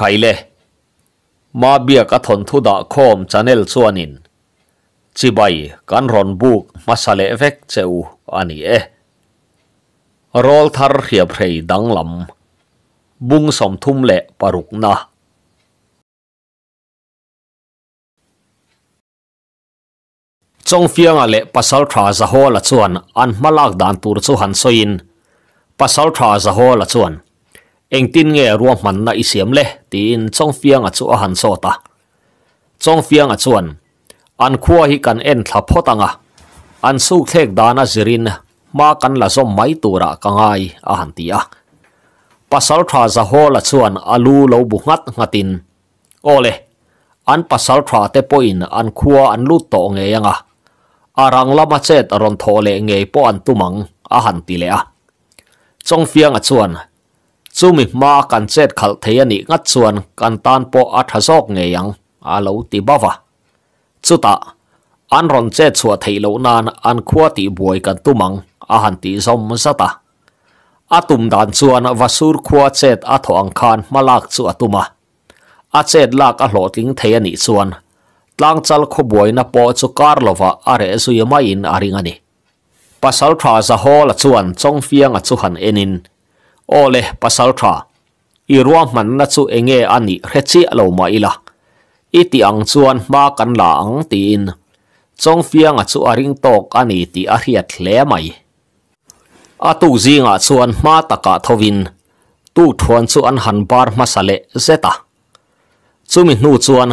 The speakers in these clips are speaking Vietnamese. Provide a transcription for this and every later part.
ไข่เลมาเบียกอทนทุดะโคมชาแนลส่วนินจิบายกันรอนบุกมาสเลเวกเจ้าอันนี้เอรอลทาร์เฮียเพรดังลำบุงสมทุ่มเละปรุกนะจงเฟียงอะไรปัสสาวะจะหัวละชวนอันมาลากด่านตูรสุหันซอินปัสสาวะจะหัวละชวน anh tin nghe ruộng mặn à. na isiam à. à lệ tin chong phiang a chu a han ta chong phiang a chuan an khoa hi kan en thla photanga an su thlek dana zirin ma kan la zom mai tura kangai a han ti a pasal tha za ho la chuan alu lo bu ngat ngatin ole an pasal tha te poin an khua an lut to nge yanga arang lama chet ron tho le nge po an tumang a han ti le a chong fiang a chuan chumi ma kan chet khal thei ani nga chuan kan tan po a tha sok nge yang a lo ti ba wa chuta an ron che chua thei lo nan an khuwa ti boy kan tumang a han ti som sa ta a tum dan chuan a wasur khuwa chet a thong khan malak chu tuma a chet lak a ting thei ani chuan tlang chal kho na po chu karlova are su yama in aringani pasal tha za hol chuan chong fiang a chu han enin โอเล่ัสสาวะอีรัวมันนัดสูเองเงอันนี้เรี่เราไม่ละอีตีอังชวนมากันหลังตีนจงฟียงอัจอริงตกอันนี้ตีอาเฮียดเล่ไม่อาตุจิงอัจชวนมาตะกะทวินตูทวนอวนหันบาร์มาสเลเจตาจุมินูชวน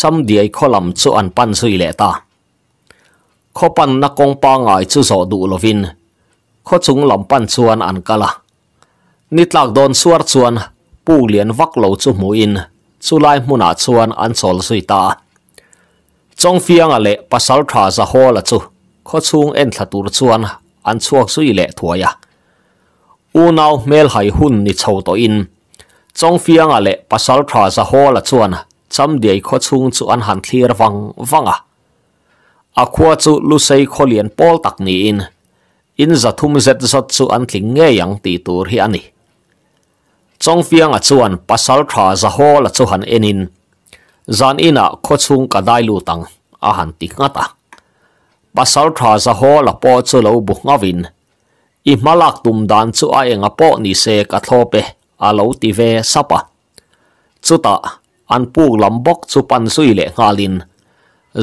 จำเดียขลัมอวนปันสุยเลตาขปันนักกงปางไอจูโสดูลวินขจุงลำปันชวนอันกะละนิตลักดอนสวดส่วนผู้เลียนวักเหลาจมอินสุไลมุนาส่วนอันสอลสุตาจงฟียงอะไรภาษาทราจะฮอลจูข้อชงเอ็นสตูร์ส่วนอันชวกสุยเลถัวยาอูนาวเมลไฮหุ่นนิชาวตัวอินจงฟียงอะไรภาษาทราจะฮอลจวนจำเดียข้อชงจูอันหันทีร์ฟังฟังอ่ะอาขวาจูลุใส่ข้อเลียนปอลตักนีอินอินจะทุ่มเซตสดจูอันทิ้งเงยังตีตัวเฮียนี่ chong fiang a chuan pasal kha za ho la chu han enin zan ina kho chung ka dai lu tang a han ti nga ta pasal kha za ho la po chu lo bu nga win i malak tum dan po ni se ka thope sapa chu ta an pu pan sui ngalin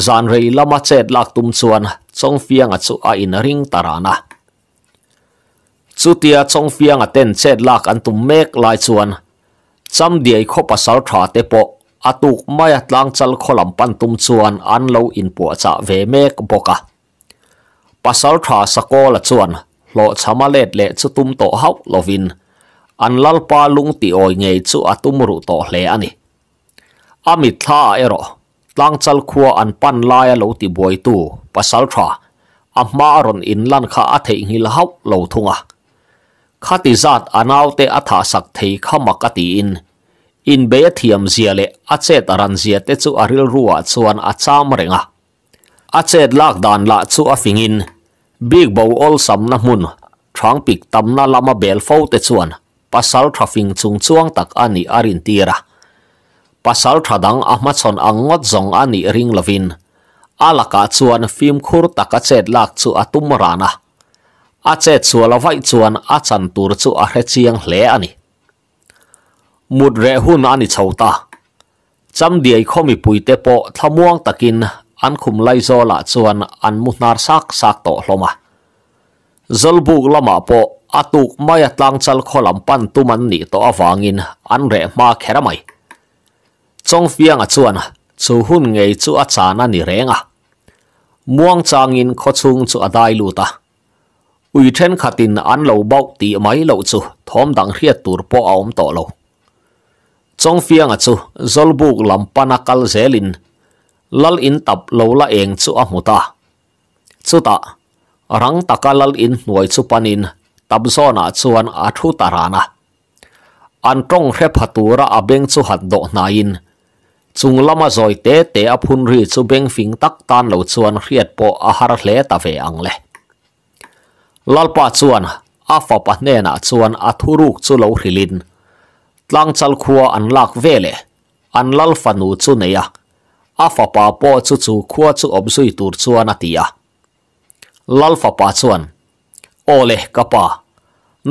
zan rei lama chet lak tum chuan chong fiang a chu a tarana สุดเดี่จงฟียงเต้นเช็ดลากอันตุ้มเมกลายชวนจำเดียกขบสารถาเตปะอาตุกไม่ตล้งจัลขลังปันตุมชวนอันเลวอินปัวจะเวเมกบกะัสสาวาสกอละชวนโลชามาเลดเลชุตุมโตเฮาลวินอันลัลปาลุงติโอยเงยชุอตุมรุโตเลอันนี้อามิท่าเอรอตั้งจัลขัวอันปันลายโลติบวยตูัสสาวาอามาอรอนอินลันข้าอเทงหิลเฮาโลทุงะ khati zat anau te atha sak thei khama ka ti in in be thiam zia le a che taran zia te chu aril ruwa chuan a cham renga a che lak dan la chu a fing in big bow all sam na mun thang pik tam na lama bel fo te chuan pasal thafing chung chuang tak ani arin tira pasal angot zong ani alaka chuan film khur taka อาเจ็ดส่วนละไว้ส่วนอาจันตูรจูอาเรจียงเลอันนี้มุดเรหุนอันนี้ชาวตาจำเดียข้อมีปุยเตโปทำม่วงตะกินอันคุมไลโซละส่วนอันมุดนารสักสักโตลมาจลบุกละมาโปอาตุกไม่ตั้งจลขลัมปันตุมันนี่ตัวฟังอินอันเรมาแค่ไหนจงเฟียงอจวนสูหุนไงจูอาจานันนี่เรงอ่ะม่วงจางอินขซุงสูอาได้ลูตา ủy trên khát tin an lâu bao tỷ máy lâu chu thom đằng hiết tur po om to lâu trong phiang à chu zolbuk lam panakal zelin lal in tập lẩu la eng chu amuta chu ta rang lal in nuai chu panin tabzona chuan a thu tarana an trong rep hatura abeng chu hat do na in chung lama zoi te te aphun ri chu beng phing tak tan lâu lo an hriat po a har hle ta ve ang le ลลปาชวนอาฟาปาเนนาชวนอัธุรุกชุลหริลินตลังจัลขัวอันลักเวเลอันลลฟานูชุเนียอาฟาปะปอชุชุขัวชูอบซุยตูชวนอตียาลลฟาปาชวนโอเลกับปา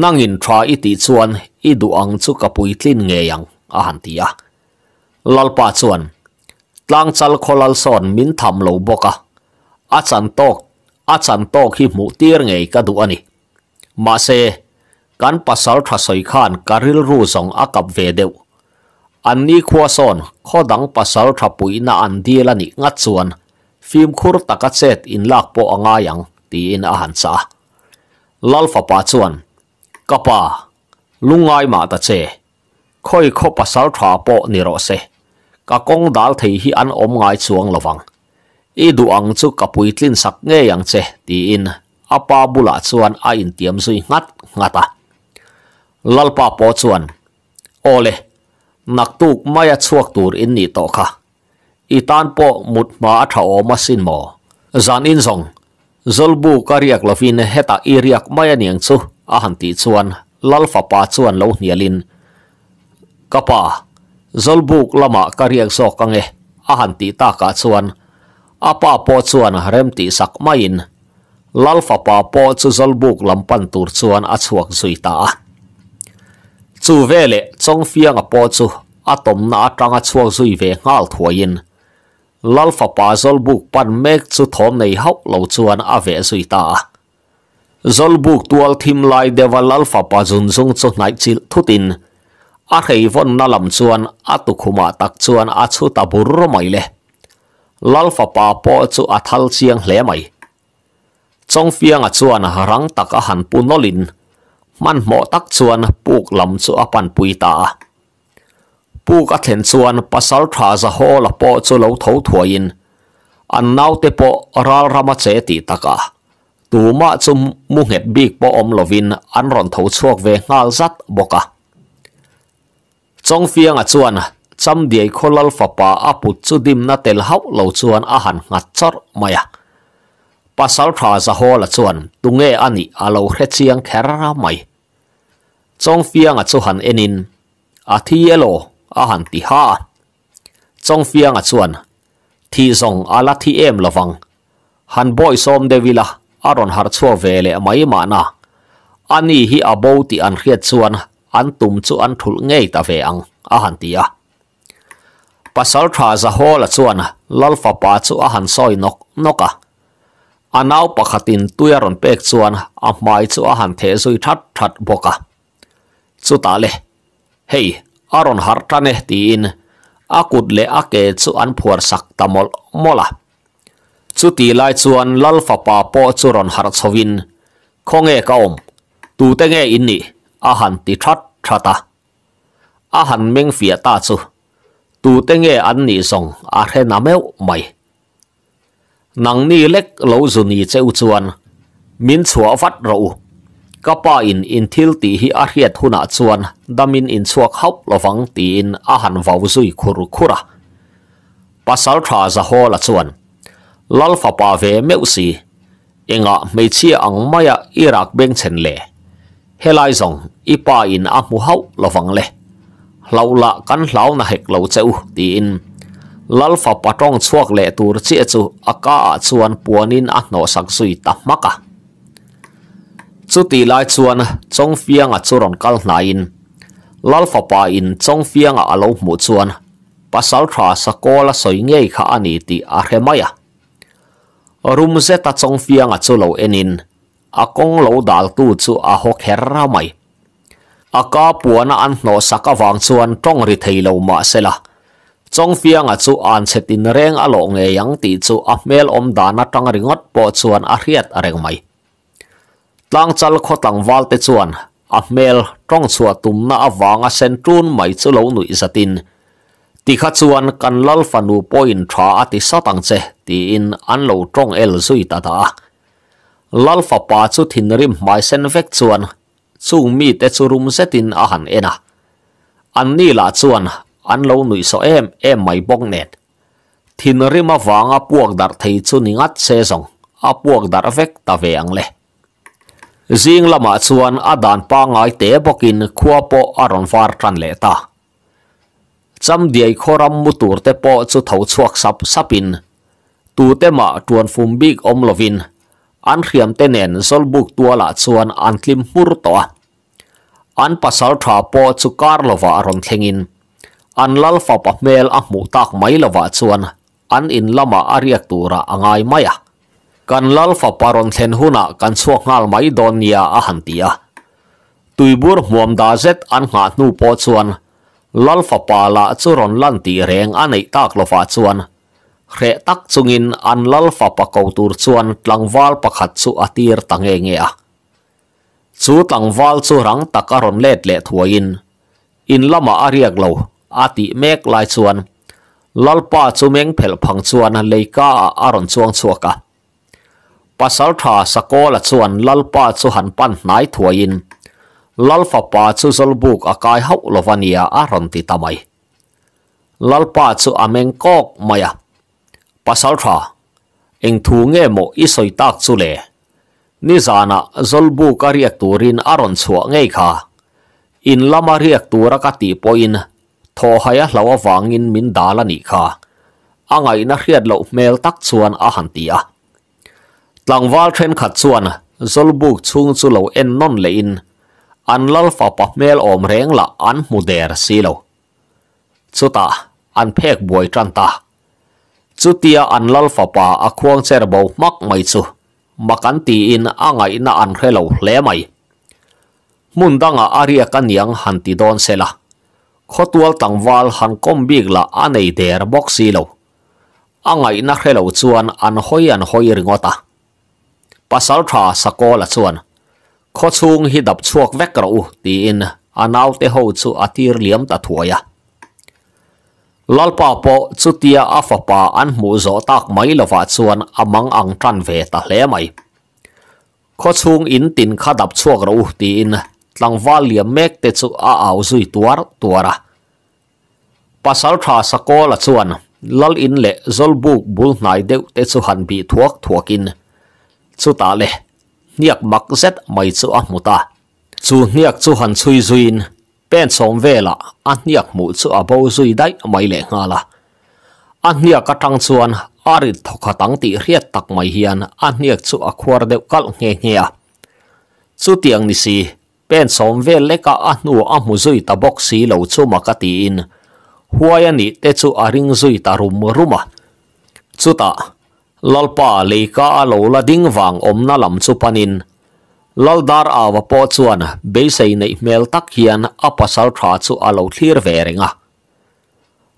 นังอินทราอิติชวนอิดูอังชุกับปุยทินเงยังอาหันติยาลลปาชวนตลังจัลขวลลสอนมินทำลลบกะอาจันโตอาจรยโตขีหิมุเตีร์ไงก็ดูอันนี้มาเซการพัสสาทัศน์ขานการิลรู้สองอากับเวเดวอันนี้ควาซอนข้อดังพัสสาวะปุยน่าอันดีลันอีงัดส่วนฟิล์มคูร์ตักัดเซตอินลักโปอ่างยังตีอินอาหารซาลัลฟ้าปัจส่วนกบป้าลุงไงมาตัดเซค่อยข้อปัสสาทัพปุนิโรเซกะกงดาลที่อันอมไงส่วนระวัง idu ang chu kapui tlin sak nge yang che ti in apa bula chuan a in tiam sui ngat ngata lalpa po chuan ole nak tuk maya chuak tur in ni to kha i tan po mut ma a tha o ma sin mo zan in song zolbu kariak lafin heta iriak maya niang chu a han ti chuan lalfa pa chuan lo hnialin kapa zolbuk lama kariak so kange a ta ka chuan apa po chuan harem ti sak main lalfa pa po chu zalbuk pan tur chuan a chuak zuita a chu vele chong fiang a po chu atom na atanga chuak zui ve ngal thuain lalfa pa zalbuk pan mek chu thom nei hau lo chuan a ve zuita a zalbuk tual thim lai dewa lalfa pa zun zung chu nai chil thutin a rei von na lam chuan a tu tak chuan a chu ta bur mai le lalfa pa po chu a thal chiang hle mai chong fiang a chuan rang tak a han pu nolin man mo tak chuan puk lam chu a pan pui ta puk a thlen chuan pasal tha za ho la po chu lo tho thuain an nau te po ral rama che ti taka tuma chum mu nget big po om lovin an ron tho chuak ve ngal zat boka chong fiang a chuan chăm địa khô lal phá pa áp út chú dim na tel hóc lâu chuan à hẳn ngặt chót mày à pasal thà ra hô là chuan tung nghe ani à lâu hết chiang khé ra mày trong phiang à chú hẳn enin à thi yê lô à hẳn tì ha trong phiang à chuan thi dòng à la thi em là văng hẳn bội xôm đê vi là à rộn hạt chua về lệ mấy mà na ani hi à bâu tì ăn khiết chuan ăn tùm chu ăn thul ngay ta về ăn à hẳn tì à pasal tha za ho la chuana lalfa pa chu a han soi nok noka anau pakhatin tuyaron pek chuan a mai chu a han the zui that that boka chu ta le hey aron har ta ne ti in akut le ake chu an phuar sak tamol mola chu ti lai chuan lalfa po chu ron har e kaom tu te nge in ni a han tu te nge an ni song a re na meu mai nang ni lek lo zu ni cheu chuan min chua vat ro kapa in in thil ti hi a riat huna chuan damin in chuak haup lovang ti in a han vau zui khuru khura pasal tha za hola chuan lalfa pa ve meu si enga chi ang maya irak beng chen le helai zong ipa in a mu hau lovang le lâu lạ cắn lâu na hệt lâu cheu tin lal fa patong chuak le tur chi chu aka chuan in a no sak sui ta maka chu ti lai chuan chong fiang a churon kal na in lal fa pa à à à. in chong fiang a lo mu chuan pasal tha sakola soi ngei kha ani ti a remaya rum zeta chong fiang a chu lo enin akong lo dal tu chu a ho kher mai aka puana an hno saka wang chuan tong ri theilo ma sela chong fianga chu an chetin reng alo nge yang ti chu a mel om dana tang ringot po chuan a riat a reng mai tlang chal kho tlang wal te chuan a mel tong chua tum na a wang a sen tun mai chu lo nu isatin ti kha chuan kan lal fanu point tha a satang che ti in an lo tong el zui ta ta lal fa pa rim mai sen vek chuan su mi te chu rum zetin a han ena anh ní là chuan an lâu nui so em em mai bok net thin rim awanga puak dar thei chu ni ngat se song a puak dar vek ta ve ang le zing lama chuan a dan pa ngai te bokin khua po aron far tran lệ ta khó cham diai khoram mutur te po chu tho chuak sap sapin tu te ma tuan fum big om lovin an khiêm tên nen sol buk tua là chuan an tlim hur to an pasal tha po chu kar lova ron thlengin an lal fa pa mel a mu tak mai lova chuan an in lama ariak tura angai maya kan lal fa paron thlen huna kan chuak ngal mai don nia a hantia tuibur muam da zet an nga nu po chuan lal fa pala churon lan ti reng anei tak lova chuan khre tak chungin an lal fa pa kautur chuan tlangwal pakhat chu atir tange nge a chú tăng wal chu rang tak a ron lẹt le thuain in lama a lâu, lo ati mek lai chuan lalpa chu meng phel phang chuan a leika a ron chuang chuaka pasal tha sakola chuan lalpa chu han pan nai thuain lalfa pa chu zolbuk akai hau lovania a ron ti tamai lalpa chu ameng kok maya pasal à. tha eng thu nghe mo ít soi tak chu le ni zana zolbu ka riak turin aron chua ngei kha in lama riak tura ka ti poin tho haya hlawa wangin min dala ni kha angai na hriat lo mel tak chuan a han tia tlangwal then khat chuan zolbuk chung chu lo en non le in an lal fa pa mel om reng la an muder si lo chuta an phek buai tran chutia an lal fa pa a khuang cher bo mak mai chu mà cắn tì in a ngay na an khe lâu lẽ mày mun đang a aria kan yang han ti don la kho tual tang wal han kom big la anei der box si lo a ngay na khe lâu chuan an hoi an ringota pasal tha sako la chuan kho chung hi dap ti in anaw te ho atir liam ta lalpa po chutia afapa an mu zo tak mai lova chuan amang ang tran ve ta hle mai kho chung in tin kha dap chuak ro ti in tlangwa liam mek te chu a au zui tuar tuara pasal tha sakola chuan lal in le zolbuk bul nai deuh te chu han bi thuak thuakin chu ta le niak mak zet mai chu a muta chu niak chu han chui zuin pen som vela anyak mu chu abo zui dai mai le nga la anya ka tang chuan ari thoka tang ti riat tak mai hian anyak chu akwar de kal nge nge a chu tiang ni si pen som ve le ka anu a mu zui ta in huaya te chu aring zui ta rum ruma chu ta lalpa la ding wang om na ลดาร์อาวปอ่วนเบสัยในเมลตักเฮียนอพัสลทราสุอาลูทีร์เวริงะ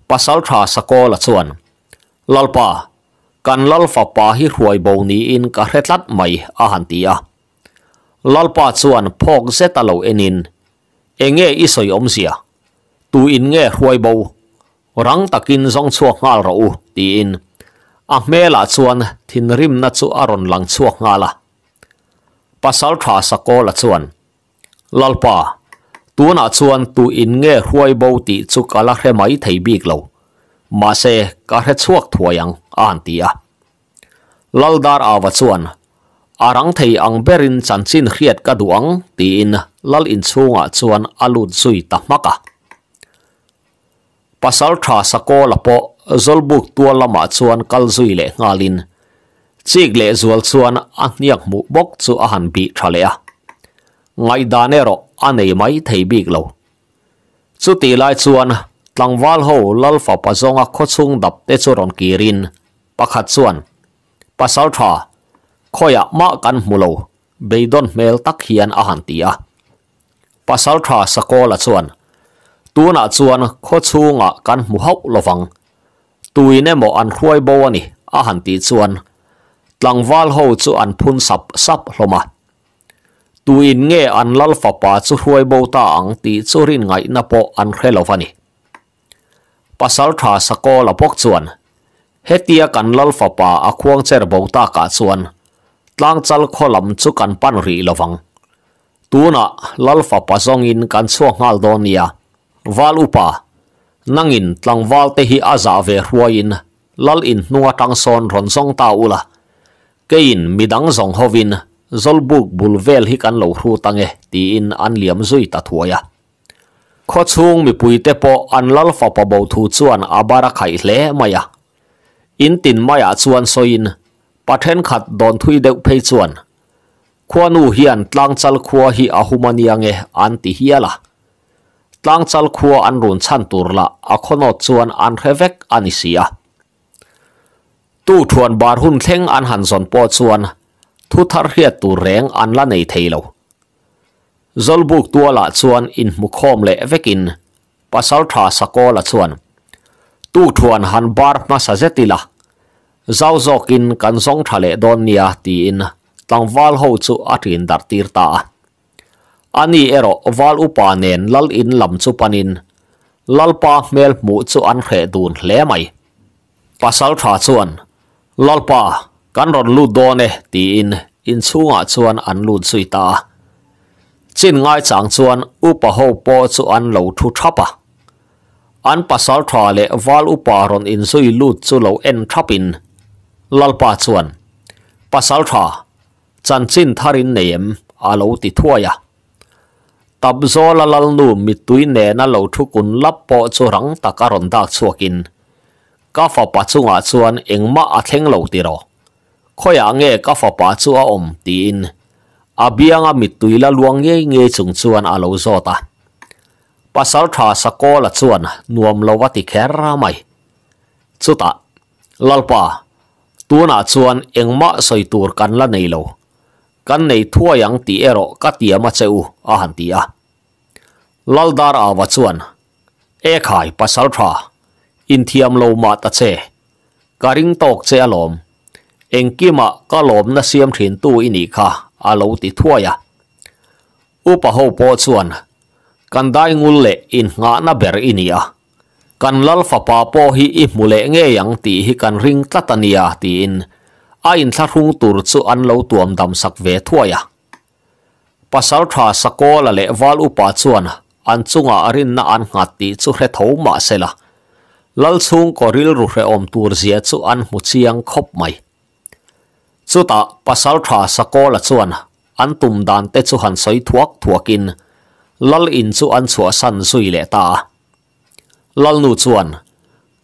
พัสลทราสกอลส่วนลลปากันลลฟะปาฮิรวยบูนีอินกะเรตัดไม่อาหันตียลลปาส่วนพอกเซตาลูเอนินเองเออิสอยอมเสียตูอินเงรวยบูรังตะกินซองชัวงาลรูตีอินอเมลาส่วนทินริมนัดสุอารอนลังชัวงาละ pasal tha sako la chuan lalpa tuna ah chuan tu in nge huai bo ti chu kala hre mai thei bik lo ma se ka hre chuak thuayang an ti a ah. laldar awa ah chuan arang thei ang berin chanchin hriat ka duang ti in lal in chunga chuan alut zui ta maka pasal tha sako lapo zolbuk tua lama chuan kal zui le ngalin chik le zual chuan a hniak mu bok chu a han bi tha le a ngai da ne ro a nei mai thei bik lo chu ti lai chuan tlangwal ho lalfa pazonga khochung dap te chu ron kirin pakhat chuan pasal tha khoya ma kan mulo beidon mel tak hian a han ti a pasal tha sakola chuan tuna chuan khochunga kan mu hau lovang tuine mo an hruai bo ani a han ti chuan ตัังวอลโฮจูอันพุนสับสับลมาตูอินเงอันลัลฟ้าปาจูรวยโบตาอังตีจูรินไงนโปอันเคลวันีปัสสาวะสกอลปกจวนเฮตียกันลัลฟ้าปาอควงเจรโบตากดจวนตัังจัลคอลมจูกันปันรีลวังตูน่ะลัลฟ้าปาซงอินกันช่วงฮัลโดนียวอลุปานั่งอินตัังวอลเตฮิอาซาเวรวยอินลัลอินนัวตังซอนรอนซงตาอุละ cái in kein midang zong hovin zolbuk bulvel hi kan lo hru tange ti in an liam zui ta thuaya kho chung mi pui te po an lal fa pa bo thu chuan abara khai hle maya in tin maya chuan soin pathen khat don thui deuh phei chuan khuanu hian tlang chal khua hi a humania e, an ti hiala tlang chal khua an run chan turla a khono chuan an revek anisia ตู้ทวนบาร์หุ่นเท่งอันหันสนปอดส่วนทุทารเฮียตูแรงอันละในเทโลจลบุกตัวละส่วนอินมุคอมเละเวกินปัสสาวะสกอละส่วนตู้ทวนหันบาร์มาซาเจติละเจ้าจอกินกันซงทะเลดอนเนียตีนตังวาลหูจูอัตินดัดตีรตาอันนี้เอรอวาลอุปานเนนลลอินลำจูปานินลลปาเมลมูจูอันเขดูนเละไหมปัสสาวะส่วน lalpa kan ron lu done ti in in chunga chuan an lun sui ta chin ngai chang chuan upa ho po chu an lo thu thapa an pasal tha le wal upa ron in sui lut chu lo en thapin lalpa chuan pasal tha chan chin tharin neem a lo ti thuaya tabzo la lal nu mi tui ne na lo thu kun lap po chu rang takaron ron dak chuakin ก็ฟอปัจจุงอาชวนเองมาอัดเงเหาตีรอข้อยังเงก็ฟอปัจจุอนอมตีนอาบียงอามิตุยละลวงเงยเงยจงชวนอาโลโซตาภาษาทาสกอละชวนนวมลวัติแคราไม่สุดตาลลปาตัวนาชวนเองมาใส่ตัวกันละในโลกันในทั่วยังตีเอรอกตียมาเจ้าอาหันตีอาลลดาราวัชวนเอขายภาษาทาอินเทียมโลมาตเชการิงตกเชอลมเองกิมะก็ลมนะเสียมถินตู้อินีค่ะ อาลติทั่วยะอุปหภโปส่วนกันได้งุลเลอินงานะเบรอินีอะกันลัลฟปาโปฮิอิมุเลเงยังตีฮิกันริงตัตเนียตีอินอาอินทัรุงตุรจุอันเลาตัวมดำสักเวทั่วยะภาษาวาสกอลเลวาลอุปาชวนอันจุงอารินนะอันหัดตีสุเรทมาเซละ lal chhung koril ruhe om tur zia chu an mu chiang khop mai chota pasal tha sa la chona an tum dan te chu han soi thuak thuakin lal in chu an chho san sui le ta lal nu chuwan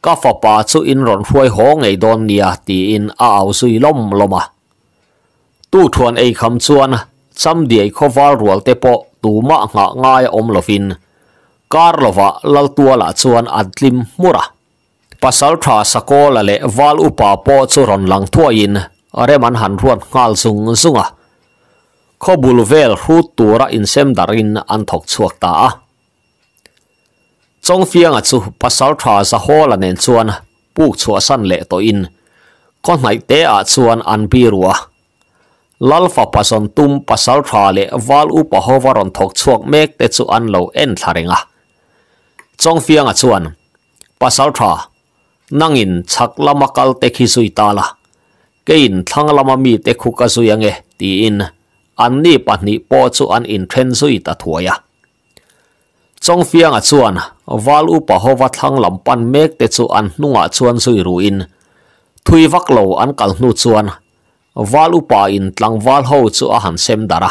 ka pa chu in ron roi ho ngei don niya ti in a au sui lom loma tu thon e kham chuwan cham dii kho war ruol te po tu ma nga nga om lovin kar lova lal tuwa la chwan atlim mura pasal tha sakol le wal upa po chu ron lang thua in are man han ruat ngal sung sunga khobul vel hru tura in sem darin an thok chuak ta a chong fianga chu pasal tha sa hola nen chuan pu chu le to in ko mai te a chuan lalfa pason tum le wal upa hovaron thok chuak mek te chu an en tharenga chong fianga chuan pasal tha nangin chak lama kal te sui ta la ke in thang lama mi ka sui ange ti in an pa ni po chu an in thren sui ta thua ya fia nga chuan wal pa hova thang lam pan mek te chu an nunga chuan sui ru in thui vak an kal nu chuan wal pa in tlang wal ho chu a han sem dara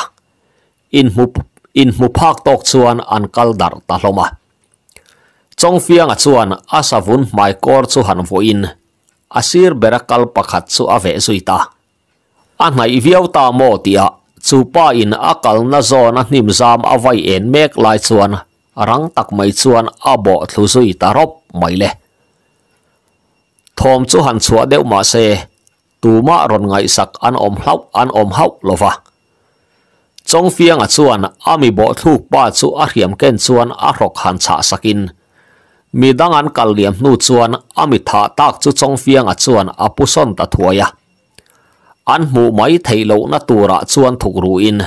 in mu in mu tok chuan an kal dar ta hloma chong fiang a chuan asavun mai kor chu han voin asir berakal pakhat chu ave zuita a nai viau ta mo tia chu pa in akal na zon a nim zam avai en mek lai chuan rang tak mai chuan abo thlu zuita rop mai le thom chu han se tu ma ron ngai sak an om hlau an om hau lova chong fiang a chuan ami bo thuk a riam ken chuan a rok han cha sakin mi dang an kal liam nu chuan ami tha tak chu chong fiang a chuan apuson ta thuaya an mu mai theilo na tura chuan thuk ru in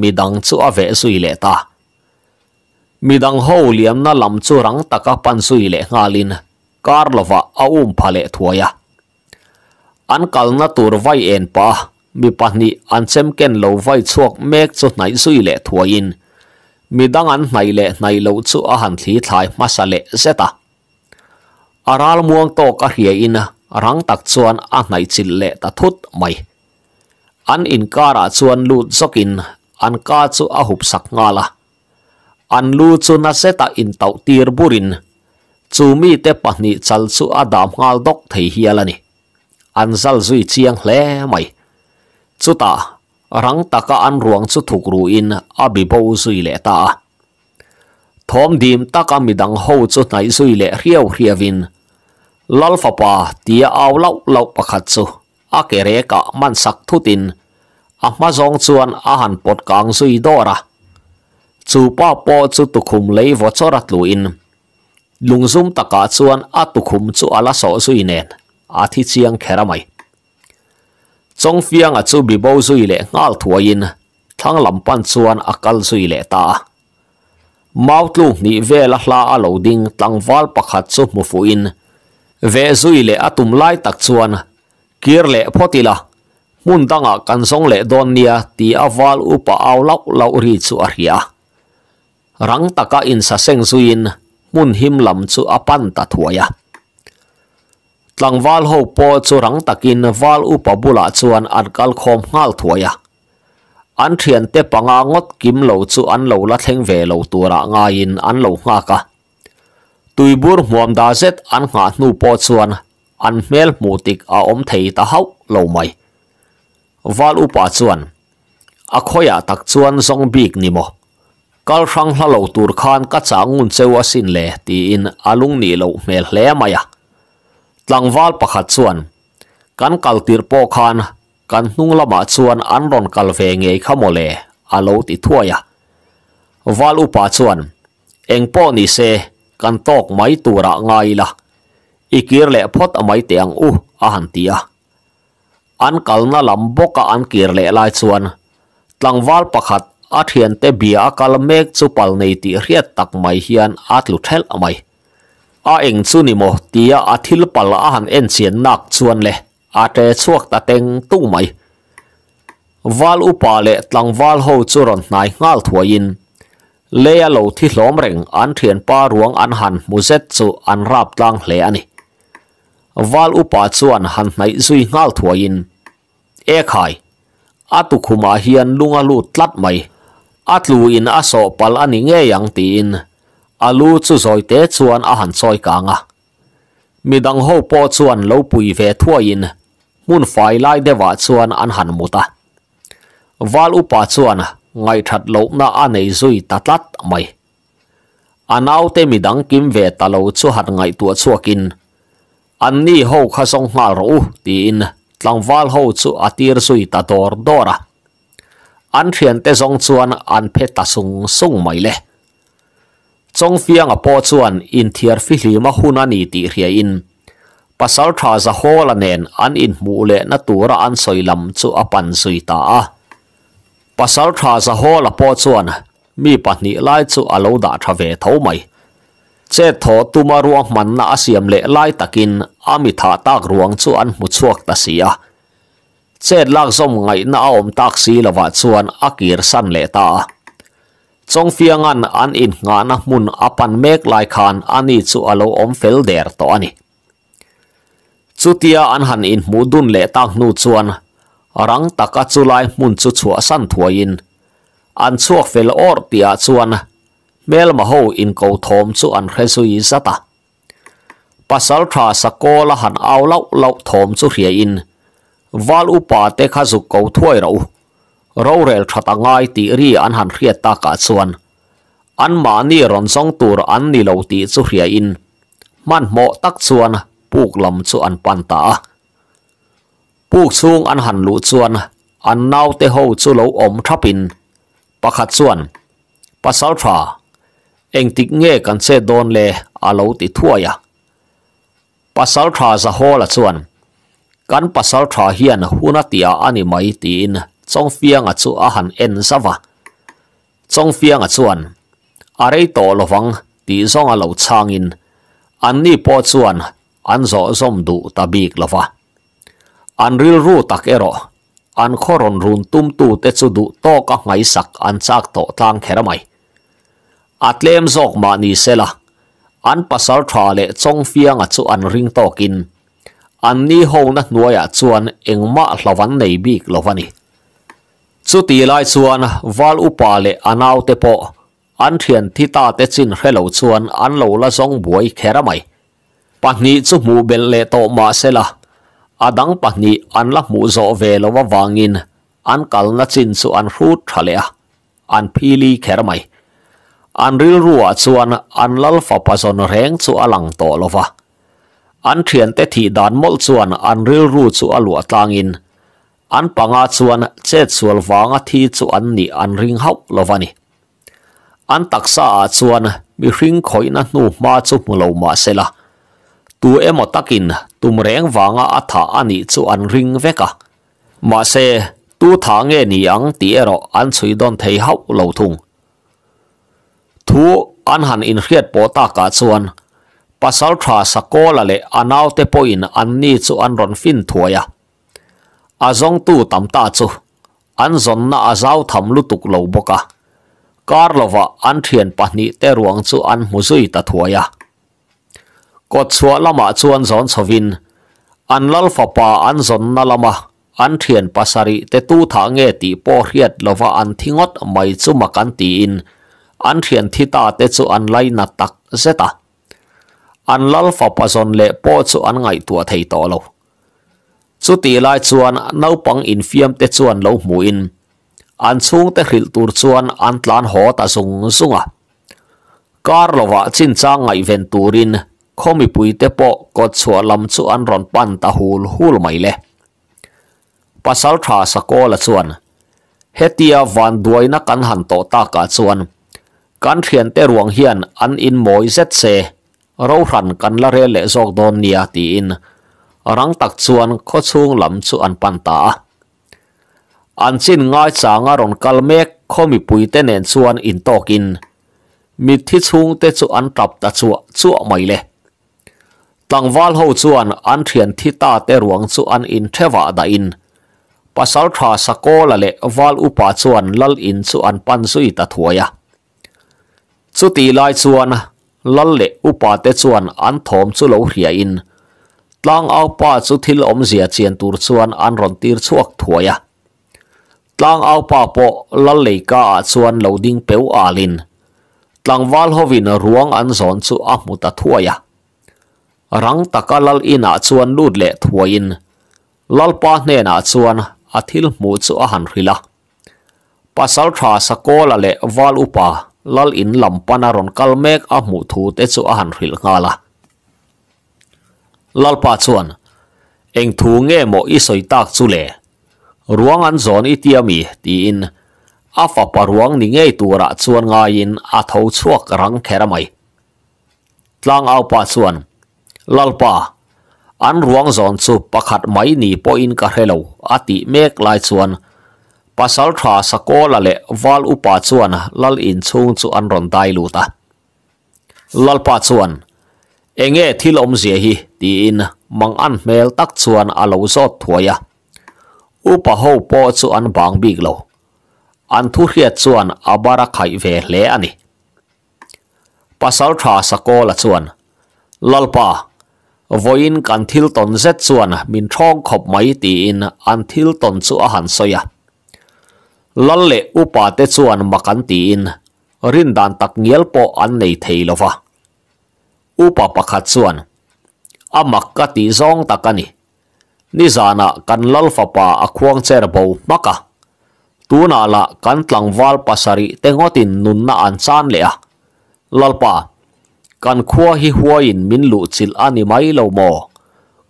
mi dang chu a ve sui le ta mi dang ho liam na lam chu rang taka pan sui le ngalin karlova a um phale thuaya an kal na tur en pa mi pa an chem ken lo vai chuak mek chu nai sui le midangan nai le nai lo chu a han thli thlai masale zeta aral muang to ka hria in rang tak chuan a nai chil le ta thut mai an in kara ah chuan lut zokin an ka chu a hup sak ngala an lu chu na seta in tau tir burin chu mi te pahni chal chu adam dam ngal dok thei hialani an zal zui chiang hle mai chuta rang taka an ruang chu thuk ru in a bi bo sui le ta thom dim taka midang ho chu nai sui le riau riavin lal fa pa ti aw lau lau pa khat chu a kere ka man sak thu tin a ma zong chuan a han pot kang sui dora chu pa po chu tu khum le vo chorat lu in lungzum taka chuan a tu khum chu sui nen a thi chiang khera mai chong fiang a chu bibo zui le ngal thuain thang lampan chuan akal zui le ta mautlu ni vela hla a loading tlangwal pakhat chu mu fuin ve zui le atum lai tak chuan kir le photila mun danga kan song le don nia ti upa au lau ri chu rang taka in sa seng zuin mun lam chu apan ta tlang val ho po chu rang takin val u pa bula chuan an kal khom ngal thuaya an thian te panga ngot kim lo chu an lo la theng ve lo tura nga in an lo nga ka tui bur huam da zet an nga nu po chuan an mel mu a om thei ta hau mai val u pa chuan a khoya tak chuan zong bik ni mo kal rang hla lo tur khan ka changun chewa sin le ti in alung ni lo mel hle maya tlangwal pakhat chuan kan kaltir paw khan kan hnung lamah chuan an ron kal ve ngei khamo le alo ti thuaya wal upa chuan engpo ni se kan tok mai tura ngai la ikir le phot amai te ang u a han tia an kalna lam boka an kir le lai chuan tlangwal pakhat a thian te bia kal mek chu pal nei ti hriat tak mai hian atlu thel amai อาเองสุนิโมตียอาทิลปลาอาหันเอ็นเสียนนักชวนเลยอาเตชวกตะเต็งตุ้งไหมวาลอุปาเลตังวาลโฮจุรนนายงาลถวยินเลียโลที่ล้อมเร่งอันเทียนป้าหลวงอันหันมุเซตสุอันราบตังเลียนี่วาลอุปาชวนหันในซุยงาลถวยิน เอกไฮอาตุคุมาเฮียนลุงอาลูตลัดไหมอาตลูอินอาโซปัลอันิีเงยังตีน alu chu zoi te chuan a han choi ka nga midang ho po chuan lo pui ve thua in mun fai lai dewa chuan an han muta wal upa chuan ngai that lo na anei zui tatlat mai anau te midang kim ve talo chu hat ngai tu chuakin an ni ho kha song hna ro ti in tlangwal ho chu atir zui ta dor dora an thian te zong chuan an phe ta sung sung mai le จงฟียงอปอชวนอินเทียร์ฟิลิมาฮูนันีติเรียินภาษาทราจะโฮลันเนนอันอินมูเลนตัวร้อนสอยลำจู่อปันสุยตาภาษาทราจะโฮลปอชวนมีปัญญาจู่อโลดาทเวทเอาไม่ เจ้าทอตุมารวงมันน่าเสียมเละไล่ตะกินอามิธาตากรวงชวนมุชวกตาเสียเจ้าลักสมไงน่าอมตักสีละวัดชวนอากีรสันเลตาจงฟียงันอันอินงานมุนอปันเมกไลคานอันนี้สุอาโลอมเฟลเดอร์ตัวนี้จุดี่อันหันอินมุดุนเลตักนูชวนรังตะกัจุไลมุนจุชัวสันทวยินอันชัวเฟลออร์ตียชวนเมลมาหูอินกูทอมสุอันเฮซุยซาตาปัสสาวะสกอละหันเอาเล่าเล่าทอมสุเฮียอินวาลอุปาเตคาสุกกูถวยเราเราเรลทัดง่ายตีรีอันหันเรียตากาส่วนอันมานี่รอนสองตัวอันนี่เราตีสุเรียอินมันเหมาะตักส่วนปุูกลำส่วนปันตาปุูกซูงอันหันลุ่ส่วนอันนาวเตโฮสุเลาอมทับินปะขัดส่วนปัสสาวะเองติเงกันเซโดนเลอาเลาติทั่วยะปัสสาวะสะโฮละส่วนกันปัสสาวะเฮียนหุนตีอาอันนี้ไม่ตีน tsong fia nga tsu ahan en sa va. Tsong fia nga tsu an, arei to lo vang di zong alo changin, an ni po tsu an, zo zom du ta big lo va. An ril ru tak ero, an koron run tumtu te tsu du to kak ngay sak an chak to tang kera mai. At lem ma ni se an pasar thale tsong fia nga tsu an ring to kin, an ni hou na nuwaya tsu an eng nei big lo va ni. สุดทีล่ส่วนวาลอุปาเลอนาวเตปอันเทียนที่ตาเตจินเฮลส่วนอันโลละสองบวยแคระไม่ปัจนี้จุมูเบลเลโตมาเซลาอดังปัจนอันละมูโซเวลวะวางินอันกัลนัจินส่วนรูดทะเลอันพีลีแคระไม่อันริลรัวส่วนอันลัลฟาปะสนแรงสนอลังโตลวาอันเทียนเตถีดานมลส่วนอันริลรู่วนอลววตางิน ān pa ngā chuwan che chuwal vānga tī chu an nī ān rīṅhauk lovani. ān taksa ā chuwan mi rīṅ koina nu mā chu mu lau mā se la. Tu e mo takin tum reng vānga ātā an nī chu ān rīṅh veka. Mā se tu ta nge ni āng tī ero ān chuidon tei hauk lo tung. Tu ān hān in rīt bōtā kā chuwan pasautrā sa kōla le ānau te poin ān nī chu ān ron fin tuaya. azong tu tamta chu an zon na azau tham lu tuk lo boka kar lova an thien pahni te ruang chu an muzui ta thuaya ko chua lama chuan zon chovin an lal fa pa an zon na lama an pasari te tu tha nge ti po hriat lova an thingot mai chu makan ti in an thien thi te chu an na tak zeta an fa pa zon le po chu an ngai tua thei to lo สุดที่ลายชวนน่าปังอินฟิมเตชวนเลามูอินอันซุงเตหิลตูชวนอันตลานหอตาสุงซุงอ่ะการลวะจินจ้างไงเวนตูรินคมิปุยเตปะกดชัวลำชวนรอนปันตาฮูลฮูลไม่เละปัสสาวาสกอละชวนเฮติอาวันด้วยนักกันหันโตตากาชวนการเขียนเตรวงเฮียนอันอินมอยเซตเซเราหันกันละเรเลซอกโดนเนียตีอิน rang tak chuan kho chung lam chu an pan ta an chin ngai cha nga ron kal mek kho mi pui te nen chuan in tokin mi thi chung te chu an tap ta chu chu mai le tang wal ho chuan an thian thi ta te ruang chu an in thewa da in pasal tha sakola le wal upa chuan lal in chu pan sui ta thuaya chu ti lai chuan lal le upa te chuan an thom chu lo hria in tlang ao pa chu thil om zia chian tur chuan an ron tir chuak thuaya tlang ao pa po lal leika a chuan lo ding peu alin tlang wal hovin ruang an zon chu a muta thuaya rang taka lal in a chuan lut le thuain lal pa hne na chuan a thil mu chu a han rila pasal tha sakola le wal upa lal in lampana ron kalmek a mu thu te chu a han ril ngala lalpa chuan eng thu nge mo i soi tak chu le ruang an zon i tiami ti in afa paruang ni ngei tura chuan nga in a tho chuak rang khera mai tlang au pa chuan lalpa an ruang zon chu pakhat mai ni po in ka helo ati mek lai chuan pasal tha sakola le wal upa chuan lal in chung chu an ron dai luta lalpa chuan enge thil om zia hi ti in mang an mel tak chuan alo zo thuaya upa ho po chu an bang big lo an thu hriat chuan abara khai ve le ani pasal tha sakola chuan lalpa voin kan thil ton ze chuan min thong khop mai ti in an thil ton chu a han soya lalle upa te chuan makan ti in rin dan tak ngiel upa pakhat chuan amak ka ti zawng takani ni zana kan lalfa pa akhuang cher bo maka tuna la kan wal pasari tengotin nunna an chan le a lalpa kan khua hi huain min lu chil ani mai lo mo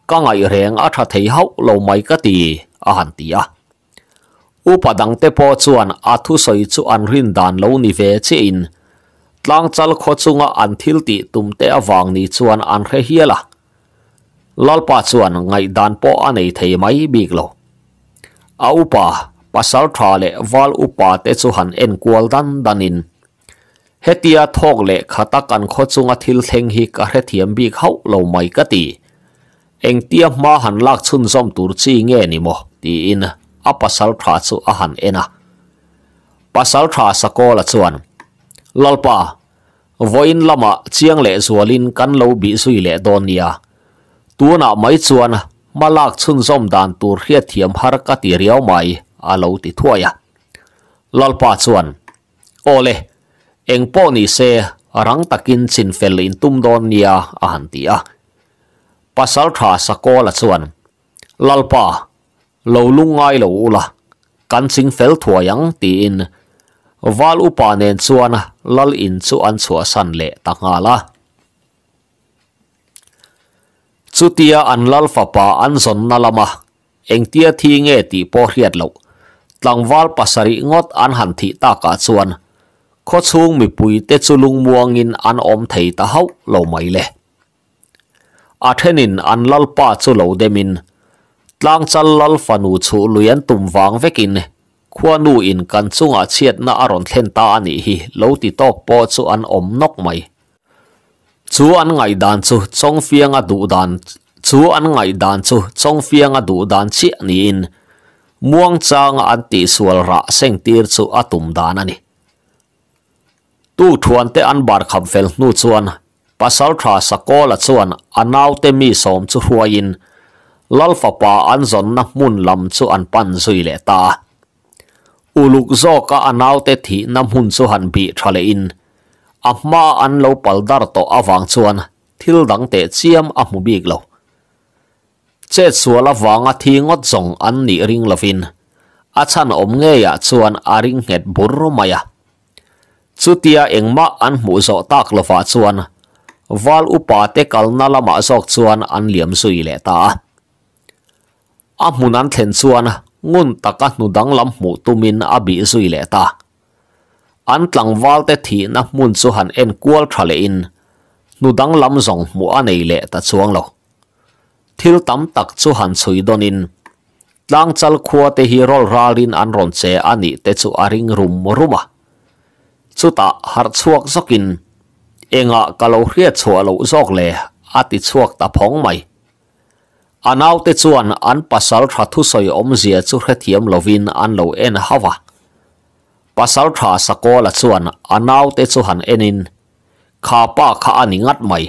ka ngai reng a tha thei hau lo mai ka ti a han ti a upadang te po chuan athu soi chu an rin dan lo ni ve che in tlang chal kho chu nga an thil ti tum te awang ni chuan an re hiela lol pa chuan ngai dan po a nei thei mai big lo a upa pasal tha le wal upa te chu han en kual dan danin hetia thok le khata kan kho chu nga thil theng hi ka re thiam big hau lo mai ka ti eng tia ma han lak chhun zom tur chi nge ni mo ti in a pasal tha e t lalpa voin lama chiang le zualin kan lo bi sui le don nia tuna mai chuan malak chun zom dan tur hria thiam har ka ti riau mai a lo ti thuaya lalpa chuan ole eng po ni se rang takin chin fel in tum don nia a han ti a pasal tha sakola chuan lalpa lo lungai lo ula kan sing fel thuayang ti in วาลุปานนชวนลลินชวนชัวสันเลตังาละสุดที่อันลลฟ้าอันสนนัลมาเองที่ทิ้งเอติพอเรียดลูกตังวาลปัสริงดอันหันทีตากาชวนข้อชงมีปุยเตจุลุงมวงินอันอมไทยตาเฮาเราไม่เละอาเทนินอันลลป้าชุลูเดมินตั้งจัลลลฟนุชูลุยันตุมวังเวกินเน khuanu in kan chunga chiat na aron thlen ta ani hi lo ti tok po chu an om nok mai chu an ngai dan chu chong fianga du dan chu an ngai dan chu chong fianga du dan chi ni in muang chang an ti sual ra seng tir chu atum dan ani tu thuan te an bar kham fel nu chuan pasal tha sakola chuan anaw te mi som chu huain lalfa pa an zon na mun lam chu an pan zui le ta uluk zo ka anaw te thi na mun chu han bi thale in amma an lo paldar to awang chuan thil dang te chiam a mu bik lo che chuala wanga thingot zong an ni ring lovin a chan om nge ya chuan a ring het bur maya chutia engma an mu zo tak lova chuan val upa te kalna lama zok chuan an liam sui le ta a mun an thlen chuan ngun taka nu dang lam mu tumin abi zui le ta an tlang wal te thi na mun chu han en kual thale in nu dang lam zong mu anei le ta chuang lo thil tam tak chu han chui donin tlang chal khua te hi rol ralin an ron che ani te chu ring rum ruma chuta har chuak zokin enga kalo hria chhualo zok le ati chuak ta phong mai anau te chuan an pasal tha thu soi om zia chu khethiam lovin an lo en hawa pasal tha sakola chuan anau te chu han enin kha pa kha ani ngat mai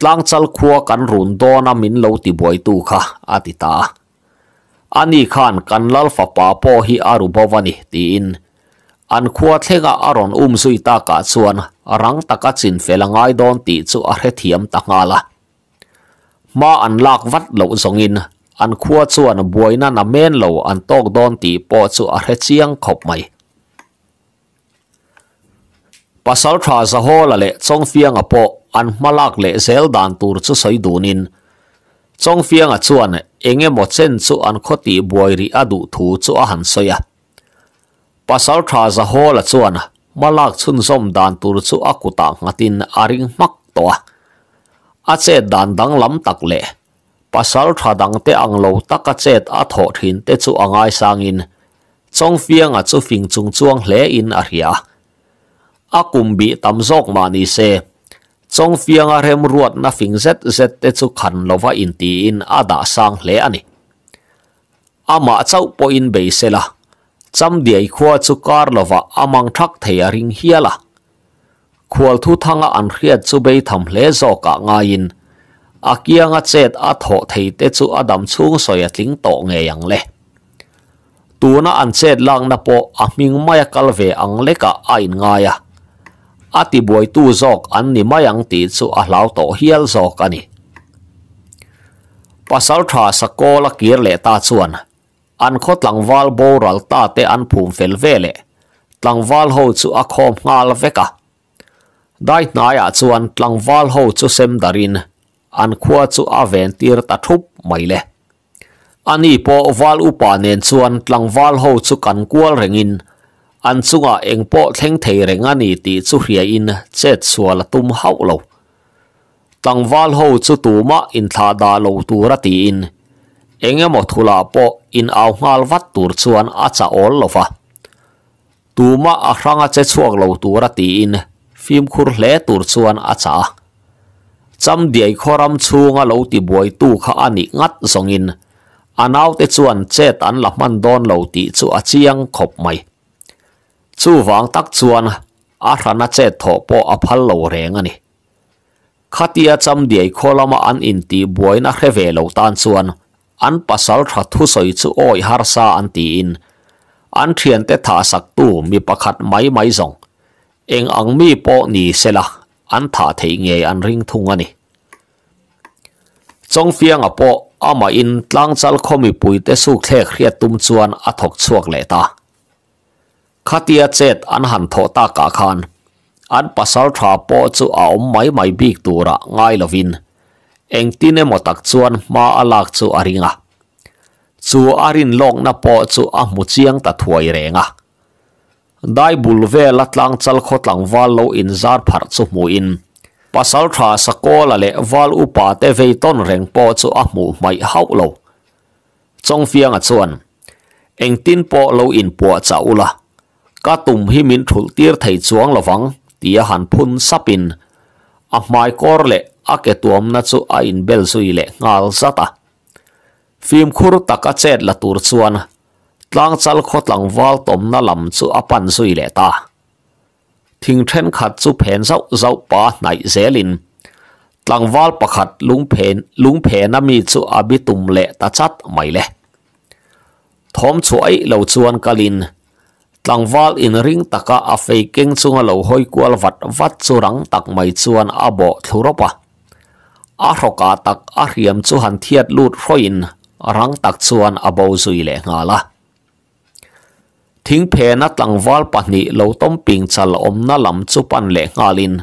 tlang chal khua kan run dona min lo ti boi tu kha atita ani khan kan lal fa pa po hi aru bovani tin an khua thlenga aron um zui ta ka chuan rang taka chin felangai don ti chu a he thiam ta ngala ma an lak lộ lo zongin an khua chuan buaina na men lộ an tok don ti po chu a hre chiang khop mai pasal tha sa ho la le chong fiang a po an malak le zel dan tur chu soi dunin chong fiang a chuan enge mo chen chu an khoti buai ri adu thu chu a han soya pasal tha sa ho la chuan malak chun zom dan tur chu akuta ngatin aring mak toa a chet dan dang lam tak le pasal tha dang te ang lo tak a chet a tho thin te chu angai in. chong fiang a chu fing chung chuang hle in a ria a kum bi tam zok ma ni se chong fiang a rem ruat na fing zet zet te chu khan lova in ti in a da sang hle ani ama chau po in be se la cham diai khuwa chu kar lova amang thak thei a ring hiala khwal thu thanga an hriat chu bei tham hle zo ka kia in chết chet a tho thei te chu adam chung soya tling to nge yang le tuna an chet lang na po a ming maya kalve ang leka ain nga ya ati boy tu zok an ni mayang ti chu a hlau to hial zok ani pasal tha sakola kir le ta chuan an khot langwal boral ta te an phum fel vele tlangwal ho chu a khom ngal veka dai na ya chuan tlangwal ho chu sem darin an khuwa chu aven tir ta thup maile ani po wal upa nen chuan tlangwal ho chu kan kual rengin an chunga eng po thleng thei renga ni ti chu hria in chet sual tum hau lo tangwal ho chu tu ma in tha da lo tu ra ti in enge mo thula po in au ngal wat tur chuan a cha ol lo fa tu ma a che chuak lo tu ra in phim khur hle tur chuan a cha cham diai khoram chunga lo tu kha ani ngat zongin anau te chuan che tan la man don lo ti chu a chiang khop mai chu wang tak chuan a rana che tho po a phal lo reng ani khatia cham diai kholama an in ti na khe ve lo an pasal tha thu soi chu an ti in an thian te tha tu mi pakhat mai mai zong eng angmi po ni sela an tha thei nge an ring thung ani chong fiang a po ama in tlang chal khomi pui te su khle khria tum chuan a thok chuak le ta khatia chet an han tho ta ka khan an pasal tha po chu a om mai mai bik tura ngai lovin eng tine mo tak chuan ma alak chu aringa chu arin long na po chu a mu chiang ta thuai renga dai bul ve la tlang chal kho tlang wal lo in zar phar chu mu in pasal tha sakola le wal upa te ve ton reng po chu a mu mai hau lo chong fiang a chuan eng tin po lo in po cha ula ka tum hi min thul tir thei chuang lawang tia han phun sapin a mai kor le a ke tuam na chu a in bel sui le ngal zata phim khur taka chet la tur chuan ตลางจัลขดลังวอลตมน่าลำสุอปันสุยเลตาทิ้งเช่นขัดสุเพนเจ้าเจ้าป้าไหนเซลินตลางวอลประคัดลุงเพนลุงเพนน่นมีสุอบิตุมเลตาชัดไม่เลทอมช่วยเหล่าชวนกาลินตลังวาลอินริงตะกะอาเฟกิงซุงเหล่าหอยกวลวัดวัดสุรังตักไม่ชวนอาบอทุรปะอาหกาตักอาเรียมสุหันเทียดลูดรอยน์รังตักชวนอาบอสุยเลงาละ thing phe na tlangwal pahnih lo tom ping chal om na lâm chu pan lệ le ngalin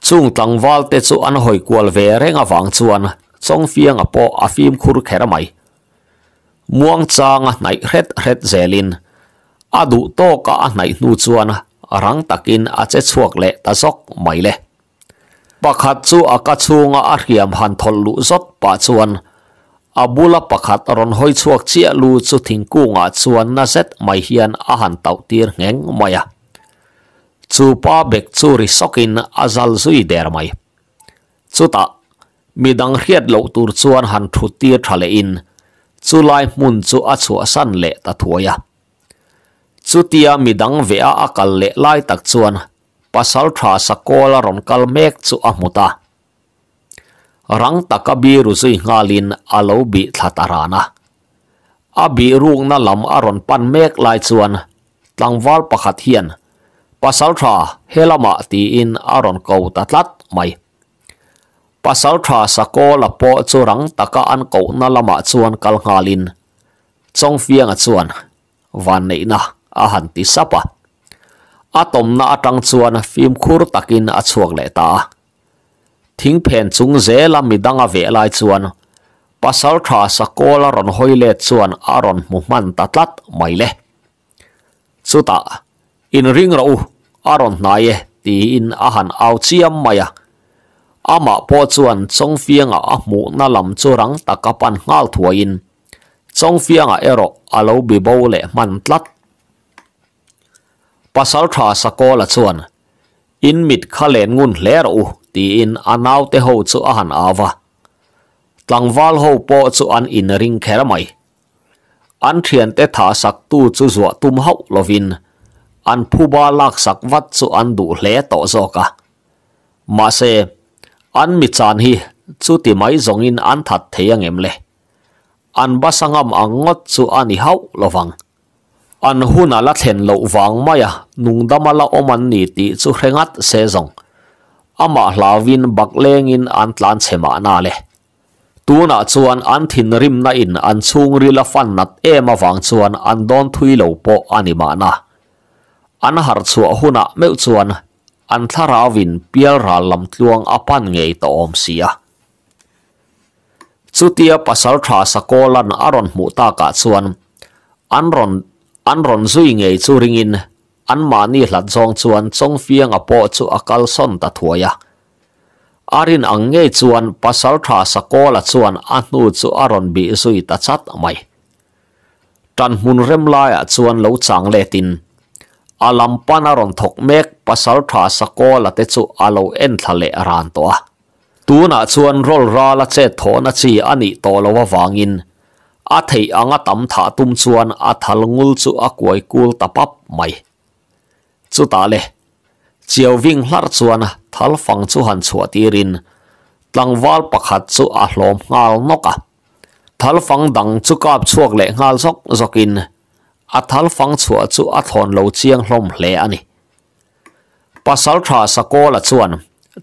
chung tlangwal te chu an hồi quan về rèn renga wang chuan chong fiang apo afim khur khera mai muang changa nai hret hret zelin adu to ka nai nu chuan rang takin a che chuak lệ ta sok mai le pakhat chu aka chunga a riam han thol lu zot pa chuan abula pakhat ron hoi chuak chia lu chu thingku nga chuan na set mai hian a han tau tir ngeng maya chu pa bek chu ri sokin azal zui der mai chu ta mi dang riat lo tur chuan han thu ti thale in chu lai mun chu a chu san le ta thuaya chu tia mi dang a akal le lai tak chuan pasal tha sakola ron kal mek chu a mutah rang taka bi ru sui ngalin alo bi thatarana a bi rung na lam aron pan mek lai chuan tlangwal pakhat hian pasal tha helama ti in aron ko tatlat mai pasal tha sako la po chu rang taka an ko na lama chuan kal ngalin chong fiang a chuan van sapa atom na atang chuan film takin a le ta thing phen chung mi midanga ve lai chuan pasal tha sakola ron hoile chuan aron mu muhman tatlat maile chuta in ring ro aron naie ti in ahan au chiam maya ama po chuan chongfianga a mu na lam chu rang takapan ngal thuain chongfianga ero alo bi bo le man tlat pasal tha sakola chuan in mit khalen ngun hler u ti in anau te ho chu a han awa tlangwal ho po chu an in ring khera mai an thian te tha sak tu chu zuwa hậu hau lovin an phu ba lạc sak wat chu an du hle to zo ka mà se an mi chan hi chu ti mây zong in an that theyang em le an basangam sang âm ani ngót lovang an hậu lo an huna la thlen lo wang maya nungdama la oman ni ti chu hrengat se zong ama hlawin baklengin an tlan chema na le tuna chuan an thin rim na in an chung rila fan nat ema wang chuan an don thui lo po anima na an har chu huna meu chuan an win pial ra lam tluang apan ngei to om sia chutia pasal tha sakolan aron mu ta ka chuan an ron an ron zui ngei chu ringin an mani hlat zong chuan chong fiang a po chu akal son ta thuaya arin angnge chuan pasal tha sakola chuan a nu chu aron bi zui ta chat mai tan hun rem lai a chuan lo chang le tin alam pan aron thok mek pasal tha sakola te chu alo en thale aran to tuna tam tha tum chuan chú ta lệ chiều vinh lát chuan thal phẳng chú hàn chua tì rin tlang val pakhat chú à lòm ngal nóc à thal phẳng đằng chú cáp chuộc lệ ngal zok in, à thal phẳng chua chú à thon lâu chiang lom lệ ani à pasal tha sako la chuan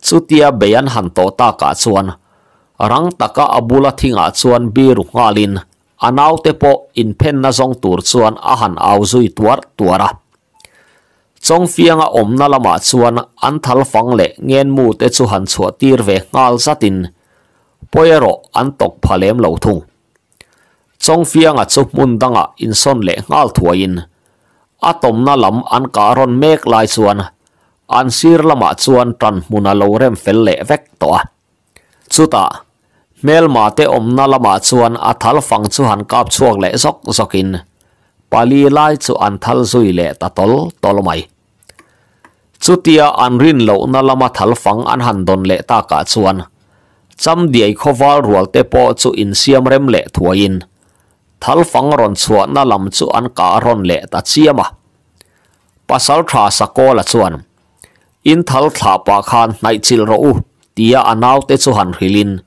chú tia beyan hàn tổ ta cả chuan rang taka abula thinga chuan bi ru ngalin anaute à, po in pen na zong tur chuan a han au zui tuar tuara chong fiang a omna lama chuan an thal fang le ngen mu te chu han chhuah tir ve ngal zatin poero an tok phalem lo thung chong fiang a chu mun danga in son le ngal yên a nà lam an cá ron mek lai chuan an sir lama chuan tan muna lo rem fel le vek to chuta mel ma te omna lama chuan a thal fang chu han kap chuak le zok zokin pali lai chu an thal zui lệ ta tol tol mai Cu tia an rin lau na lama thal fang an handon le ta ka cuan. Cham diay kowal ruwal te po cu in siam rem le tuwa in. Thal fang ron cuan na lam cu an ka ron le ta siam ah. Pasal kha sakola cuan. In thal thal pa khan naik cil ra u, tia anaw te cuan rilin.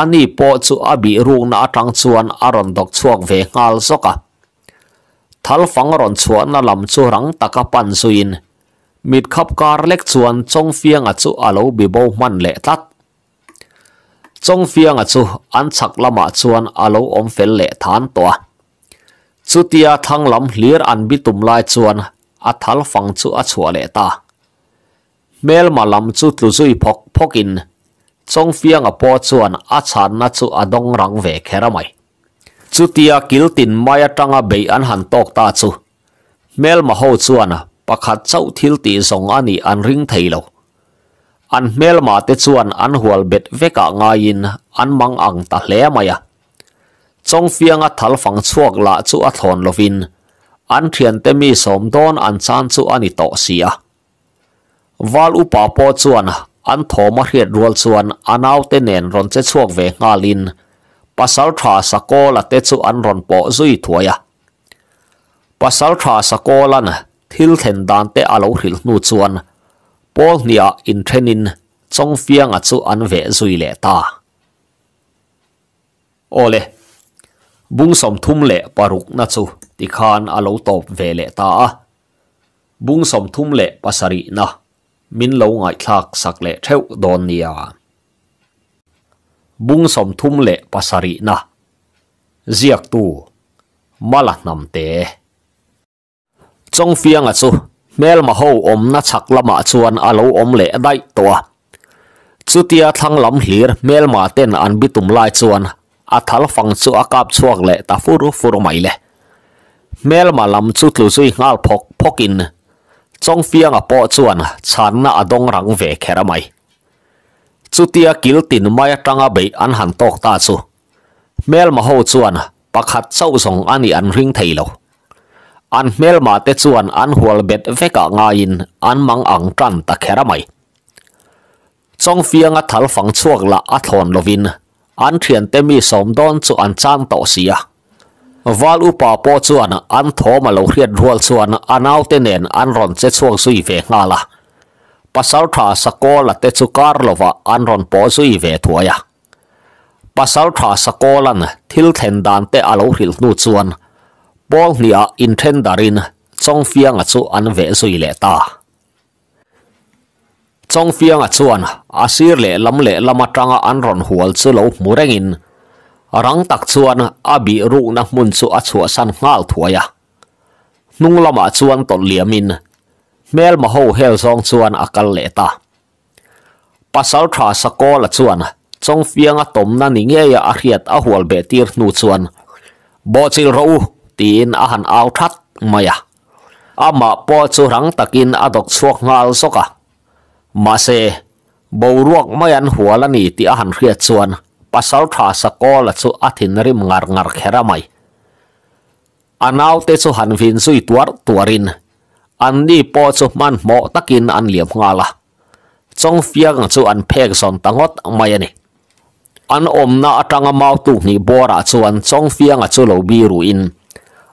Ani po cu abi rung na atang cuan a ron tok cuak ve ngaal so Thal fang ron cuan na lam cu rang taka pan su in. mit khap kar lek chuan chong fiang a chu alo bi bo man le tat chong fiang a chu an chak lama chuan alo om fel le than to chutia thang lam hlir an bi tum lai chuan a thal fang chu a chua le ta mel ma lam chu tlu zui phok phok in chong po chuan a na chu a rang ve khera chutia kiltin maya tanga be an han tok ta chu mel ma ho chuan pakhat chau thil ti zong ani an ring theilo an mel ma te chuan an hual bet veka an mang ang ta hle maya chong fianga thal fang chuak la chu a thon lovin an thian te mi an chan chu ani to sia po chuan an thoma hriat rual anau te nen ve ngalin pasal tha sakola te chu an po zui thuaya pasal tha sakolan thil then dan te alo hril nu chuan paul nia in thenin chong fiang a chu an ve zui le ta ole bung som lệ bà paruk na chu ti khan alo top về le ta a bung som thum le pasari na min lo ngai thak sak le theu don nia bung som thum le pasari na ziak tu mala nam te จงเฟียงอ่ะซูเมลมาโฮอมนัชักละมาชวนอาลูอมเละได้ตัว จุดที่ทั้งลำหีรเมลมาเต้นอันบิตุมไล่ชวนอัฐลฟังจูอากาบชวกเละตาฟูรุฟูรุไม่เละเมลมาลำจุดลุซุยงาลพกพกินจงเฟียงอ่ะปอชวนฉันน่ะดงรังเวกเฮระไม่จุดที่กิลตินไม่ตั้งอะเบอันหันตกตาซูเมลมาหูชวนประคัดเร้าสงอันนี้อันริงไทยลว an mel ma te chuan an hual bet veka nga in an mang ang tran ta khera mai chong fiang a thal phang chuak la a thon lovin an thian te mi som don chu an chang to sia wal upa po chuan an tho ma lo hriat rual chuan anau te nen an ron che chuang sui ve nga la pasal tha sakola te chu kar lova an ron po sui ve thuaya pasal tha sakolan thil then te alo hril nu chuan bol nia in ten darin chong fia nga chu an ve zui le ta chong fia nga chu an asir le lam le lama tanga an ron hual chu lo mureng in rang tak chu an a bi ru na mun chu a chu san ngal nung lama chu an ton liam mel ma ho hel song chu an akal le ta pasal tha sakol chu an chong fia nga tom na ni ya a a hual be tir nu chu an bo chil ro tin a han au that mai à ama po chu rang takin adok chuak ngal soka à. ma se bo ruak mai an huala ni ti a han khia chuan pasal tha sakol chu athin rim ngar ngar khera mai anau te chu han vin sui tuar tuarin an ni po chu man mo takin an liam ngala à. chong fiang chu an phek son tangot mai ani an omna atanga mau tu ni bora chuan chong fiang chu lo bi ruin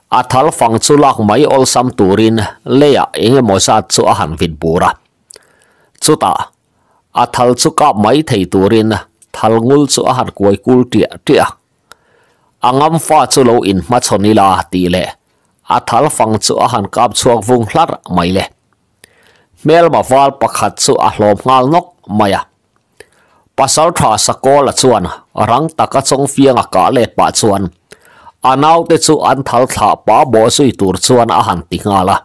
a thal fang chu lak mai ol sam turin leya enge mo sa chu a han vit bura chuta a thal chu ka mai thei turin thal ngul chu a han koi kul tia tia angam fa chu lo in ma choni la ti le a thal fang chu a han kap chuak vung hlar mai le mel ma wal pakhat chu a hlom ngal nok maya pasal tha sakol chuan rang taka chong fianga ka le pa chuan anau te chu an thal tha pa bo sui tur chuan a han ti nga la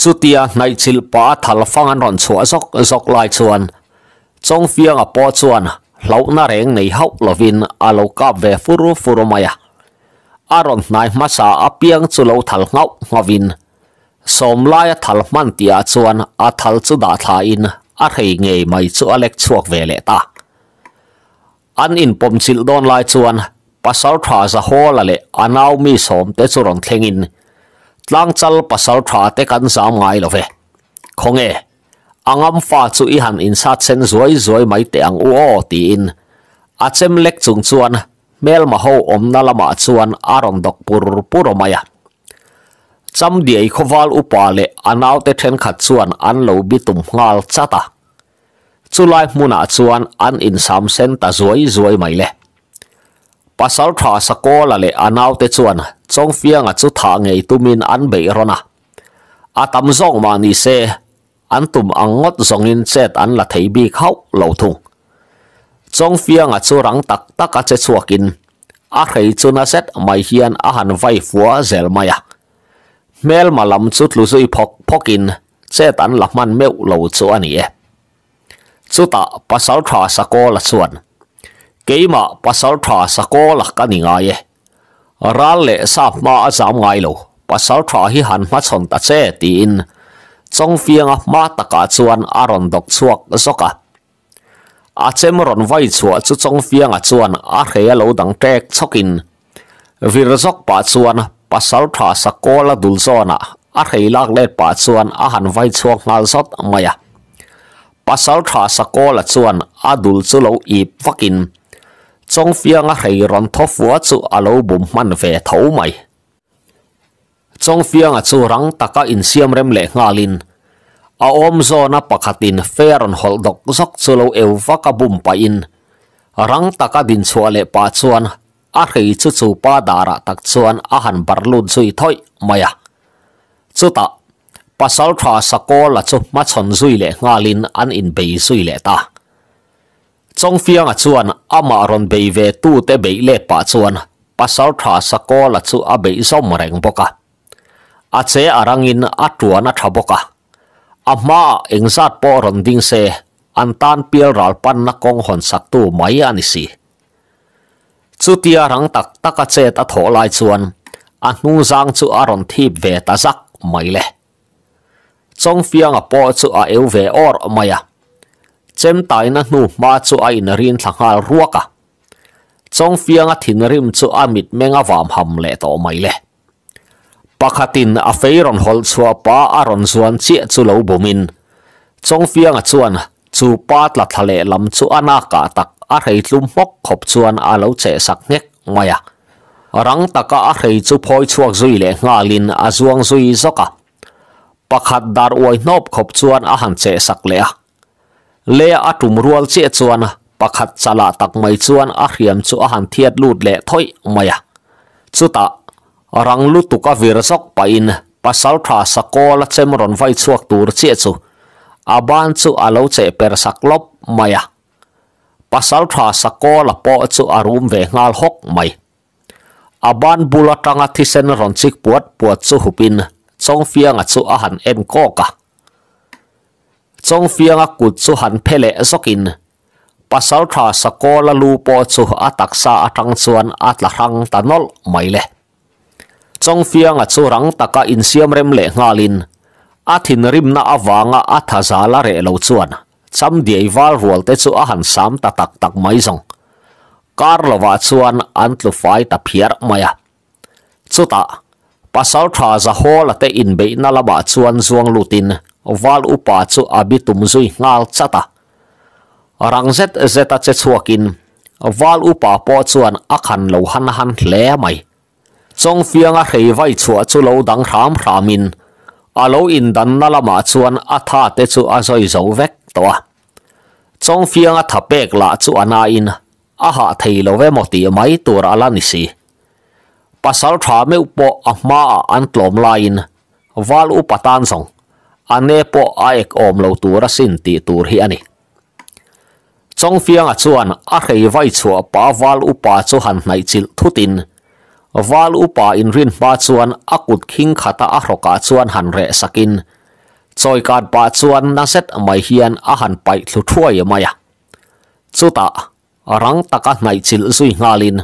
chutia nai chil pa thal fang an ron chua zok zok lai chuan chong fiang a po chuan lau na reng nei hau lovin a lo ka ve furu furu maya aron nai masa a piang chu lo thal ngau ngawin som lai a thal man tia chuan a thal chu da tha in a rei nge mai chu alek chuak ve le ta an in pom chil don lai chuan pasal thra za ho la le anaw mi som te chu rong thlengin tlang chal pasal thra te kan zam ngai lo ve khonge angam fa chu i han in sat sen zoi zoi mai te ang o ti in achem lek chung chuan mel ma ho om na lama chuan arong dok pur puro maya cham diai khoval upa le anaw te then khat chuan an lo bi tum ngal chata chulai muna chuan an in sam sen ta zoi zoi mai le pasal tha sakola le anau te chuan chong fia nga chu tha ngei tumin an be rona atam zong ma ni se an tum angot zong in set an la thei bi khau lo thu chong fia nga chu rang tak tak a che chuakin a khei chuna set mai hian a han vai fuwa zel maya mel malam chu thlu zui phok phokin che tan lahman meu lo chu ani e sakola chuan cái mà bắt sầu trò sa cô là cái gì ngay ra lệ sa mà dám ngay luôn bắt sầu trò hi hàn mắt chọn ta sẽ tin trong phiên mà tất cả à aron độc chuộc zoka à chém ron vai chuột chứ trong phiên à chuan à khé lâu đằng trek chokin vì zok pa chuan bắt sáu trò sa cô là dul zona à khé lạc lệ pa chuan à hàn vai chuộc ngal sot maya pasal tha à chuan adul chu lo i vakin chong phiang a rei ron tho fua chu alo bum man ve tho mai chong phiang a chu rang taka in siam rem le ngalin a om zona pakhatin fer on hol dok zok chulo eu vaka bum pa in rang taka din chua le pa chuan a rei chu chu pa dara tak chuan a han barlun chui thoi maya à. chuta pasal tha là a chu ma chon lệ le ngalin an in bei zui lệ ta song phiang a à chuan ama ron bei ve tu te bei le pa chuan pasal tha sakol a à chu a bei som reng boka à. a che arangin a tuan a tha boka ama engzat po ron ding se an tan pial ral pan na kong hon sak tu mai ani si chutia rang tak tak a chet a tho lai chuan a nu zang chu aron ron thip ve ta zak mai le chong phiang a po chu a eu ve or maya Tsem tai na nu maa zu a ina rin la ngaa ruo ka. Cong fia ngaa tin rin zu a mit me ngaa vaam ham le to mai le. Paka tin a fei ron hol zua paa a ron zuan cie zu lau bu min. Cong fia ngaa zuan zu paa tla thale lam zu a naa ka tak a rei lum mok kop zuan a lau ce sak nek ngoa Rang taka a rei zu poi chuak zui le ngaa a zuang zui zoka. Paka dar uay nop kop zuan a hang ce sak le ya. le a tum rual che chuan pakhat chala tak mai chuan a hriam chu a han thiat lut le thoi mai a chuta rang lu tuka vir sok pain pasal tha sakol chem ron vai chuak tur che chu aban chu alo che per saklop mai a pasal tha sakol po chu arum ve ngal hok mai aban bula tanga thisen ron chik puat puat chu hupin chong fianga chu a han en ko ka chong phiang a kut chu han phele zokin pasal tha sakola lu po chu a taksa atang chuan atla hang tanol maile chong phiang a chu rang taka in siam rem le ngalin a thin rim na awanga a tha zala re lo chuan cham diai wal rual te chu a han sam ta tak tak mai zong karlova chuan antlu fai ta phiar maya chuta pasal tha za ho la te in be na la ba chuan zuang lutin wal upa chu abi tum zui ngal chata rang zet zeta che chuakin wal upa po chuan akhan lo han han hle mai chong fianga rei vai chua chu lo dang ram ramin alo in dan na lama chuan atha te chu azoi zo vek towa chong fianga thapek la chu ana in aha thei lo ve moti mai tur ala ni si pasal tha me upo ama an tlom lain wal u patan song ane po a ek om lo tura sin ti tur hi ani chong fiang a chuan a rei vai chu pa wal u pa chu han nai chil thutin wal u pa in rin pa chuan akut khing khata a roka chuan han re sakin choi kat pa chuan na set mai hian a han pai thlu thuai maya chuta rang taka nai chil zui ngalin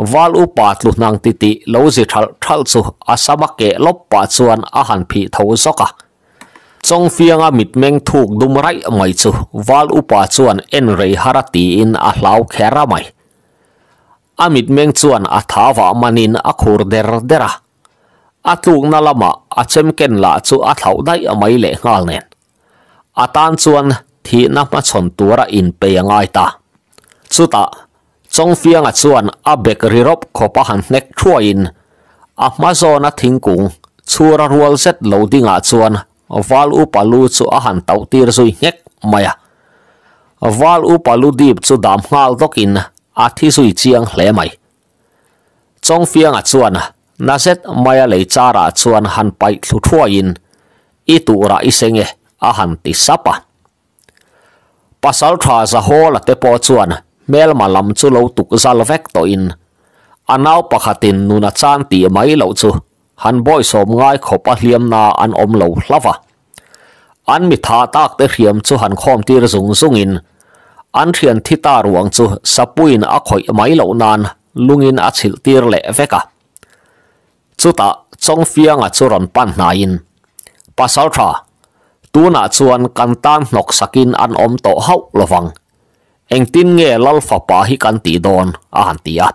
wal u pat lu nang ti ti lo zi thal thal chu asama ke lop pa chuan a han phi tho zoka chong fianga mit meng thuk dum rai mai chu wal u pa chuan en rei harati in a hlau khera mai amit meng chuan a thawa manin a khur der dera a tlung na lama a chem ken la chu a thlau dai a mai le ngal nen a tan chuan thi na ma chon tura in pe ngai ta chuta Zong Fia nga zuwan abek rirob ko pa han nek thuwa in ah ma zo na ting kung chu ra ruwal set lau di nga zuwan vaal u pa lu zu a han tautir sui ngek maya vaal u pa lu diib zu dam nga al tok in a ti sui ziang le may Zong Fia nga zuwan na set maya lei ca ra han pai lu thuwa i tu ra i senge a han tisapa Pa sal tra za ho la tepo zuwan mel mà làm cho lâu tục zal vek to in anau pakhatin nuna chan ti mai lo chu han boy som ngai khopa hliam na an om lo hlava an mi tha tak te hriam chu han khom tir dung dung in an thian thi ta ruang chu sapuin a khoi mai lo nan lungin a chil tir le veka chu ta chong fianga chu ron pan na in pasal tha tu na chuan kan tan nok sakin an om to hau lovang eng tin nghe lal fa pa hi kan ti don a han ti a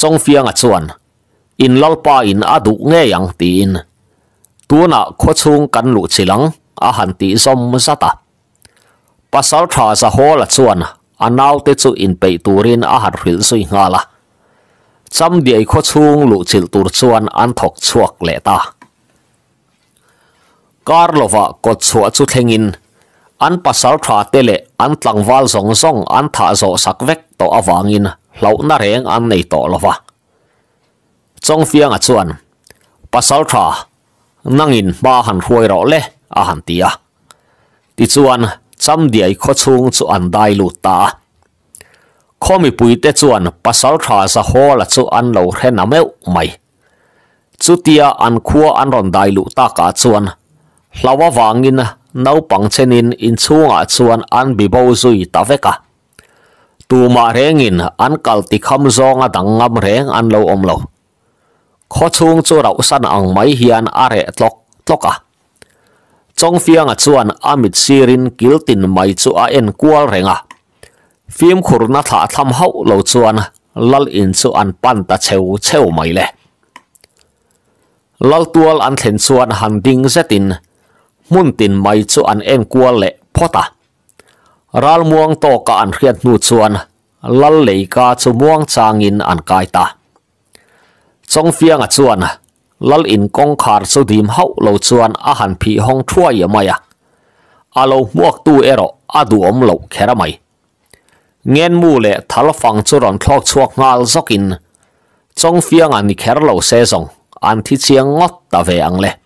chong fiang a chuan in lal pa in a du nge yang ti in na kho chung kan lu chilang a han ti zom zata pasal tha sa hol a chuan anaw te chu in pe turin a har hril sui ngala cham diai kho chung lu chil tur chuan an thok chuak le ta Karlova kot chua chu thengin an pasal thả tê lệ an tlang val zong zong an thả zo sắc vek to awangin lâu na reng an nei to lova trong phiang à chuan pasal thả nangin ba han huai ro le a han tia ti chuan cham diai kho chung chu an dai lu ta khomi puite chuan pasal thả sa hola chu an lo hren ameu mai chutia an khua an ron dai lu ta ka chuan hlawa wangin no pang chenin in chunga chuan an bi bo zui ta veka tuma rengin an kal ti kham zonga dangam reng an lo om lo kho chung chu rau san ang mai hian are tlok tloka chong fianga chuan amit sirin kiltin mai chu a en kual renga phim khurna tha tham hau lo chuan lal in chu an pan ta cheu cheu mai le lal tual an thlen chuan handing zetin mun tin mai chu an em kual le phota ral muang to ka an riat nu chuan lal lei ka chu muang changin an kai ta chong fiang a chuan lal in kong khar chu dim hau lo chuan a han phi hong thuai maya alo muak tu ero adu om lo khera mai ngen mu le thal fang chu ron thlok chuak ngal zokin chong fiang an ni kher lo se zong an thi chiang ngot ta ve ang le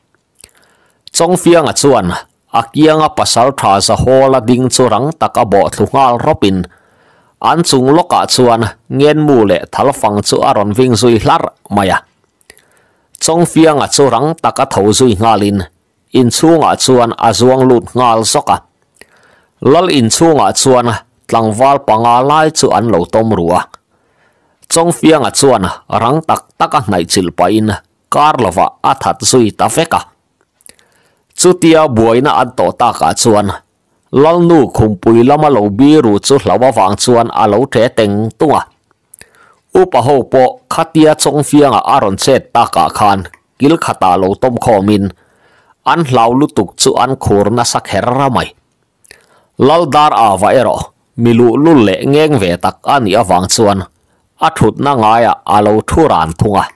chong fiang a chuan a kiang a pasal tha za hola ding chu rang tak a bo thungal ropin an chung loka chuan ngen mu le thal fang chu aron wing zui hlar maya chong fiang a chu rang tak a thau zui ngalin in chunga chuan a zuang lut ngal soka lal in chunga chuan tlangwal panga lai chu an lo tom ruwa chong fiang a rang tak tak a nai chil pa in karlova athat zui ta feka chutia na ăn to ta ka chuan lalnu khumpui lama lo bi ru à à. à, chu hlawa wang chuan a lo the teng tunga upa ho po khatia chong fianga aron set ta ka khan kil khata lo tom khomin an hlau lutuk chu an khurna sakher ramai laldar awa ero milu lul le ngeng ve tak ani awang chuan a thut na ngaya alo thuran à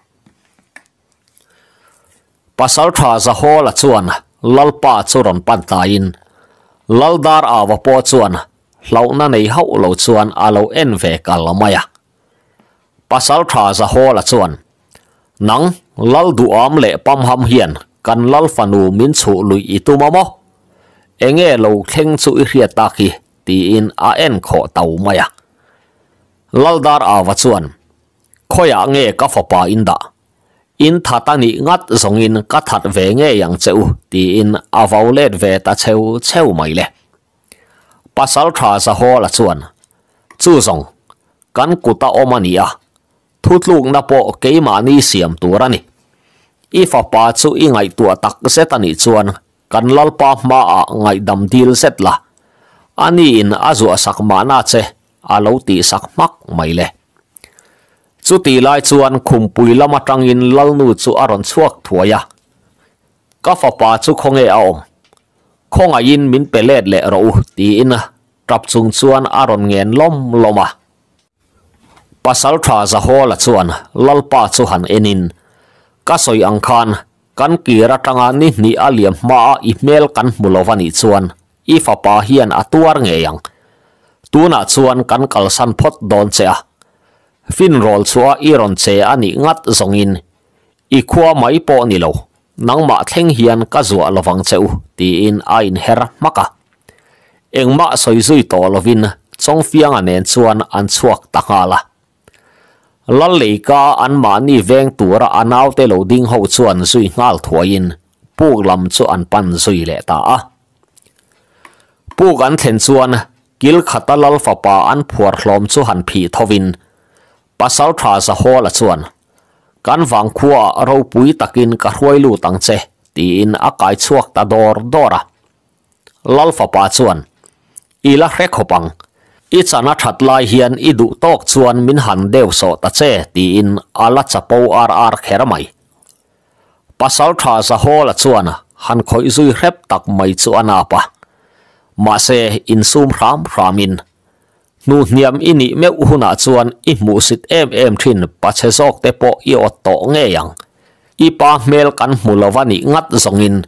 pasal tha za hola à lalpa churon panta in laldar awa po chuan lo na nei hau lo chuan alo lo en ve kal maya pasal tha za hola chuan nang lal du am le pam ham hian kan lal fanu min chu lui ituma mo enge lo thleng chu i hria ta ki ti in a en kho tau maya laldar awa chuan khoya nge ka pa in da in thật ta ni ngắt giống in cắt thật về nghe yang cheu thì in à vào lết về ta cheu cheu mày lẹ pasal thà sa ho là chuẩn chú giống cắn cụ ta ôm anh à thút lục nạp bộ kế mà ni xiêm tu ra ni ifa pa chu i ngai tua tak se ta ni chuan kan lal pa ma a ngai dam dil set la anh in azua sak ma na che a lâu ti sak mắc mày le lại chu ti lai chuan khum pui lama tangin lalnu chu aron chuak thuaya ka fa pa chu khonge a om khonga in min pelet le ro ti in à. trap chung chuan aron à ngen lom loma pasal à. tha za hola chuan lalpa chu han enin ka soi ang khan kan kira tanga ni ni aliam ma email kan mulovani chuan i fa pa hian atuar ngeyang tuna chuan kan kalsan phốt don che a fin rol chua iron che ani ngat zongin ikua mai po ni lo nang ma theng hian ka zua lawang cheu ti in a in her maka eng ma soi zui to lovin chong fianga nen chuan an chuak takala lalle ka an ma ni veng tura anau te lo ding ho chuan zui ngal thuain pu lam chu an pan zui le ta a pu gan then chuan lal fa pa an phuar hlom chu pasal tha sa hola chuan kan wang khuwa ro pui takin ka hroi lu tang che ti in akai chuak ta dor dora lalfa pa chuan ila rek hopang i chana that lai hian i du tok chuan min han dew so ta che ti in ala chapo ar ar kher mai pasal tha zui rep tak mai chu ana pa ma se in nu niam ini me huna chuan i mu sit em em thin pache zok te po i ot to nge yang i pa mel kan mulawani ngat zongin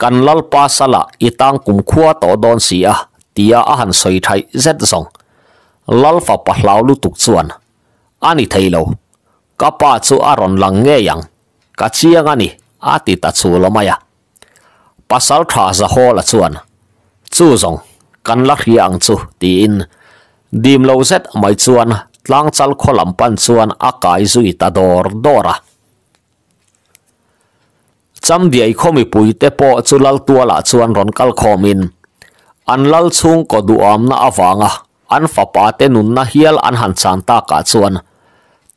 kan lal pa sala i tang kum khua to don si a tia a han soi thai zet zong lal fa pahlau lu tuk chuan ani thailo ka pa chu aron lang nge yang ka chiang ani a ti ta chu lomaya pasal tha za hola chuan chu zong kan la riang chu ti in ดีมเลูเซ็ตไม่ชวนหลังจากคลัมปันชวนอากาศสุยตาดอร์ดอระจำเดียคมิปุยเตปอจุลลตัวละชวนรอนกัลคอมินอันลลซุงก็ดูอามนาอวังอะอันฝาปาเตนุนนาเฮียลอันหันสานตากาชวน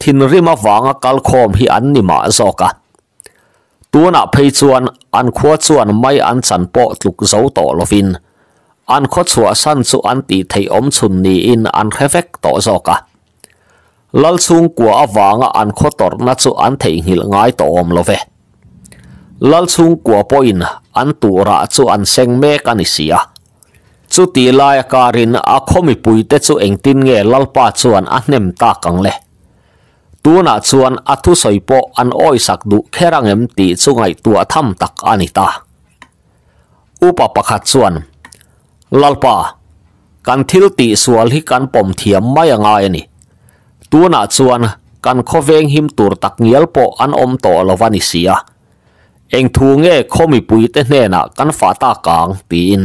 ทินริมวังะกัลคอมฮีอันนิมาซกะตัวน่ะเพยชวนอันขวสชวนไม่อันสันปอลุกเสาต่อลฟิน an khót sủa san su an tỷ thầy ống chun ni in an khé vek tỏ giò cả lal sung của avang an khót tỏ na chu an thầy hil ngay tỏ om lo ve lal sung của poin an tu ra chu an seng me kan isia chu ti lai karin a khomi pui te chu eng tin nge lal pa an a nem ta kang le tu na chuan a thu soi po an oi sak du kherang em ti chu ngai tua tham tak ani ta upa pakhat an ลลปากันทิลติส่วลที่การปมเทียมไม่ยังไงนี่ตัวนัดส่วนการขเวงหิมตูรตักเงียบโปอันอมต่อลวานิเสียเองทูงเง่ขมีปุยเตเนนะกันฝาตากางตีน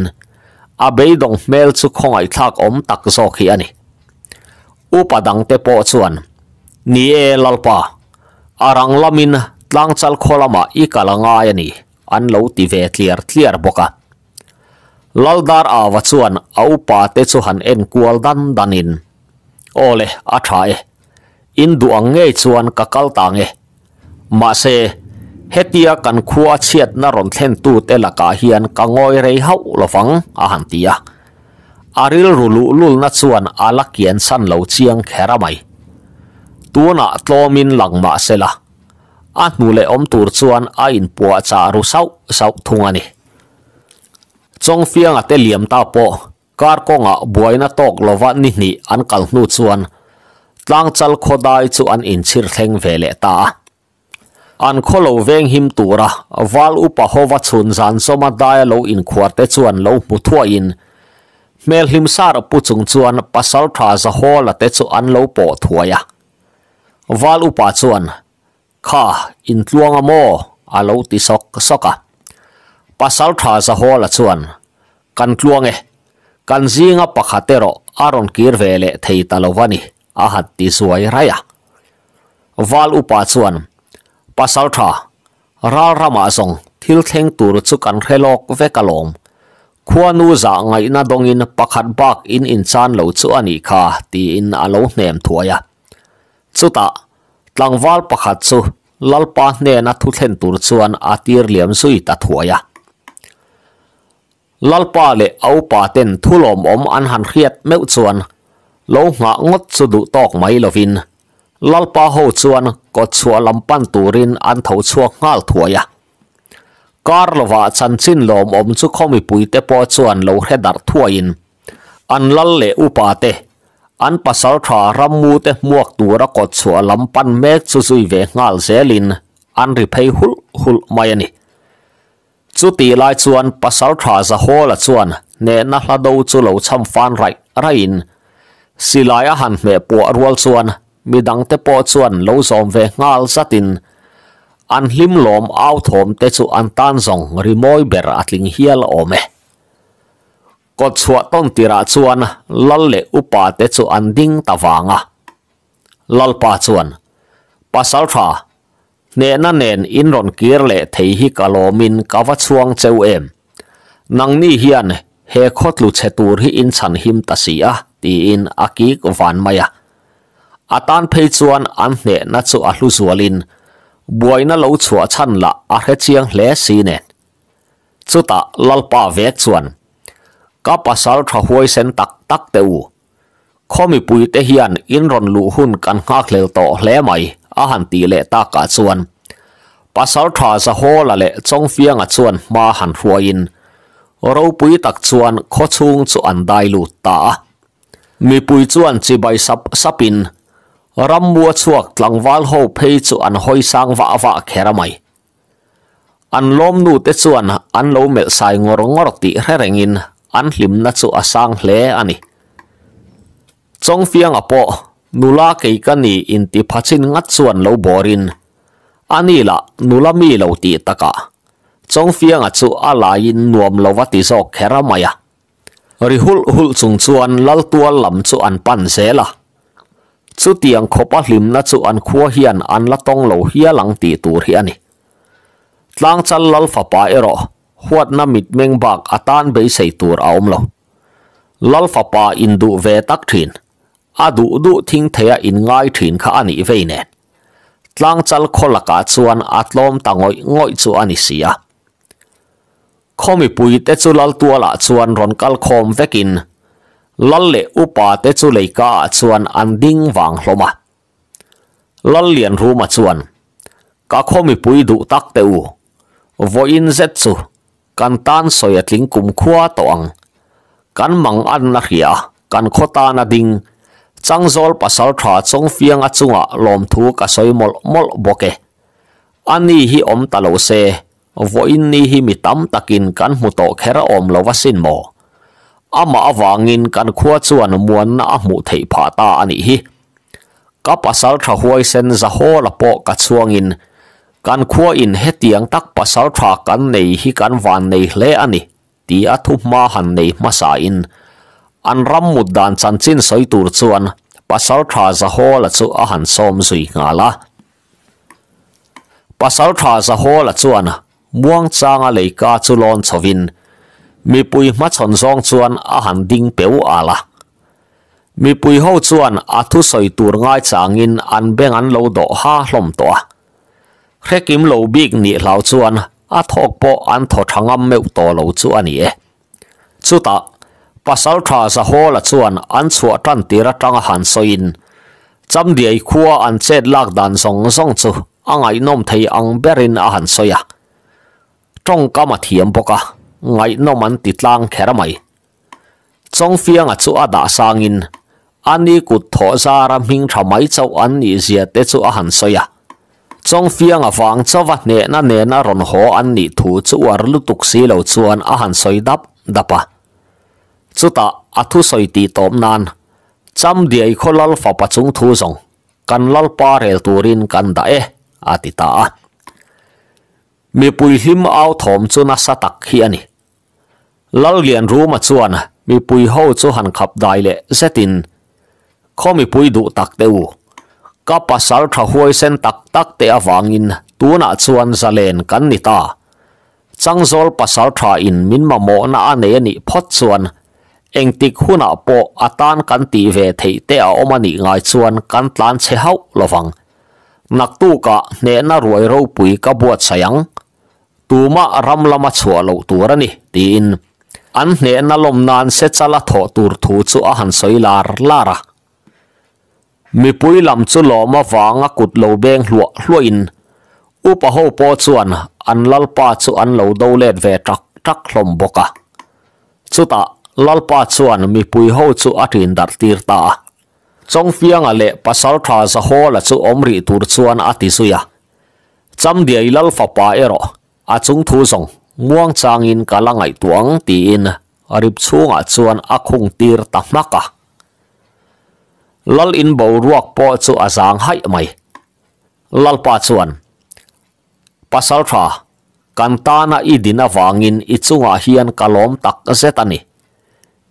อาเบยดงเมลสุขงไอทักอมตักโซขีอนี่อุปดังเตโป่วนนี่เอลลปาอารังลามินตั้งจัลโคลมาอีกาลังไงนี่อันเลวตีเวทเลียร์เลียร์บกะ laldar awa chuan aupa te chu han en kual dan danin ole a tha e in duang nge chuan kakal ta nge ma se hetia kan khua chiat na ron thlen tu te laka hian kangoi rei hau lofang a han tia aril rulu lul na chuan alakian san lo chiang khera mai tuna tlomin langma sela a nu le om tur chuan a in puwa cha ru sau sau thungani Tiong fia nga te liam ta po, kar ko nga abuay na tok lo va nini an kal nu zuwan, tang chal ko dai zuan in Chirteng vele ta. An ko lo veng him tu ra, val upa ho va chun zan soma daya lo in kuar te zuan lo mu tua in, mel him sara pu jung zuan na pasal praza ho la te zuan lo po tua ya. Val upa zuan, ka in tuwa nga mo alo ti sok kusoka, pasal tha za ho la chuan kan tluang e kan zinga pakhatero aron kir vele thei talawani a hat ti suai raya wal upa chuan pasal tha ral rama song thil theng tur chu kan khelok ve kalom khua nu za ngai na dongin pakhat bak in in chan lo chu ani kha ti in alo hnem thuaya chuta tlangwal pakhat chu lalpa hne na thu thlen tur liam sui ta thuaya ลลปาเลเอาป่าเต็นทุลมอมอันหันเครียดเมื่อ่วนูลหงงดสุดุตอกไม่ลฟินลลปาหู่วนกดชัวลำปันตูรินอันเ่าชัวงาลถัวยะการลวะชันชินลมอมสุขมีปุยเตปอ่วนูลเฮดัดถั่วอินอันลลเลอุปาเตอันปัสสาวะรำมูเตมวกตัวรกดชัวลำปันเมอสุสุยเวงาลเซลินอันริเพยหุลหุลมายนี่ chú tì lai chuan pasal thả ra hô là chuan nè nát là đâu chú lâu chăm phan rạch ra in xì lai á hẳn mẹ bùa ruol chuan mi đăng tế bò chuan lâu dòm về ngal sát in an lim lom ao thom te chu an tan zong ri moi ber atling hial ome eh. ko chua ton tira chuan lal le upa te chu an ding tawanga lal pa chuan pasal tha nè na nền in ron kir lệ thấy hi cả lò min cả vắt xuống châu em năng ni hiền he khót lụt xe tour hi in san him ta si à ti in akik van maya tan phê chuan an nè na chu a hlu zualin buai na lo chua chan la a he chiang hle si nen chuta lalpa vek chuan ka pasal tha huai sen tak tak te u khomi pui te hian in ron lu hun kan ngak lel to hle mai อาหันตีเละตากาชวนปัสสาวะทาสะโฮละเละจงเฟียงอชวนมาหันหัวอินเราปุยตักชวนขชุงจวนได้ลูตามีปุยชวนจีใบสับสับินรำมัวชวกหลังวาลโฮเพยจวนหอยสางวะวะแคระไม่อันล้มนูเตชวนอันโลเมลสายงรงงรติแรงอินอันหลิมนัชวอสางเลอันนี้จงเฟียงอโปนูลาเกย์กันนี่อินทิพัชินงัดส่วนเลวบอรินอันนี้ละนูลามีเลวตีตะกะจงเฟียงอัดจฉริยะนวมเลววัติโกเคระมายะริฮุลฮุลสุงส่วนลลตัวลำส่วนปันเซละสุดียังขบหลิมนัดส่วนขัวเฮียนอันละตงเลวเฮียหลังตีตูเฮียนี่ตลางจันลลฟะปาเอรอหัวหน้ามิดเมงบักอัตานไปใส่ตัวอาอมลลลฟะปาอินดูเวตักทินอาดูดูทิ้งเทียอินง่ายถิข้าอันนี้เวนเนตลังจัลคลักาชวนอัตลมต่างอยง่อยชวนอันนี้เสียคอมีปุยเตจุลลตัวละชวนรอนกัลคอมเวกินลัลเลอุปาเตจุเลิกาชวนอันดิ้งวังลมะลัลเลียนรู้มาชวนก็คอมีปุยดูตักเตอูวอยนเซจูกันตันสอยทิ้งกุมขัวตองกันมังอันนักยากันขคตานาดิ้งจังจอลปัสสาวะขาด่งเฟียงอจุงะลมทุกขะสอยมลมลบกเออันนี้ฮิอมตะลุเซวอินนี้ฮิมิตัมตะกินกันมุตโตเคระอมลวสินโมอามาวางินกันขวดส่วนมวนน้ามุทัยพัตตาอันนี้ฮิกับพัสสาวะขาดห่วยเซนจะโหละโปกัดส่วนินกันขวอินเฮตียงตักพัสสาวะขาดกันในฮิกันวันในเลอันนี้ทีอัทุมาหันในมาสาอิน an ram mut dan chan chin soi tur chuan pasal tha za ho la chu a han som zui nga la pasal tha za ho la chuan muang changa leika chu lon chovin mi pui ma chon zong chuan a han ding peu ala mi pui ho chuan a thu soi tur ngai changin an beng an lo do ha hlom to khrekim lo big ni hlau chuan a thok po an tho thangam meu to lo chu ani e chuta pasal tha sa ho la chuan an chua tan tira tanga han soin cham diai khua an chet lak dan song song chu angai nom thei ang berin a han soya trong ka ma thiam boka ngai nom an ti tlang khera mai chong fiang a chu ada sangin ani ku tho za ram hing tha mai chau an ni zia te chu a han soya chong fiang a wang chawa ne na ne na ron ho an ni thu chu war lutuk si lo chuan a han soi dap dapa จุดตาอธุสอยตีตอมนานจำเดียอีกลลฟาปัจุงทูสงกันลลปาเรลตูรินกันได้อาติตา มีปุยหิมเอาถมจุนัสตักเฮียนีลลเลียนรู้มาชวนมีปุยหูจุหันขับได้เลยเซตินข้อมีปุยดูตักเตวก็ปัสสาวะห้วยเส้นตักตักเตะฟางอินตัวนัชวนซาเลนกันนิตาจังโซลปัสสาวะอินมินมาโมนาเนียนี่พอดชวน anh eng tik khuna po atan kan ti ve thei te a omani ngai chuan kan tlan che hau lovang nak tu ka ne na ruai ro pui ka buat sayang tuma ram lama chua lo turani tin an ne na lom nan se chala tho tur thu chu a han soilar lara mi pui lam chu lo ma wanga kut lo beng hlua u upa ho po chuan an lal pa chu an về trắc trắc tak tak hlom boka chuta lalpa chuan mi pui ho chu atin dar tir ta chong fiang ale pasal tha za ho la chu omri tur chuan ati suya cham dia ilal fa pa ero a chung thu song muang chang in kalangai tuang ti in arip chunga chuan akhung tir ta maka lal in bo ruak po chu azang hai mai lalpa chuan kantana i dina wangin i chunga hian kalom tak zetani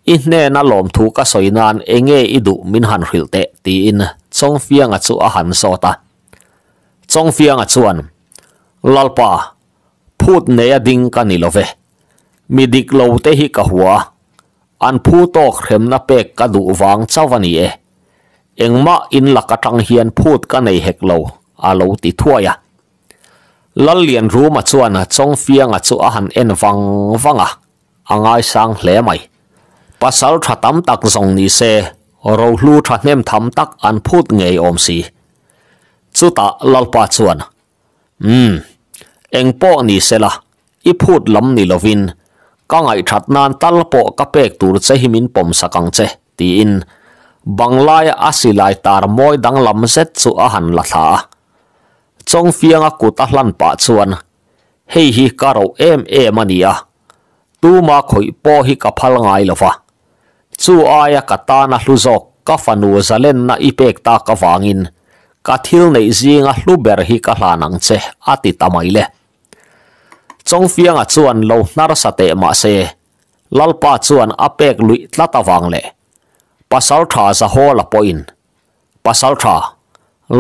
in inne na lom thu ka soinan enge idu min han hrilte ti in chong fiang achu a han sota chong fiang achuan lalpa phut ne a ding ka ni love midik lo te hi ka hua an phu to khrem na pek ka du wang chawani e engma in laka tang hian phut ka nei hek lo a lo ti thua ya, lal lian ru ma chuan a chong fiang achu a han en wang wanga angai sang hle mai pasal tha tam tak zong ni se ro hlu tha nem tham tak an phut ngei om si chu ta lal pa chuan um eng po ni se la i phut lam ni lovin ka ngai that nan tal po ka pek tur che himin pom sakang che ti in banglai asilai tar moi dang lam set chu a han la tha chong fianga ku ta hlan pa chuan hei hi karo em em ania tu ma khoi po hi ka phal ngai lova chu aya kata na hluzok ka fanu zalen na ipek ta ka wangin ka thil nei zinga hluber hi ka hlanang che ati tamai le chong fianga chuan lo hnar sa te ma se lalpa chuan apek lui tlata wang le pasal tha za hola poin pasal tha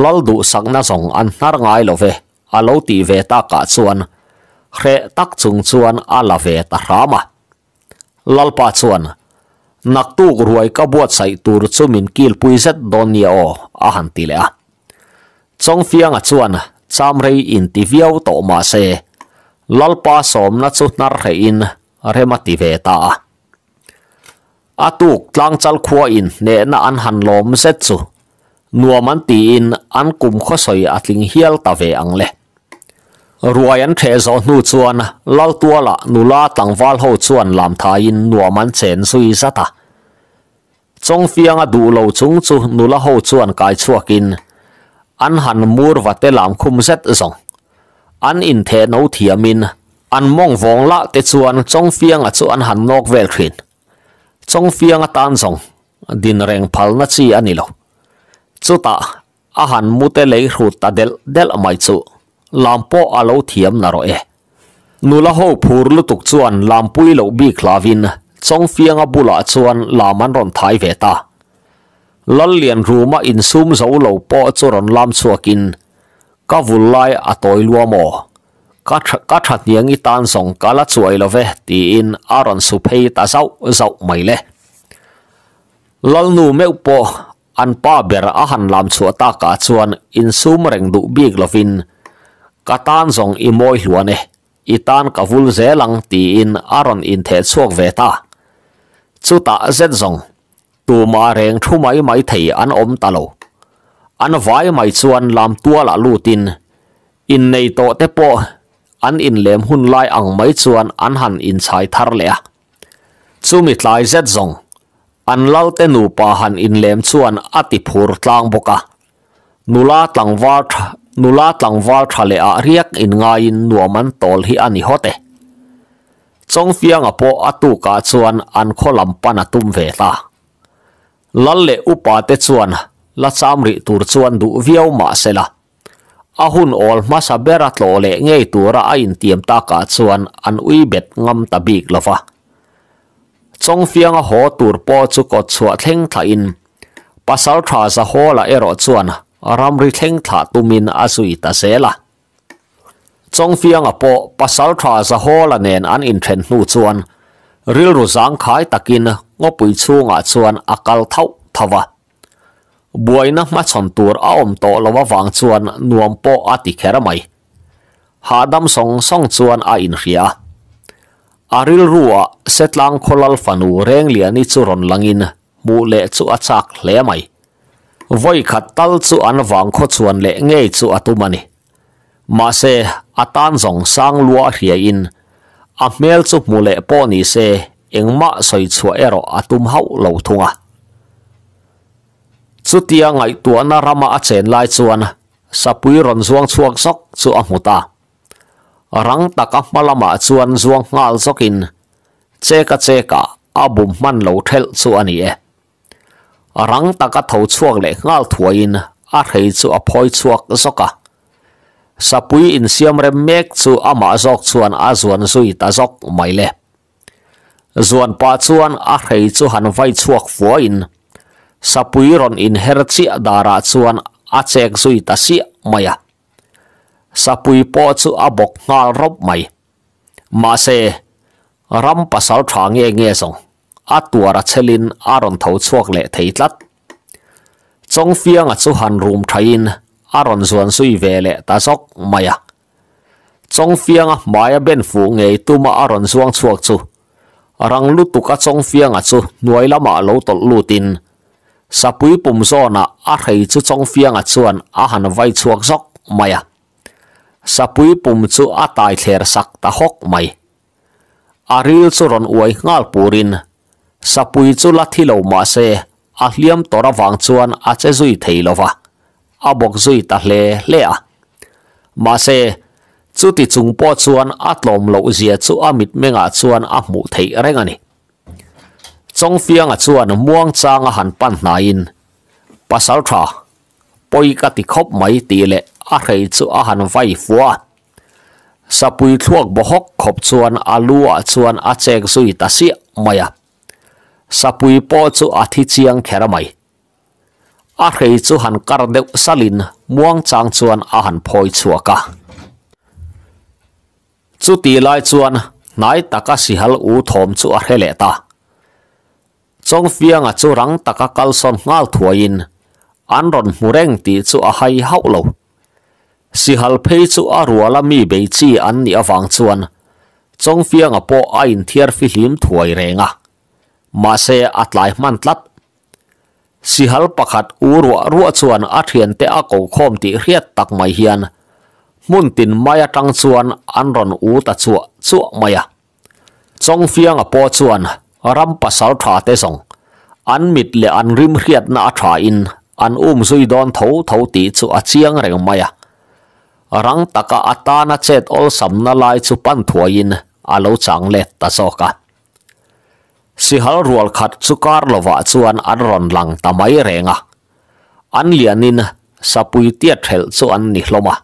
lal du sakna zong an hnar ngai lo ve alo ti ve ta ka chuan khre tak chung chuan ala ve ta rama lalpa chuan nakto gruai ka buat sai tur chumin kil puizat donia o a hantilea chong fiang a chuan chamrei in ti viau to ma se lalpa som na chu nar re in remati ve ta a tu klang chal khuo in ne na an han in an atling hial ta Ruwayan Kreso nu zuwan lau tuwa la nu la tangwal ho zuwan lam thayin nuwa man tsen sui sata. Chong fia nga du lau zung zu nu la ho zuwan kai chuwa kin. An han mur vat te lam kumzet u zong. An in ten au tia An mong vong la te zuwan Chong fia nga an han nok vel kwen. Chong fia tan zong. Din reng pal na chi an ilo. a han mute lei hul ta del del amay zu. lampo alo thiam naro e nula ho phur lu tuk chuan lampui lo bi khlawin chong fianga bula chuan laman ron thai ve ta lal lian ruma in sum zo lo po choron lam chuakin ka vulai atoi luamo ka ka that niang i tan song kala chuai lo ve ti in aron su phei ta zau zau mai le lal nu meu po an pa ber a han lam chua ta ka chuan in sum reng du big lovin tan zong i moi hluane itan kavul lang ti in aron in the chuak ve ta chu ta zet zong tu ma reng thu mai mai thei an om talo, an vai mai chuan lam tua la lutin in nei to te po an in lem hun lai ang mai chuan an han in chai thar le a chu mi tlai zet zong an lau te nu pa han in lem chuan ati phur tlang boka nula tlang wa nula tlangwal thale a riak in nga in nuaman tol hi ani hote chongfia nga po atu ka chuan an kholam pana tum ve ta lalle upa te chuan la chamri tur chuan du viau ma sela ahun ol ma sa le ngei tura a in tiem ka chuan an ui ngam tabik lova chongfia nga ho tur po chu ko chuwa theng tha in pasal tha za ero chuan รำริเทงถาตุมินอาศุยตาเซละจงฟียงอปโปปัสสาวะสะฮอละเนนอันอินเทนนูชวนริลรุสังขายตะกินงบุยชูงอาชวนอักลเท่าทวะบวยนักมาชนตัวอาอมโตลว่วังชวนนวมปออาติเคระไม่หาดัมสงสงชวนอินเฮียอาริลรัวเซตลังคอลลฟันูเรงเลียนิชุรนลังินมูเลจุอาชักเลไม voi khat tal chu an wang kho chuan le nge chu atumani ma se atan zong sang lua hria in a mel chu mule poni se engma soi chua ero atum hau lo thunga chutia ngai an rama a chen lai chuan sapui ron zuang chuak sok chu a muta rang taka malama chuan zuang ngal zokin cheka cheka abum man lo thel chu ani e răng ta cả thầu chuộc lệ ngal thua in a thầy chu a phoi chuộc zoka sapui in siam rem mek chu ama zok chuan a zuan zui ta zok mai le zuan pa chuan a thầy chu han vai chuộc phua sapui ron in her chi dara chuan a chek zui ta si maya sapui po chu a bok ngal rop mai ma se ram pasal thang nge nge song À. a tuara chelin aron tho chuak le theitlat chong fiang a chu han room thain aron zuan sui ve le ta sok maya chong fiang a maya ben fu ngei tuma aron zuang chuak chu rang lu tuka chong fiang a chu nuai lama lo tol lutin sapui pum zona a rhei chu chong fiang a chuan a han vai chuak zok maya à. sapui pum chu a tai thler sak ta hok mai aril chu ron uai ngal purin sapui chu lathi lo ma se ahliam tora wang chuan a che zui thei lova a bok zui ta hle hle a ma se chu ti chung po chuan atlom lo zia chu amit menga chuan a mu thei reng ani chong fiang a chuan muang chang a han pan na in pasal tha poi khop mai ti a rei chu a han vai fuwa sapui thuak bohok khop chuan alua chuan a chek zui ta si maya sapui po chu athi chiang khera mai a rei chu han kar deuh salin muang chang chuan a han phoi chuaka chu ti lai chuan nai taka sihal u thom chu a hele ta chong fiang a chu rang taka kal son ngal thuain an ron mureng ti chu a hai hau lo sihal phei chu a ruala mi be chi an ni awang chuan chong fiang a po a in thiar fi hlim thuai renga mase atlai mantlat sihal pakhat urwa ruwa chuan athian te ako khom ti hriat tak mai hian muntin maya tang chuan anron u ta chuwa chu maya chong fianga po chuan ram pasal tha te song an mit le an rim hriat na a tha in an um zui don tho tho ti chu a chiang reng maya rang taka atana chet ol samna lai chu pan thuain alo chang sihal rual khat chukar lova chuan anron lang tamai renga an lianin sapui tia thel chu an ni hloma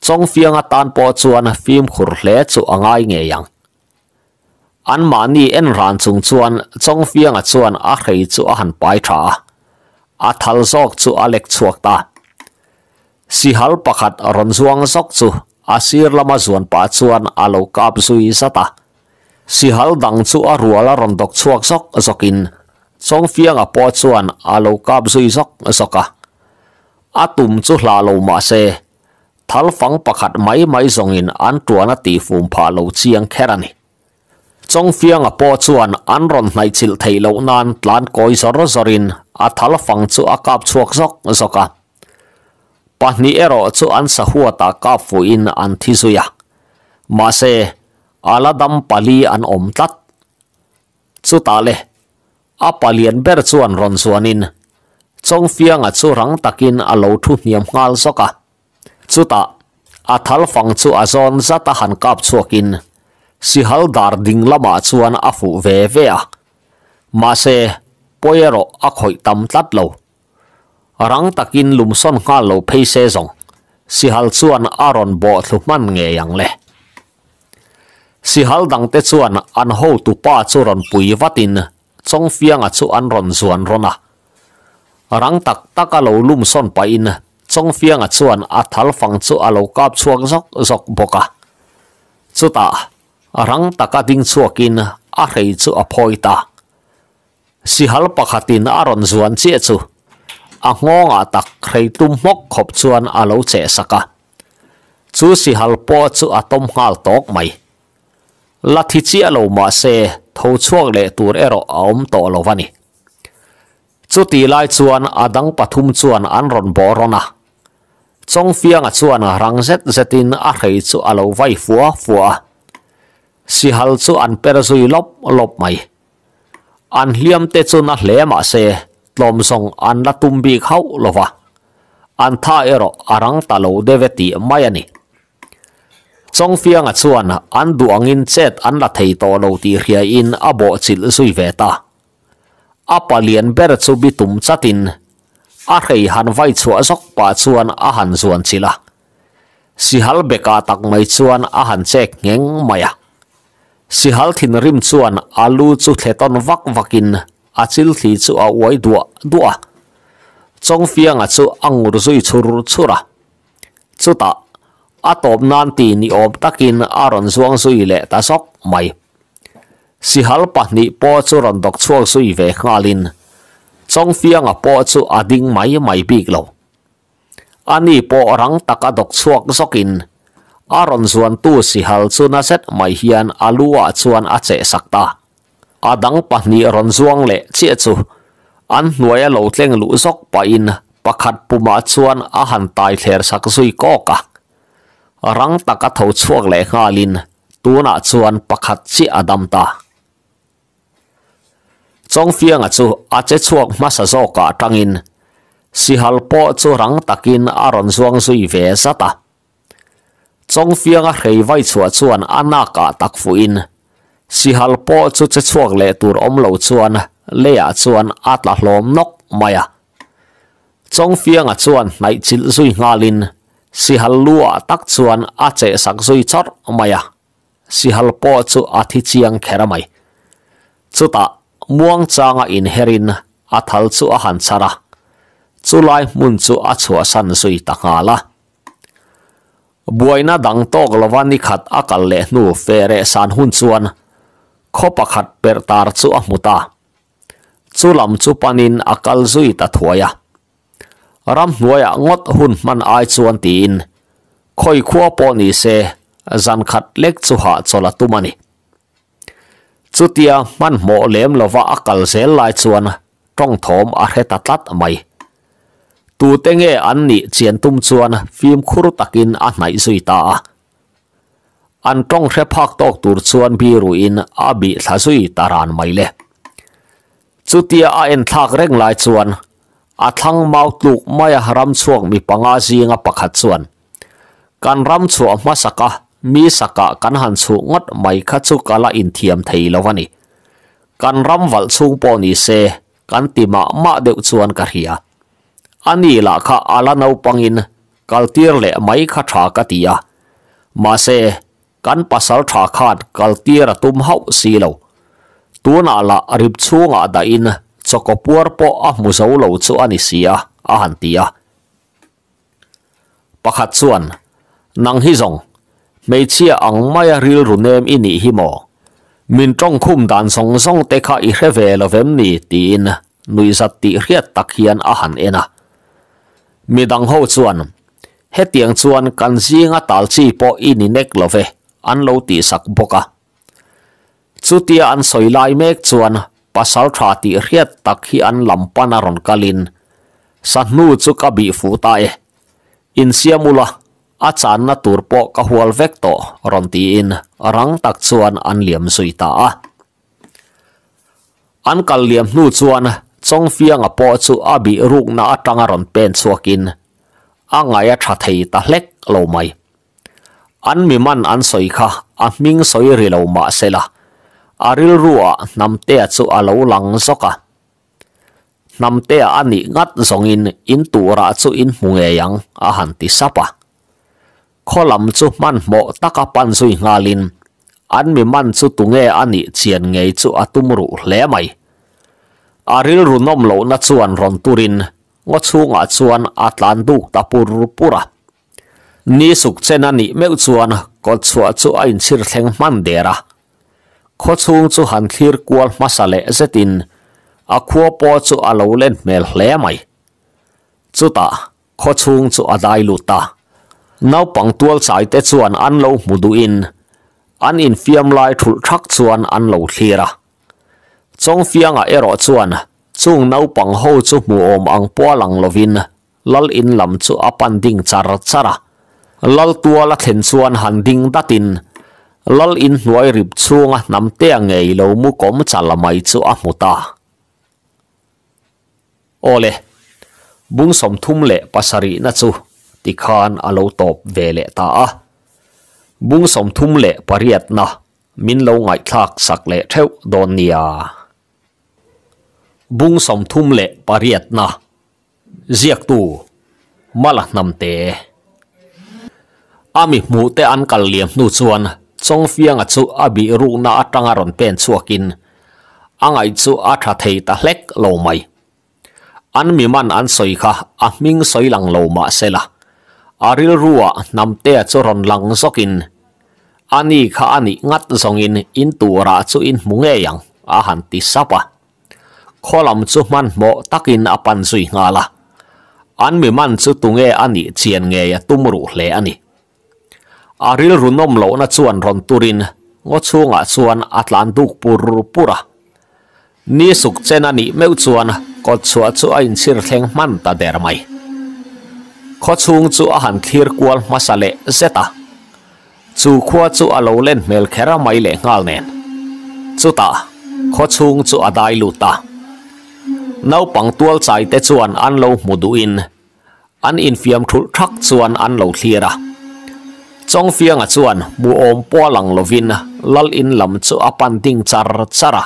chong fianga tan po chuan fim khur hle chu angai nge yang an mani en ran chung chuan chong fianga chuan a khei chu a han pai tha a thal zok chu alek chuak ta sihal pakhat ron zuang zok chu asir lama zuan pa chuan alo kap sui sata Shihal dang zu a ruwa la rontok chuak shok asok in Chong fia nga po chuan a lau gab sui shok asoka A tum zu hlaa lau maa se Thal fang pakat mai mai zong in an kruana ti fumpa lau chi yang kera Chong fia nga po chuan an ront naichil tei lau nan lan koi soro sorin A thal fang zu a gab chuak shok asoka Pahni ero zu an sahua taa gab fu in an ti sui ya se aladam pali an om tat chu ta le a palian ber chuan ron suanin chong fiang a chu rang takin a lo thu hniam ngal soka chu ta a thal fang chu a zon zata han kap chuakin si hal dar ding lama chuan a fu ve ve a ma se poero a khoi tam tlat lo rang takin lumson ngal lo phei se zong si hal chuan aron bo thluman nge yang le si hal dang te chuan an ho tu pa churon pui watin chong fianga chu an ron zuan rona rang tak taka lo lum son pa in chong fianga chuan a thal fang chu a lo kap chuang zok zok boka chuta rang taka ding chuakin a rei chu a phoita si hal pakhatin a ron tak khrei tu mok khop chuan a po chu atom hal tok ลัทธิเจียโลมาเซทช่วงเลตูเอรออมต่อโลวันีจุดที่ไล่ชวนอดังปฐุมชวนอันรอนบอรนะจงฟียงชวนรังเซตเซตินอาเฮจูอโลไวฟัวฟัวสิฮัลชูอันเปรซุยลบลบไม่อันเลียมเตจุนัเลมาเซลมส่งอันละตุมบีเขาโลวะอันท่าเอรออรังตาโลเดเวตีไม่นี่ chong fiang a à chuan an duangin chet an la thei to lo ti hria in abo bo chil sui ve ta a palian ber chu tum chatin a rei han vai chu a zok pa chuan a han zuan chila si hal beka tak mai chuan a han chek ngeng maya si hal thin rim chuan alu chu thleton vak vakin a chil thi chu a uai dua dua chong fiang a à chu angur zui chur chura chuta atop nan ti ni op takin aron zuang sui le ta sok mai si hal pa ni po chu ron dok chuang sui ve khalin chong fiang a po chu ading mai mai bik lo ani po rang taka dok chuak sokin aron zuan tu si hal chu na set mai hian alua chuan a che sakta adang pa ni ron zuang le che chu an nuaya lo tleng lu sok pa puma chuan a han sak sui ko rang taka thau chuak le kha lin tuna chuan pakhat chi adam ta chong fianga chu a che chuak masa zo ka tangin si hal po chu rang takin aron zuang sui ve sata chong fianga khei vai chua chuan ana ka tak in si hal po chu che le tur om lo chuan le atla hlom nok maya chong fianga chuan nai chil zui ngalin ngalin si halua tak chuan a che sak zui chor maya si hal po chu a thi chiang khera mai chuta muang changa in herin a thal chu a han chara chu lai mun chu a chua san zui takala akal le nu san hun chuan kho muta chu lam akal zui ta รำหน่วยงดหุ่นมันอาย่วนตีนคอยขั้วปอนีเซจันขัดเล็กสุหาสละตุมันิี่สุดเียมันหมอเลมลว่าอักลเซลลาย่วนต้องถมอะเรตัดตัดไม่ตูเตงเออันนี้เจียนตุ้ม่วนฟิล์มครุตักินอันไหนสุดตาอันต้องเรพักตกตู่วนบีรุอินอาบิทัสุดตารานไม่เลยสุดเียอันทักเร่งลาย่วนอาทังมาตุกไม่รำช่วงมีปังอาจีงปักหัดส่วนการรำช่วงมาสักะมีสักะกันหันสูงดไม่ขัดสุกาะอินเทียมไทยแล้ววันนี้การรำวัลสูงปอนีเซกันติมามาเดือดส่วนกะเฮียอันนี้ล่ะค่ะอาลานาวปังอินกัลตีร์เล่ไม่ขัดฉากติยามาเซกันภาษาฉาขาดกัลตีร์ตุมเฮาสีเหลาตัวน่าละริบช่วงอาดาอิน soko puar po a mu zo lo chu ani sia a han tia pakhat chuan nang hi zong mei chia ang maya ril runem ini hi mo min trong khum dan song song te kha i reve lo vem ni tin nui zat ti riat tak hian a han ena mi dang ho chuan he tiang chuan kan zinga tal chi po ini nek love an lo ti sak boka chutia an soi lai mek chuan pasal tha ti riat takhi hi an lampa na ron kalin sa nu chu ka bi fu ta e in siamula a chan na tur po ka hual vek to ron ti in rang tak chuan an liam sui ta a an kal liam nu chuan chong fia nga po chu a bi ruk na atanga ron pen chuakin anga ya tha thei ta hlek lo mai an mi man an soi kha a ming soi ri lo ma se la aril ruwa namte achu alo lang soka namte ani ngat zongin in tura chu in hunge ahanti sapa kholam chu man mo taka pan sui ngalin an mi man chu tunge ani chien nge chu atumru hle mai aril ru lo na chuan ron turin ngo chunga chuan atlandu tapur pura ni suk chen ani meu chuan ko chu chu ain chir thleng man dera ขดซุงจู่หันคีร์กวลมาสาเลเซตินอาขัวปอจู่อาโลเลนเมลเลไมจู่ตาขดซุงจู่อาไดลุตานาบปังตัวสายเตจวนอันโลมุดูอินอันอินฟิมไลทุลทักจวนอันโลเีระจงฟียงอเอรอจวนจงู่นัปังโฮจู่มูอมอังปัวหลังลวินลลอินลำจู่อปันดิงจารจาระลลตัวละเห็นจวนหันดิงตัดิน lal in hnuai rip chunga à, nam te a à, ngei lo mu kom chala mai chu a à, muta ole bung som thum le pasari na chu ti khan alo top ve le ta a bung som thum le pariat na min lo ngai thak sak le theu don nia bung som thum le pariat na ziak tu mala nam te ami mu te an kal liam nu chuan chongfiang a chu a bi ru na atanga ron pen chuakin angai chu a tha thei ta hlek lo mai an mi man an soi kha a ming soi lang lo ma sela aril ruwa nam te chu ron lang sokin. ani kha ani ngat zongin in tu ra chu in munge yang a han ti sapa kholam chu man mo takin apan zui ngala an mi man chu tunge ani chien nge ya tumru hle ani อาริลรุนนมโลนัดส่วนรอนตูรินงดช่วงอัส่วนอัตลันตุกปูรปุระนี่สุกเจนันี่เมื่อส่วนก็ชวนชวนสิร์เทงมันตาเดรไม่ขอช่วงชวนหันทีร์กวนมาสเลเซตาชูขวัชูอาลูเล่นเมลเคระไม่เล่งอัลเนนชูตาก็ช่วงช่วาได้ลุตานับปังตัวใจเตชวนอันโลูมุดูอินอันอินฟิอมทุกทักชวนอันโลูเทียระ chong fiang a à chuan bu om paw lang lovin lal in lam chu apan ding char chara à.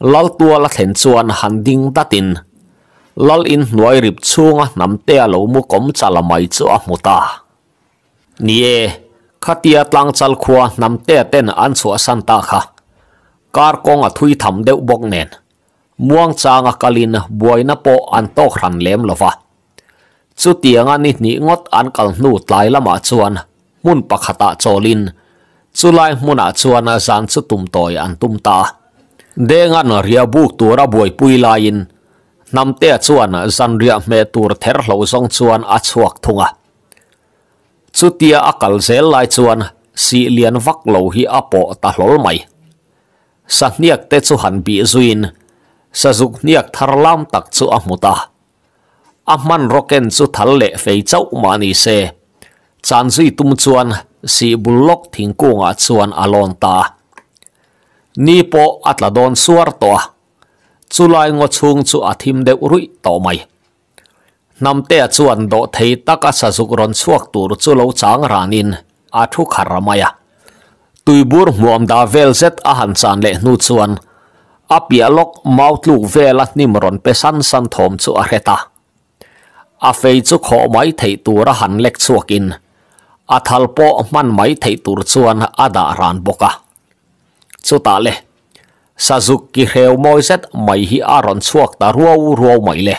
lal tua la thlen chuan han ding tatin lal in noi rip chunga à, nam te a lo mu kom chala mai chu a muta nie khatia tlang chal khua nam te ten an chu san ta kha kar kong a thui tham deuh bok nen muang changa kalin buaina po an to ran lem lova chu tianga ni ni ngot an kal nu tlai lama chuan mun pakhata cholin chulai muna chuana zan chu tumtoi an tumta dengan ria buk tura boy pui lain namte chuan zan ria me tur ther hlo zong chuan a chuak thunga chutia akal zel lai chuan si lian vak lo hi apo ta hlol mai sa niak te chu han bi zuin sazuk niak thar lam tak chu amuta amman roken chu thal fei chau mani se จานซีตุมชวนสีบุลล็อกถิงกงอาชวนอลอนตานี่ปออัตละดอนสวรตัวจุลายงชงจุอาทิมเดวรุยต่อไม่นำเตะชวนโดเทตักสะสุกรนสวกตูรจุลาจางรานินอาทุขารมายาตุยบุร์มวมดาเวลเซตอาหันสานเลนูชวนอาเปียล็อกมาวลูกเวลัดนิมรอนเปสันสันทอมจุอาเรตาอาเฟยจุขอไม้เทตัวรหันเล็กสวกิน athalpo man mai thei tur chuan ada ran boka chuta le sazuk ki heu moiset mai hi aron chuak ta ruo u ruo mai le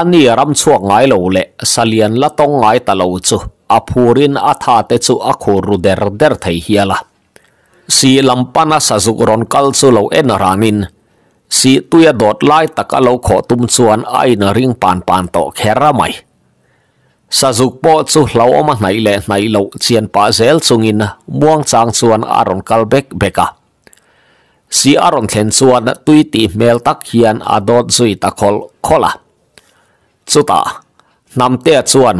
ani ram chuak ngai lo le salian la tong ngai ta lo chu apurin atha te hiala si lampana sazuk ron kal chu ramin si tuya dot lai ta ka lo kho khera mai sa zuk po chu hlo oma nai le nai lo chian pa zel chungin muang chang chuan aron kalbek beka si aron thlen chuan tuiti mel tak hian adot zui takol khola chuta namte chuan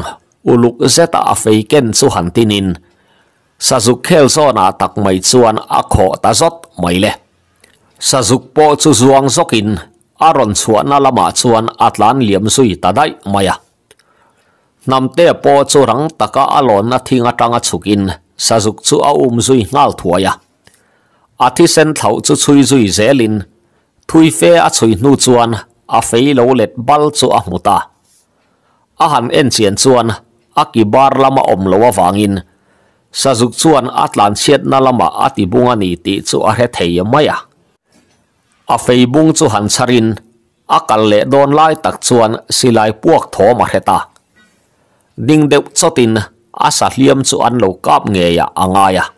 uluk zeta a feiken chu hantinin sa zuk khel zona tak mai chuan a kho ta zot mai le sa zuk po chu zuang zokin aron chuan lama chuan atlan liam zui ta maya nam tê po cho rằng ta cả alon na thiên trang a chukin sa dục chu a um zui ngal thua ya a thi sen thau chu chui zui zelin thui fe a chui nu chuan a fei lo let bal chu a muta a han en chien chuan a ki bar lama om lo wangin sa dục chuan atlan chiet na lama ati bunga ni ti chu a he thei maya a fei bung chu han charin akal le don lai tak chuan silai puak tho ma ta ding deuh chotin a sa hliam chu an lo kap nge ya à, anga à ya à.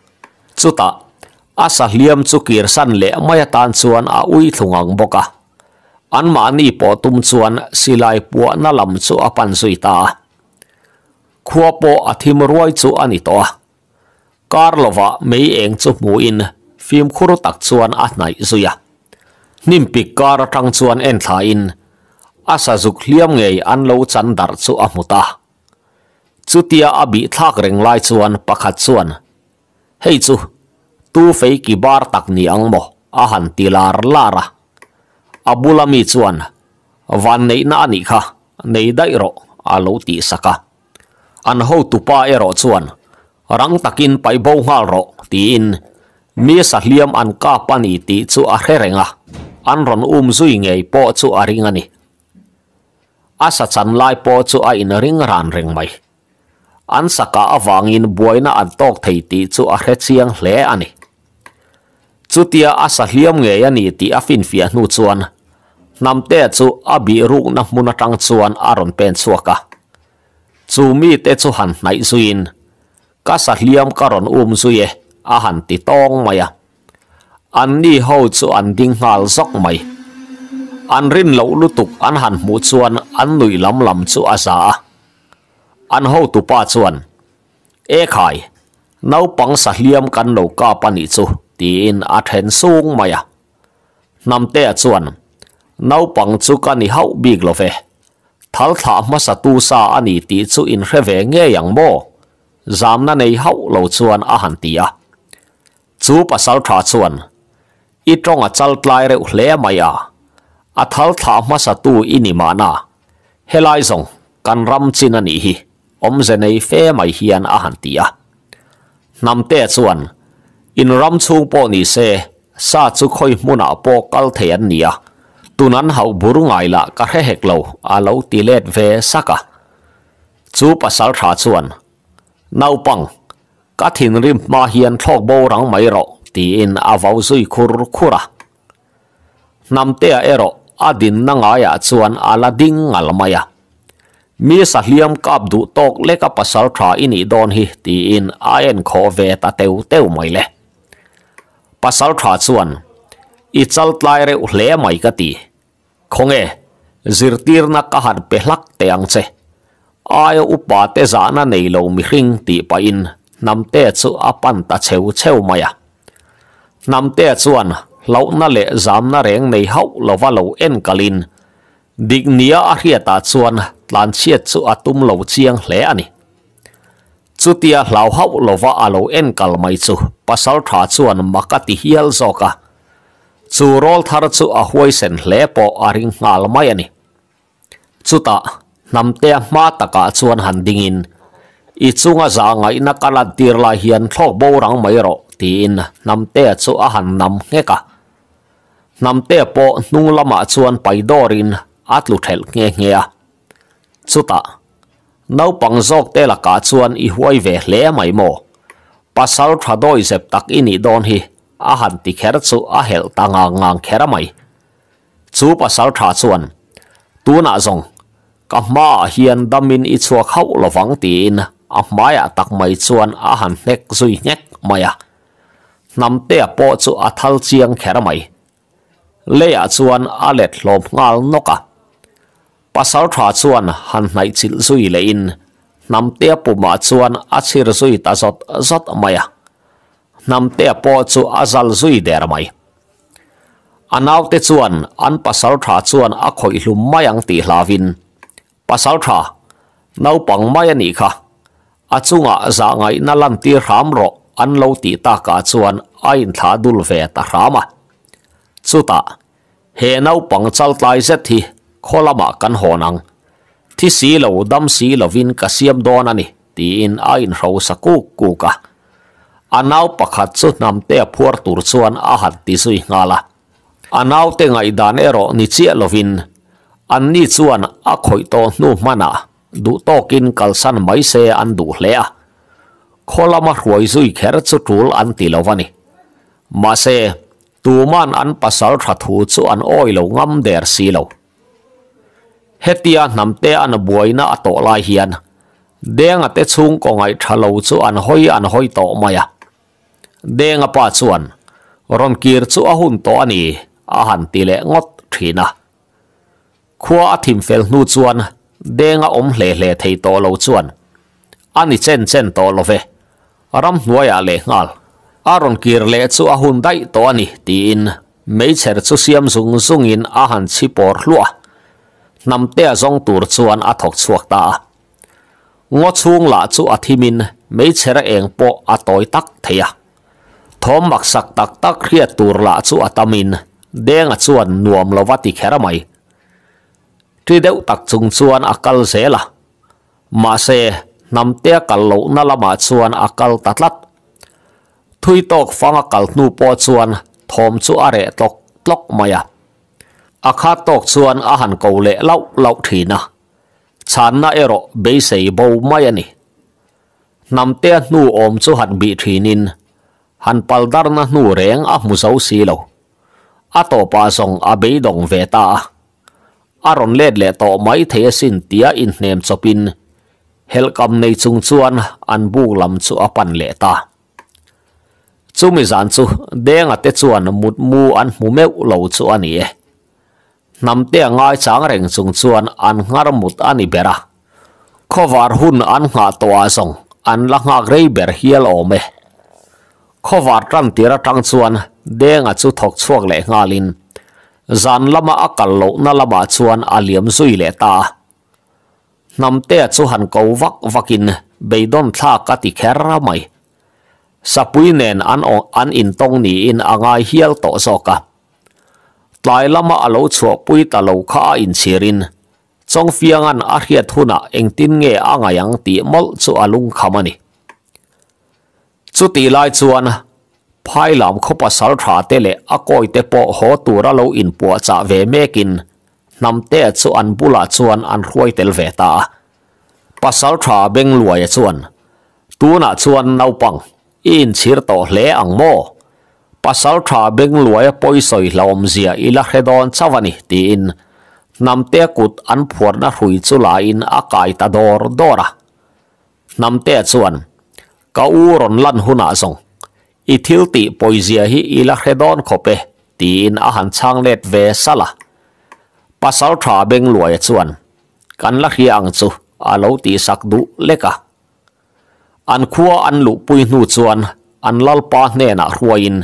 chuta ta sa hliam chu kir san le maya tan chuan a ui thlungang boka an ma ni po tum chuan silai pu na lam chu a pan sui ta khua po a thim ruai chu ani to karlova mei eng chu mu in phim khuru tak chuan a nai zuya nim pi kar tang chuan en tha in asa zuk hliam ngei an lo chan dar chu a muta Chú tia a bị thak reng lai chuan pakhat chuan hei chu tu fei ki bar tak ni ang mo a han tilar lara abulami chuan van nei na ani kha nei đại ro a lo ti saka an ho tu pa ero chuan rang takin pai bo ngal ro ti in mi sa liam an ka pani ti chu a hre renga an ron um zui ngay po chu a ringani asa chan lai po chu a in ring ran ring mai an saka awangin buaina an tok thei ti chu a hre chiang hle ani chutia a sa hliam nge ani ti a fin fia nu chuan namte chu a bi ruk na hmun atang chuan aron pen chuaka chu mi te chu han nai suin. ka sa hliam karon um zuye a han ti tong maya an ni ho chu an ding hal sok mai an rin lo lutuk an han mu chuan an nui lam lam chu asa a an ho tu pa chuan e khai nau pang sa hliam kan lo ka pani chu tin a then sung maya nam te chuan nau pang chu ka ni hau big lo ve thal tha ma sa tu sa ani ti chu in reve nge yang mo zam na nei hau lo chuan a han ti a chu pasal tha chuan i trong a chal tlai re hle maya a thal tha ma sa tu ini mana helai zong kan ram chin ani hi om zanei fe mai hian a han tia nam te chuan in ram chung po ni se sa chu khoi muna po kal the an nia tunan hau burungai la ka a lo ti let ve saka chu pasal tha ka thin rim ma hian ro ti in a vau ero e a din nangaya chuan ala ding mi sa hliam kap du tok le ka pasal tha ini don hi ti in a kho ve ta teu teu mai le pasal tha chuan i chal tlai re hle mai ka ti khonge zirtir na ka har pe hlak te ang che aya upa te za na nei lo mi hring ti pa in nam te chu apan ta cheu cheu maya nam te chuan lo na le zam na reng nei hau lo va lo en kalin dignia a hriata chuan tlan chiat chu atum lo chiang hle ani chutia hlau hau lova alo en kal mai chu pasal tha chuan makati hial zoka chu dạ rol thar chu a huai sen hle po aring ngal mai ani chuta namte ma taka chuan handingin i chunga za ngai na kala tir la hian thlo bo rang mai ro tin namte chu a han nam nge ka namte po nung lama chuan paidorin atlu thel nge nge a chu ta nau pang zok te la ka chuan i huai ve hle mai mo đôi thadoi zep tak ini don hi a han ti kher chu a hel ta nga ngang khera mai chu pasal tha chuan tu nà na zong ka hiền hian in ít chua khau lowang tin a maya tak mai chuan a han duy zui nek maya nam te po chu a thal chiang khera mai lẽ chuan a let ngang nóc à pasal thỏa chuan han nai chil zui le in nam te pu chuan a chir zui ta zot zot maya nam te po chu azal zui der mai anaw te chuan an pasal thra chuan a khoi hlum mai ti hlawin pasal thra nau pang mai ani kha a za ngai na lam ti ram ro an lo ti ta ka chuan a in thla dul ve ta rama chuta he nau pang chal tlai zet hi khó là bà căn hồ năng thì xí lầu đâm xí là vin cả xiêm đo nè thì in ai in rau sa cu cu cả anh nào bạc hạt chút nằm tè phuar tur chuan á hạt tí suy ngà la anh nào tè ngay đàn ero ni chia là vin anh ni chuan à khởi to nu mana đủ to kinh cal san mấy xe anh đủ lẽ khó là mà huồi suy khép chút rul anh tí lâu vani mà xe tu man anh an pasal thathu chu anh oi lo ngam der si lo hetia namte an buaina ato lai hian denga te chung ko ngai thalo chu an hoi an hoi to maya denga pa chuan rom kir chu ahun to ani a ngot thina khuwa athim fel hnu chuan denga om hle hle thei to lo chuan ani chen chen to lo ve aram hnuaya le ngal aron kir le chu ahun dai to ani tin mei cher chu siam zung zung in a han chi nam te zong tur chuan a thok suộc ta ngõ chung lạ chu a thimin mấy chera eng po a tắc thế à, thom mak sak tak tak ria tur la chu atamin deng a chuan nuam lovati khera mai tri deuh tak chung chuan xe là, mà xe nam te kal lo na lama chuan akal tatlat thui tok fanga kal nu po chuan thom chu are tok tlok à. อาคาตกส่วนอาหารเกาเหลเล่าเล่าทีนะฉันน่าเอรอเบสเซบไม่นี่นำเตี้ยนู่อมสุหันบีทีนินหันพัลดาร์นะนู่เรียงอามุสาวสีเลวอาต่อปาสงอาเบยดงเวตาอารอนเล็ดเล่ต่อไม่เทสินเตียอินเนมสปินเฮลกำในจุงชวนอันบุกลำสุอปันเล่ตาซูมิจันซูเด้งอาเตชวนมุดมูอันมูเมวเหลาชวนนี่ nằm tia ngay sáng rèn sung suan an ngar mut ani bera khó var hun an ngã tòa song an la ngã grei ber hiel ome khó var trăm tira trăng suan đe ngã chu thok chuộc lệ ngã lin zan lama akal lo na lama chuan aliam zui lệ ta nam te chu han ko vak vakin beidon tha ka ti khera mai sapui nen an on an in tong ni in angai hiel to soka lai lama alo chuo pui ta lo kha in chirin chong fiangan a hria thuna eng tin nge anga yang ti mal chu alung khamani chu ti lai chuan phai lam kho pa sal tha te le a koi te po ho tu ra lo in po cha ve mekin nam te chu an bula chuan an khuai tel ve ta pasal tha beng luai chuan tuna chuan naupang in chir to hle ang mo pasal tha beng luai poi soi lawm zia ila hedon chawani ti in namte kut an phorna hrui chu la in akai ta dor dora namte chuan ka uron lan huna zong ithil ti poi zia hi ila hedon khope ti in a han chang let ve sala pasal tha beng luai chuan kan la hiang chu alo ti du leka an khuwa an lu pui nu chuan an lalpa hne na ruain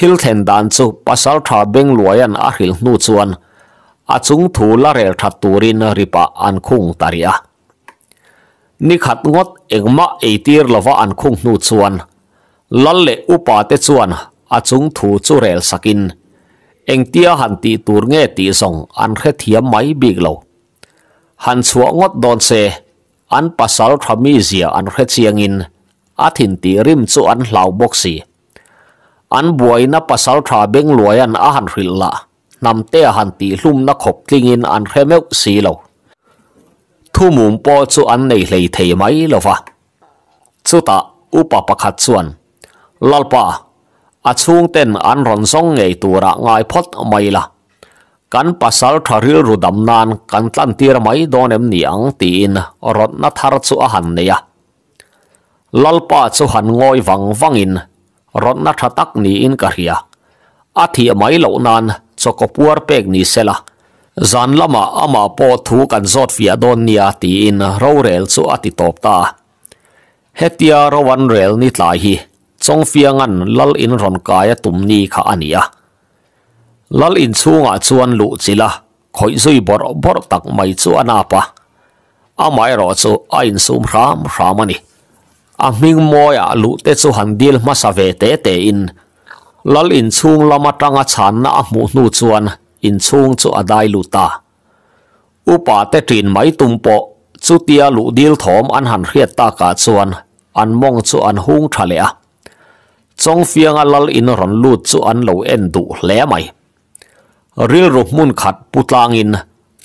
ทิลเทนดันซูพัสสทับเบงลวยนอาหิลนูซวนอาจุงทูลาเรลทัตูรินริปะอันคุงตาริยานี่ขัดงดเอกมะเอตีร์ลวะอันคุงนูซวนลัลเลอุปาเตซวนอาจุงทูจูเรลสกินเองเตียหันตีตูรเงตีส่งอันเคเทียมไม่บีกเลวหันชวงดดอนเซอันพัสสาทามีเซียอันเค่เชียงอินอาทินตีริมจูอันเหล่าบกซีอันบวยนะภาษาชาเบงลวยอันอาหารริลละนำเตะหันตีลุ่มนักขบกิงอินอันเฮมิลสีเหลวทุ่มปอสุอันในเลยเทไม่เหลวะสุดตาอุปปักขัดส่วนลลปะอัจฉงเต็นอันร้อนส่องไงตัวระง่ายพดไม่ละกันภาษาชาริลรูดำนานกันตันตีระไม่โดนเอ็มเนียงตีนรถนัทรัตสุอาหันเนียลลปะสุหันงอยฟังฟังอินรถนัทตักนี่อินกนเหียอาทิตย์ไม่เหล่านั้นสกปรวเป็กนี่เสละจันละมาอามาปอทูกันจอดฟีาดอนนี่อาทิอินรูเรลสุอาทิตตบตาเฮติยารวันเรลนี่ตายฮีจงฟฟอยงันลลอินรอนกายตุมนี่ข้าอันยาลลอินชูงอาชวนลุจิละ คอยซุยบอร์บอร์ตักไม่ชวนอาปะอาไม่รอสุอินซุมรามรามันีอามิงมอยลุเตสุหันดิลมาสเวเตเตอินลลินซุงลมาตรังอาชานนาอมูนูชวนอินซุงจุอัดายลุตาอุปาเตตินไม่ตุ่มปอจุตีอาลุดิลทอมอันหันเรียตากาจวนอันมองจุอันหุงทะเลจงเฟียงอลลินรอนลูุสุอันโลเอ็นดูเล่ไม่ริลรุมุนขัดปุตลางิน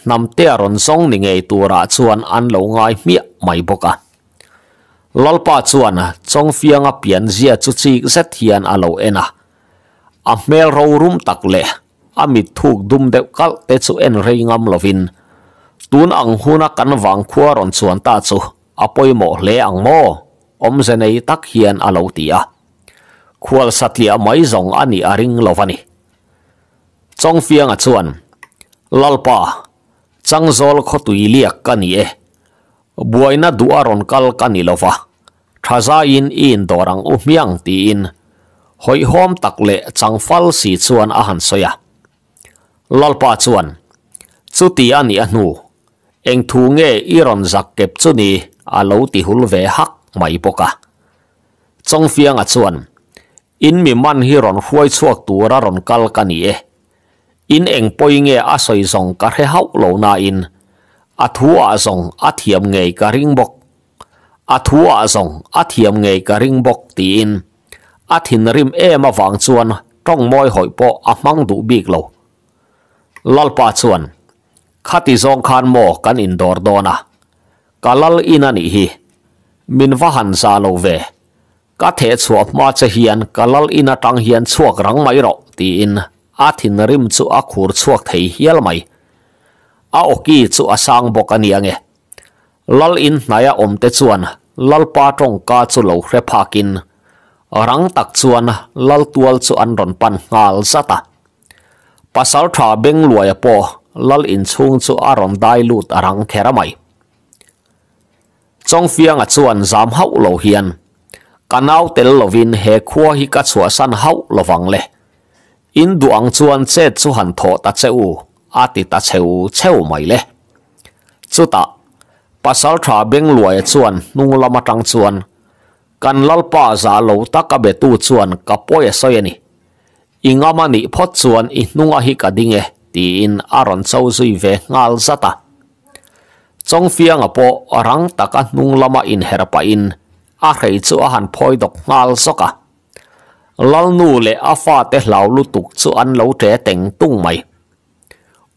นำเตอรอนซองนิงไอตัวราชวนอันโลงายมีไม่บกัน lalpa chuan chong fianga pian zia chu chi zet hian alo ena a mel ro rum takle ami thuk dum de kal te chu en reingam lovin tun ang huna kan wang khua ron chuan ta chu apoi mo le ang mo om zenei tak hian alo tia khual satia mai ani aring lovani chong fianga chuan lalpa changzol khotui liak kaniye e buaina ron kal kanilowa thaza in in dorang u miang ti in hoi hom tak le changfal si chuan a han soya lalpa chuan chu ti ani a eng thu nghe iron zak kep chu ni a lo ti hul ve hak mai poka chong fiang a chuan in mi man hi ron huai chuak ra ron kal kani e in eng poi nghe a soi zong ka hau lo na in a thua a zong a thiam ngei ka ring bok a thua a zong a thiam ngei ka ring bok ti in a thin rim em awang chuan trong moi hoi po a mang du bik lo lalpa chuan khati zong khan mo kan in dor dona kalal in ani hi min vahan za lo ve ka the chuap ma che hian kalal in atang hian chuak rang mai ro ti in a thin rim chu a khur chuak thei hial mai a oki chu asang bok ani ange lal in naya omte chuan lal pa tong ka chu lo hre phakin rang tak chuan lal tual chu an ron pan ngal zata pasal tha beng luaya po lal in chung chu aron dai lut arang khera mai trong phiang a chuan zam hau lo hian kanau tel lovin he khua hi ka chua san hau lovang le in duang chuan che chu han tho ta che u อาติตาเชวเชวไม่เลยจุดตาภาษาชาเบงลวยชวนนุ่งละมาตังชวนกันลลป้าซาโลตะกะเบตูชวนกับป่วยซอยนี่อิงามันนี่พอดชวนอีนุ่งอหิกดิ่งเอตีอินอารอนเซาซุยเวงาลซาตาจงเฟียงอปอรังตะกะนุ่งละมาอินเฮรปาอินอาเรจูอาหันพอยดอกงาลซกะลลนูเลอาฟาเตเหลาลุตุกชวนเลาเตเต็งตุ้งไม่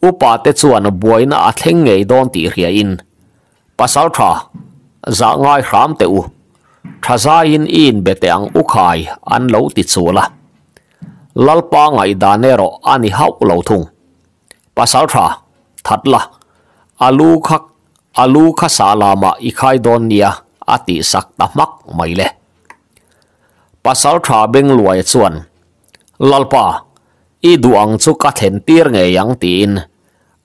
upa te chuan buaina a thleng ngei don tih hria in pasal tha za ngai hram te u tha za in in bete ang u khai an lo ti chu la lalpa ngai da ne ro ani hau lo thung pasal tha that la alu khak alu kha salama i khai don nia ati sak ta mak mai le pasal tha beng luai chuan lalpa i duang chu ka thlen tir nge yang tin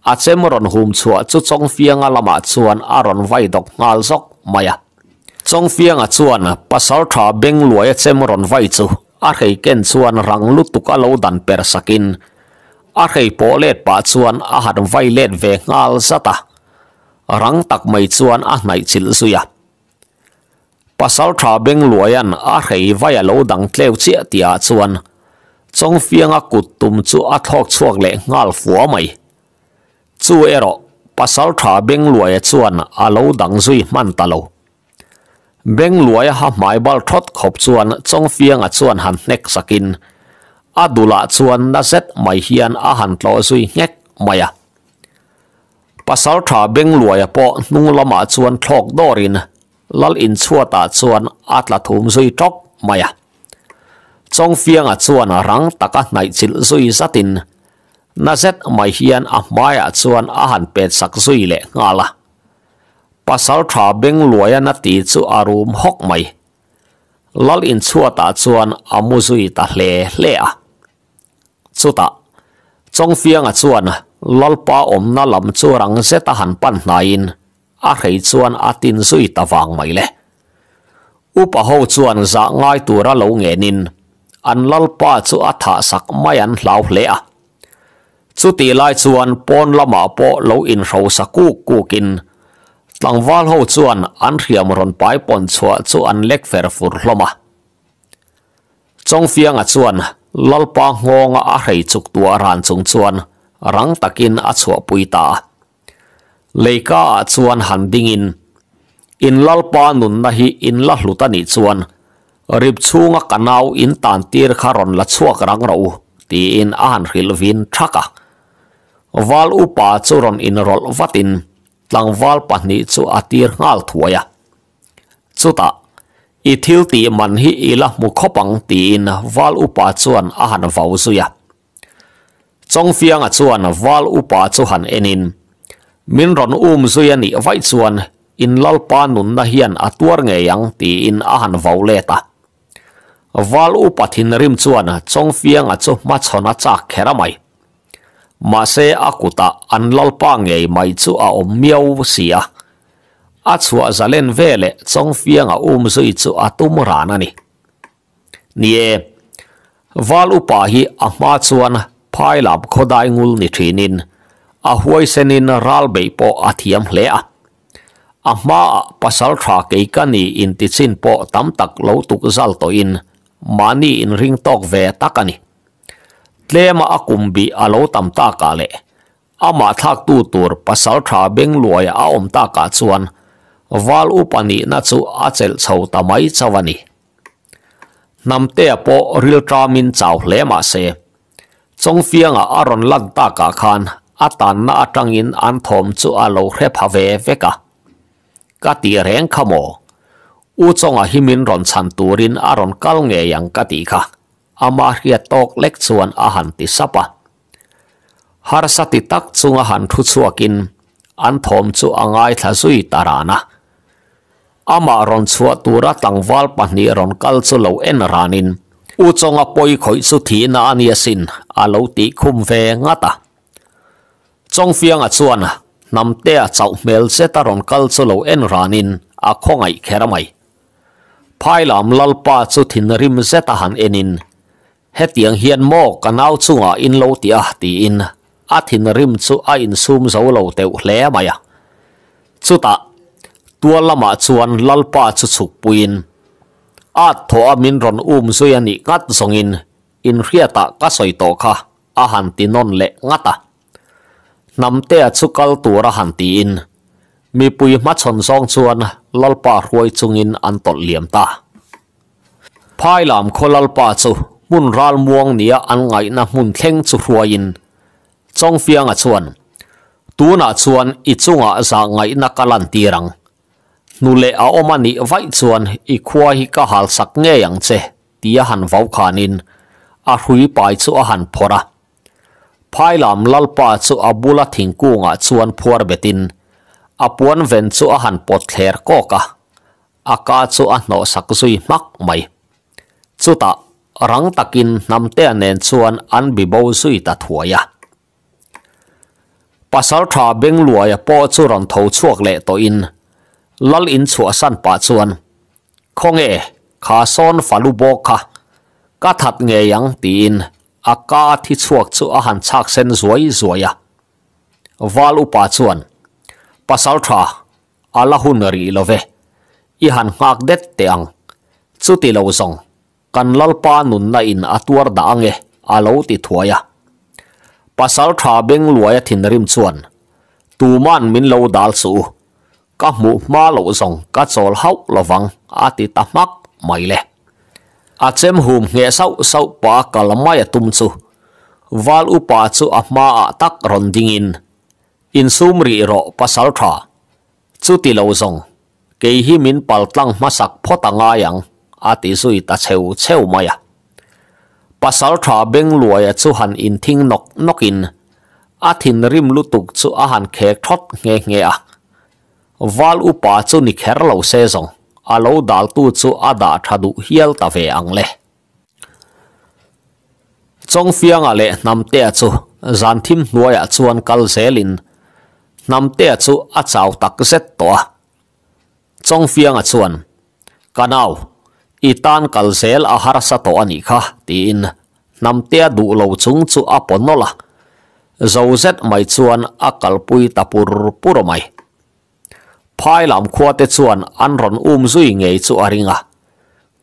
a chem ron hum chua chu chong fianga lama chuan a ron vai dok ngal zok maya chong fianga chuan pasal tha beng luai chem ron vai chu a hei ken chuan rang lu tuk a lo dan per sakin a hei po let pa chuan a hat vai let ve ngal zata rang tak mai chuan a nai chil suya pasal tha beng luaian a hei vai a lo dang tleu chia tia chuan chong fianga kut tum chu a thok chuak le ngal fuwa mai zu ero pasal tha beng luai chuan alo dang zui man ta lo beng luai ha mai bal thot khop chuan chong fiang a chuan han nek sakin adula chuan na set mai hian a han tlo zui ngek maya pasal tha beng luai po nung lama chuan thok dorin lal in chuata chuan atla thum zui tok maya chong fiang a chuan rang taka nai chil zui satin – nazet mai hian a maya chuan a han pe sak sui le ngala pasal tha beng luaya na ti chu arum hok mai lal in chua ta chuan amu zui ta hle hle a chuta chong fiang a chuan lal pa om na lam chu rang se ta han pan na in a khei chuan a tin zui ta mai le upa ho chuan za ngai tu ra lo nge nin an lal pa chu a tha sak mai an hlau hle chu ti lai chuan pon lama po lo in ro sa ku ku kin tlangwal ho chuan an riam ron pai pon chua chu an lek fer fur hloma chong fiang a chuan lalpa ngonga a rei chuk tua ran chung chuan rang takin a chua puita leika a chuan han dingin in lalpa nun na hi in la hluta ni chuan rip chunga kanau in tan tir kharon la chuak rang ro ti in an hilvin thaka wal upa chu ron in rol vatin tlang wal pahnih chu atir ngal thuaya chuta i thil ti man hi ila mu khopang ti in wal upa chuan a han vau zuya chong fianga chuan wal upa chu han enin min ron um zuya ni vai chuan in lal lalpa nun na hian atuar nge yang ti in a han vau le ta wal upa thin rim chuan chong fianga chu ma chona cha mai mà sẽ akuta an lalpa ngei mai chu a om miau sia a chua zalen vele chong fiang nga um zui chu atum rana ni nie wal upa hi a ma chuan phai lap khodai ngul ni thinin a huai senin ral be po athiam hle a a ma pasal tha ke kani in ti chin po tam tak lo tuk zal to in mani in ring tok ve takani tlema akumbi alo tamta ka le ama thak tu tur pasal tha beng loi a om ta ka chuan wal upani na chu a chel chho tamai chawani namte apo ril tra min chaw hle ma se chong fiang a aron lan ta ka khan atan na atangin an thom chu a lo hre reng khamo u chong himin ron chan aron kal nge yang ka amahria tok lek chuan a han ti sapa har sati tak chunga han thu chuakin an thom chu angai thla zui tarana ama ron chua tura tangwal pahni ron kal chu lo en ranin u chonga poi khoi su thi na ania sin alo lo ti khum ve ngata chong fiang a nam te a chau mel se taron kal chu lo en ranin a khongai kheramai phailam lalpa chu thin rim zeta han enin hết he tiang hian mo kanau chunga in lâu ti a ti in a thin rim chu a in sum zo lo teuh hle mai a ta tua lama chuan lalpa chu chuk puin a tho amin ron um zui ani ngat zongin in in ta ka soi to kha a han ti non le ngata à. nam te a chu kal tura han ti in mi pui ma chon zong chuan lalpa ruai in an tol liam ta phai lam kho lalpa chu mun ral muang nia an ngai na mun thleng chu hruain chong fiang a chuan tuna chuan i chunga za ngai na kalan tirang nule a omani vai chuan i khua hi ka hal sak nge yang che tia han vau khanin a hrui pai chu a han phora phai lam lal pa chu a bula thingkunga chuan phuar betin a puan ven chu a han pot thler ko ka a ka chu a no sak zui mak mai chuta rang takin nam te nen chuan an bi bo sui ta thua ya pasal tha beng lua ya po chu rang tho chuak le to in lal in chu san pa chuan khong e kha son falu bo kha nge yang tin a ka thi chuak chu a han chak walu pa chuan pasal tha ala i han ngak det teang chu ti kan lalpa nun na in atuar da ange alo ti thuaya pasal tha beng luaya thin rim chuan tu min lo dal su ka mu ma lo zong ka hau lovang ati tamak mak mai le a hum nghe sau sau pa kalamaya tum su wal upa su a ma a tak ron in sumri ro pasal tha su ti lo zong ke hi min pal masak photanga yang a ti zui ta cheu cheu mai à pasal tha beng luai chu han in thing nok nok in a thin rim lu tuk chu a han khe thot nge nge a à? wal upa chu ni kher lo se zong a lo dal tu chu a da tha du hial ta ve ang le chong fiang a le nam te chu zan thim nuai a chuan kal zelin nam te chu a chau tak zet to chong fiang a chuan kanau itan kalzel ahar sa to ani kha tin namtia du lo chung chu aponola zauzet mai chuan akal pui tapur puro mai phai lam khuwa te chuan anron um zui nge chu aringa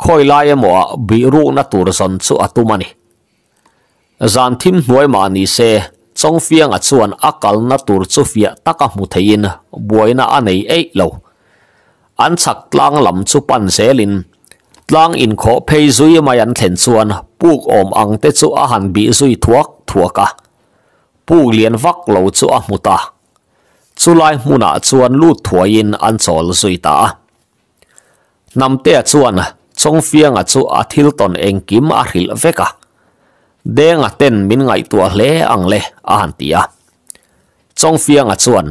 khoi lai e mo bi ru na tur son chu atumani zan thim hnuai ma se chong fiang a chuan akal na tur chu fia taka mu theiin buaina anei ei lo lam chu pan selin tlang in kho phei zui mai an thlen chuan puk om ang te chu a han bi zui thuak thuaka puk lian vak lo chu a muta chulai hmuna chuan lut thuain an chol zui ta namte chuan chong fianga chu a thil ton engkim a hril veka denga ten min ngai tua hle ang le a han tia chong fianga chuan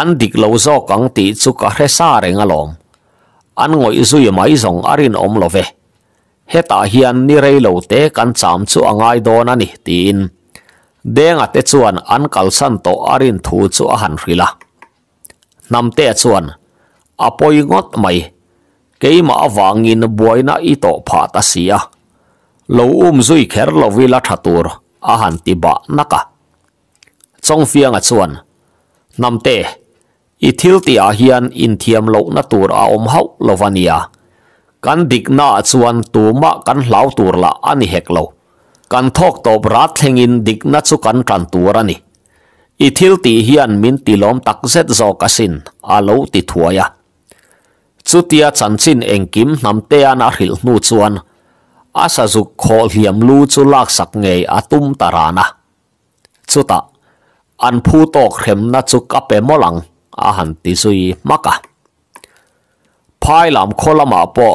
an dik lo zo kang ti chu ka hre sa renga lom an ngồi zui mai zong arin om love heta hian ni rei lâu te căn cham chu angai à don ani tin denga te chuan an kalsan to arin thu chu a à han la nam te chuan apoi à ngot mai keima awangin buaina i to pha ta sia lâu um zui kher lo vila thatur a han ti ba naka chong fianga chuan nam te อิทิลติอาฮิยนอินเทียมโลนัตูร์อาอมฮาวลวานียคันดิกนาจวนตูมากันเหล่าตูร์ละอันนี้เฮกโลกคันทอกตบรัฐเฮงอินดิกนัสุกันกันตูรานี่อิทิลติฮิยนมินติลอมตักเซตโซกสินอาลูติทัวยาชุติอาจันชินเองกิมนำเตียนอาฮิลนูชวนอาซาซุโคเฮียมลูจุลักสักเงยอาตุมตารานะชุดตะอันผู้ตกเข็มนัสุกับเปมอลังอาหันติซุยมักะภายหลังโคลมาปอ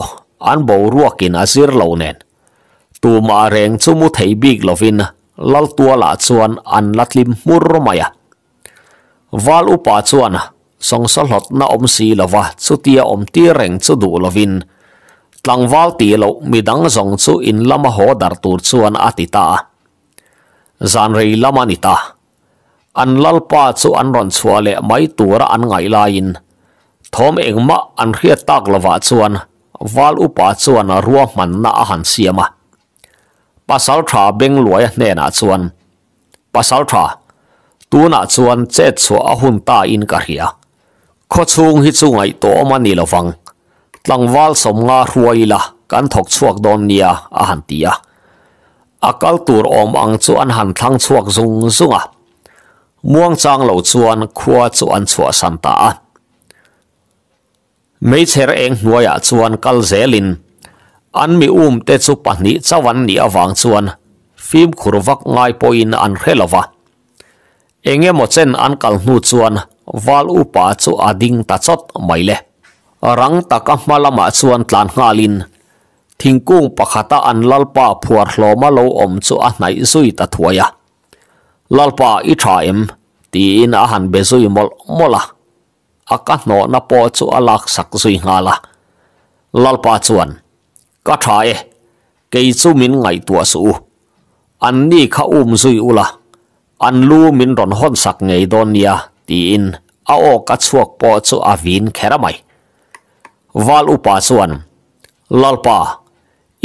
อันบรัวกินอาซิรเหล่าเนนตูมาเร่งชุมุเทบิกลวินลัลตัวละชวนอันลัดลิมมุรมายะวาลอุปาชวนสงสลดนาอมสีลวะสุเตียอมตีเร่งสุดูลวินตังวาลตีโลมีดังสงสุอินลามโหดารตูชวนอติตาจานรีลามานิตาอันลัลปาจุอันรอนสัาเลไม่ตัวระอันไงลายินทอมเองมะอันเรียตากลวาจวนวาลอุปาจวนรัวมันน่าอหันเสียมาภาษาวะาเบงลวยเนนาจวนภาษาวะาตัวนาจวนเจ็ดสัวหุ่นตาอินกะเฮียขอชูงฮิจุงไอตัวมันนี่ละฟังตังวาลสมงารวยละกันถกชวกดอนเนียอาหันเตียอากาลตัวอมอังสวนหันทั้งชวกซุงซุงอ่ะ muang chang lo chuan khua chu an chua san ta a mei cher eng noya chuan kal zelin an mi um te chu pahni chawan ni awang chuan fim khurwak ngai poin an relawa enge mo chen an kal hnu chuan wal u pa chu ading ta chot mai le rang taka malama chuan tlan ngalin thingkung pakhata an lalpa phuar hlo ma lo om chu a nai zui ta ลลปาอิทายมตีนอาหารเบซุยมลมอละอากาศโนนปอจูอลักสักซุยงาลาลลปาชวนก็ทายเกยซูมินไงตัวสูอันนี้เขาอุ้มซุยอุลาอันลูมินรอนฮอนสักไงดอนยาตีนเอาออกกัดสวกปอจูอาวินแคระไม่วาลุปาชวนลลปา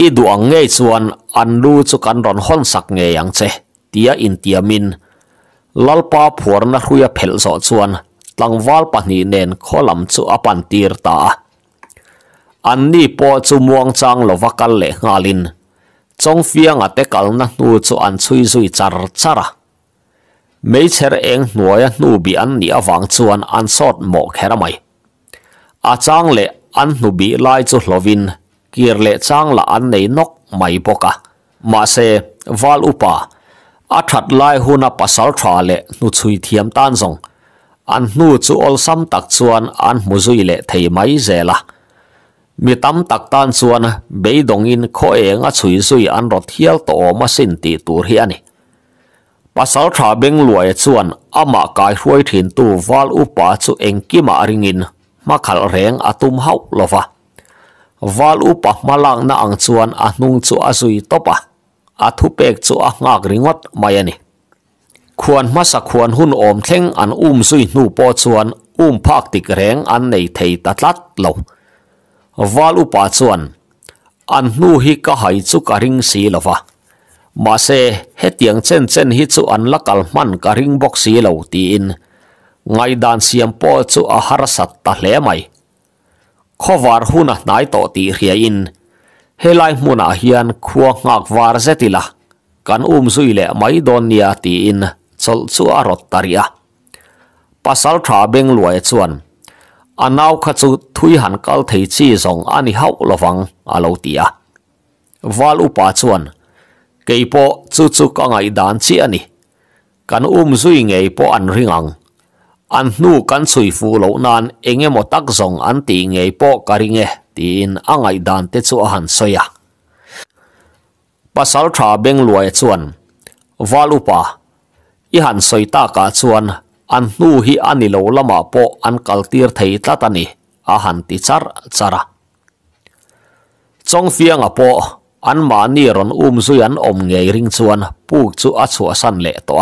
อีดวงไงชวนอันลูจุกันรอนฮอนสักไงยังเช่ตียอินเตียมินลลปาผัวนักวิุยเพลสอดส่วนตังวาลปนีเนนคอลัมสุอปันตีร์ตาอันนี้พอจุมวงจังลวกันเลงาลินจงฟียงอัตเกลนักนูจุอันซุยซุยจาร์จาระไม่เชรเองนัวยนูบีอันนี้วังส่วนอันสอดหมอกแครไมอาจังเลอันนูบีไล่จุลวินกีร์เล่จังละอันนี้นกไม่ปกะมาเสวาลุปา a that lai huna pasal tha le nu chui thiam tan zong an nu chu ol sam tak chuan an muzui le thei mai zela mi tam tak tan chuan be dong in kho enga chui zui an rot hial to ma sin ti tur hi ani pasal tha beng luai chuan ama kai hruai thin tu wal upa chu engkima ringin makhal reng atum hau lova wal upa malang na ang chuan a hnung chu azui topa athupek chu a ngak ringot mayani khuan masa khuan hun om theng an um sui nu po chuan um phak tik reng an nei thei tatlat lo walu pa chuan an nu hi ka hai chu ka ring si lova mase he tiang chen chen hi chu an lakal man ka ring box ti in ngai dan siam po chu a har sat ta hle mai khowar hun a nai ti ria in helai hmunah hian khua ngak var zetila kan um zui le mai don nia ti in chol chu a rot taria pasal tha beng luai chuan anau kha chu thui han kal thei chi zong ani hau lovang alo tia wal upa chuan keipo chu chu ka ngai dan chi ani kan um zui ngei po an ringang an nu kan chui fu lo nan engemaw tak zong an ti ngei po karinge tin angai dan te chu han soya pasal tha beng luai chuan valupa i han soi ta ka chuan an hnu hi ani lo lama po an kal tir thei tlatani a han ti char chara chong fianga po an ma ni ron um zuyan om ngei ring chuan puk chu a chu san le to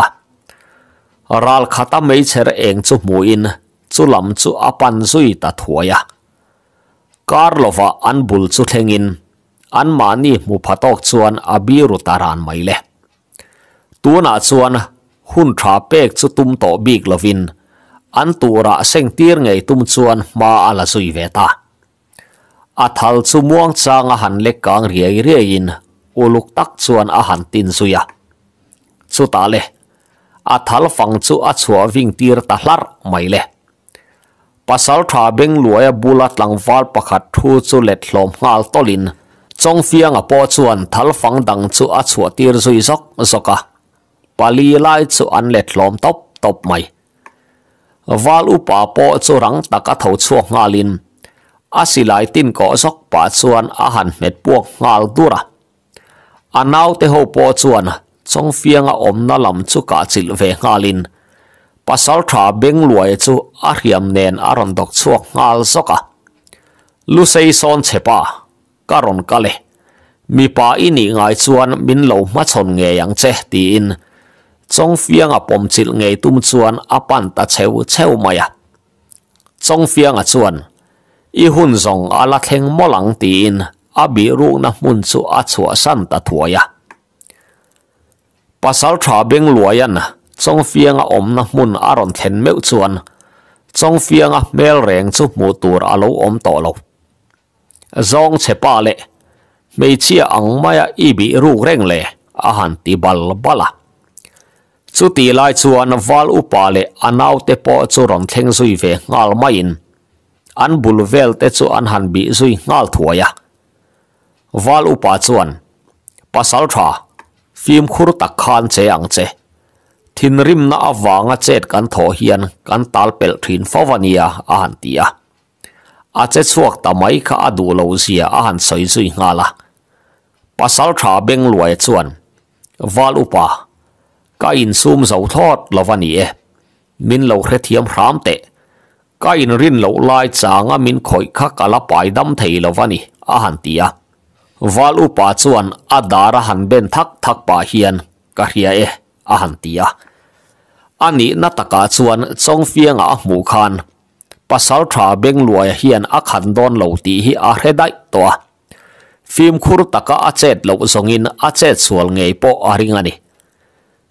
ral khata mai cher eng chu muin chu lam chu apan zui ta thuaya karlova anbul chu thengin anmani mu phatok chuan abiru taran maile tuna chuan hun tha pek chu tum to big lovin an tura seng tir ngei tum chuan ma ala sui veta athal chu muang changa han le kang riai reiin uluk tak chuan a han tin athal fang chu a chuwa wing pasal tha beng luaya bulat lang langwal pakhat thu chu lethlom ngal tolin chong fiang a po chuan thal fang dang chu a chhuah tir zui zok zoka pali lai chu an lethlom top top mai wal upa po chu rang taka tho chuak ngalin a silai tin ko zok pa chuan a han met puak ngal dura anau te ho po chuan chong fiang a omna lam chu ka chil ve ngalin pasal tha beng luai chu ahriam nen arandok chuak ngal soka lusei son chepa karon kale mi pa ini ngai chuan min lo ma chon ti in chong fiang a pom chil nge tum chuan a maya chong fiang a chuan i zong ala molang ti in a na mun chu a chua pasal tha beng luayan chong fiang a om na mun aron then meu chong phiang a mel reng chu mu tur alo om to lo zong chepa le mei chia ang maya i bi ru reng le a han ti bal bala chu ti lai an chuan wal upa le anau te po chu ron theng zui ve ngal mai in an bul vel te chu an han bi zui ngal thuaya wal upa chuan pasal tha phim khur tak khan che ang che ทินริมนาอวางเจ็ดกันทอเฮียนกันตาลเปิลทินฟาวเนียอาหันตียอาเจ็ดสวกตาไมข้าดูเลเสียอาหันสวยสวยงาละปัสสาวะเบงลวยชวนวาลุปาก็อินซูมเสาทอดลาวานีมินเหลาเครเทียมพรามเตะก็อินรินเหลาลายจางมินข่อยขักกลัปายดำเทลาวานีอาหันตียวาลุปาชวนอาดาระหันเบนทักทักป่าเฮียนกะเฮียเอ a han ti a à. ani na taka chuan chong fianga a hmu khan pasal tha beng luai hian a khan don lo ti hi a hredai to a à. phim khur taka a chet lo zongin a chet chual ngei po a ring ani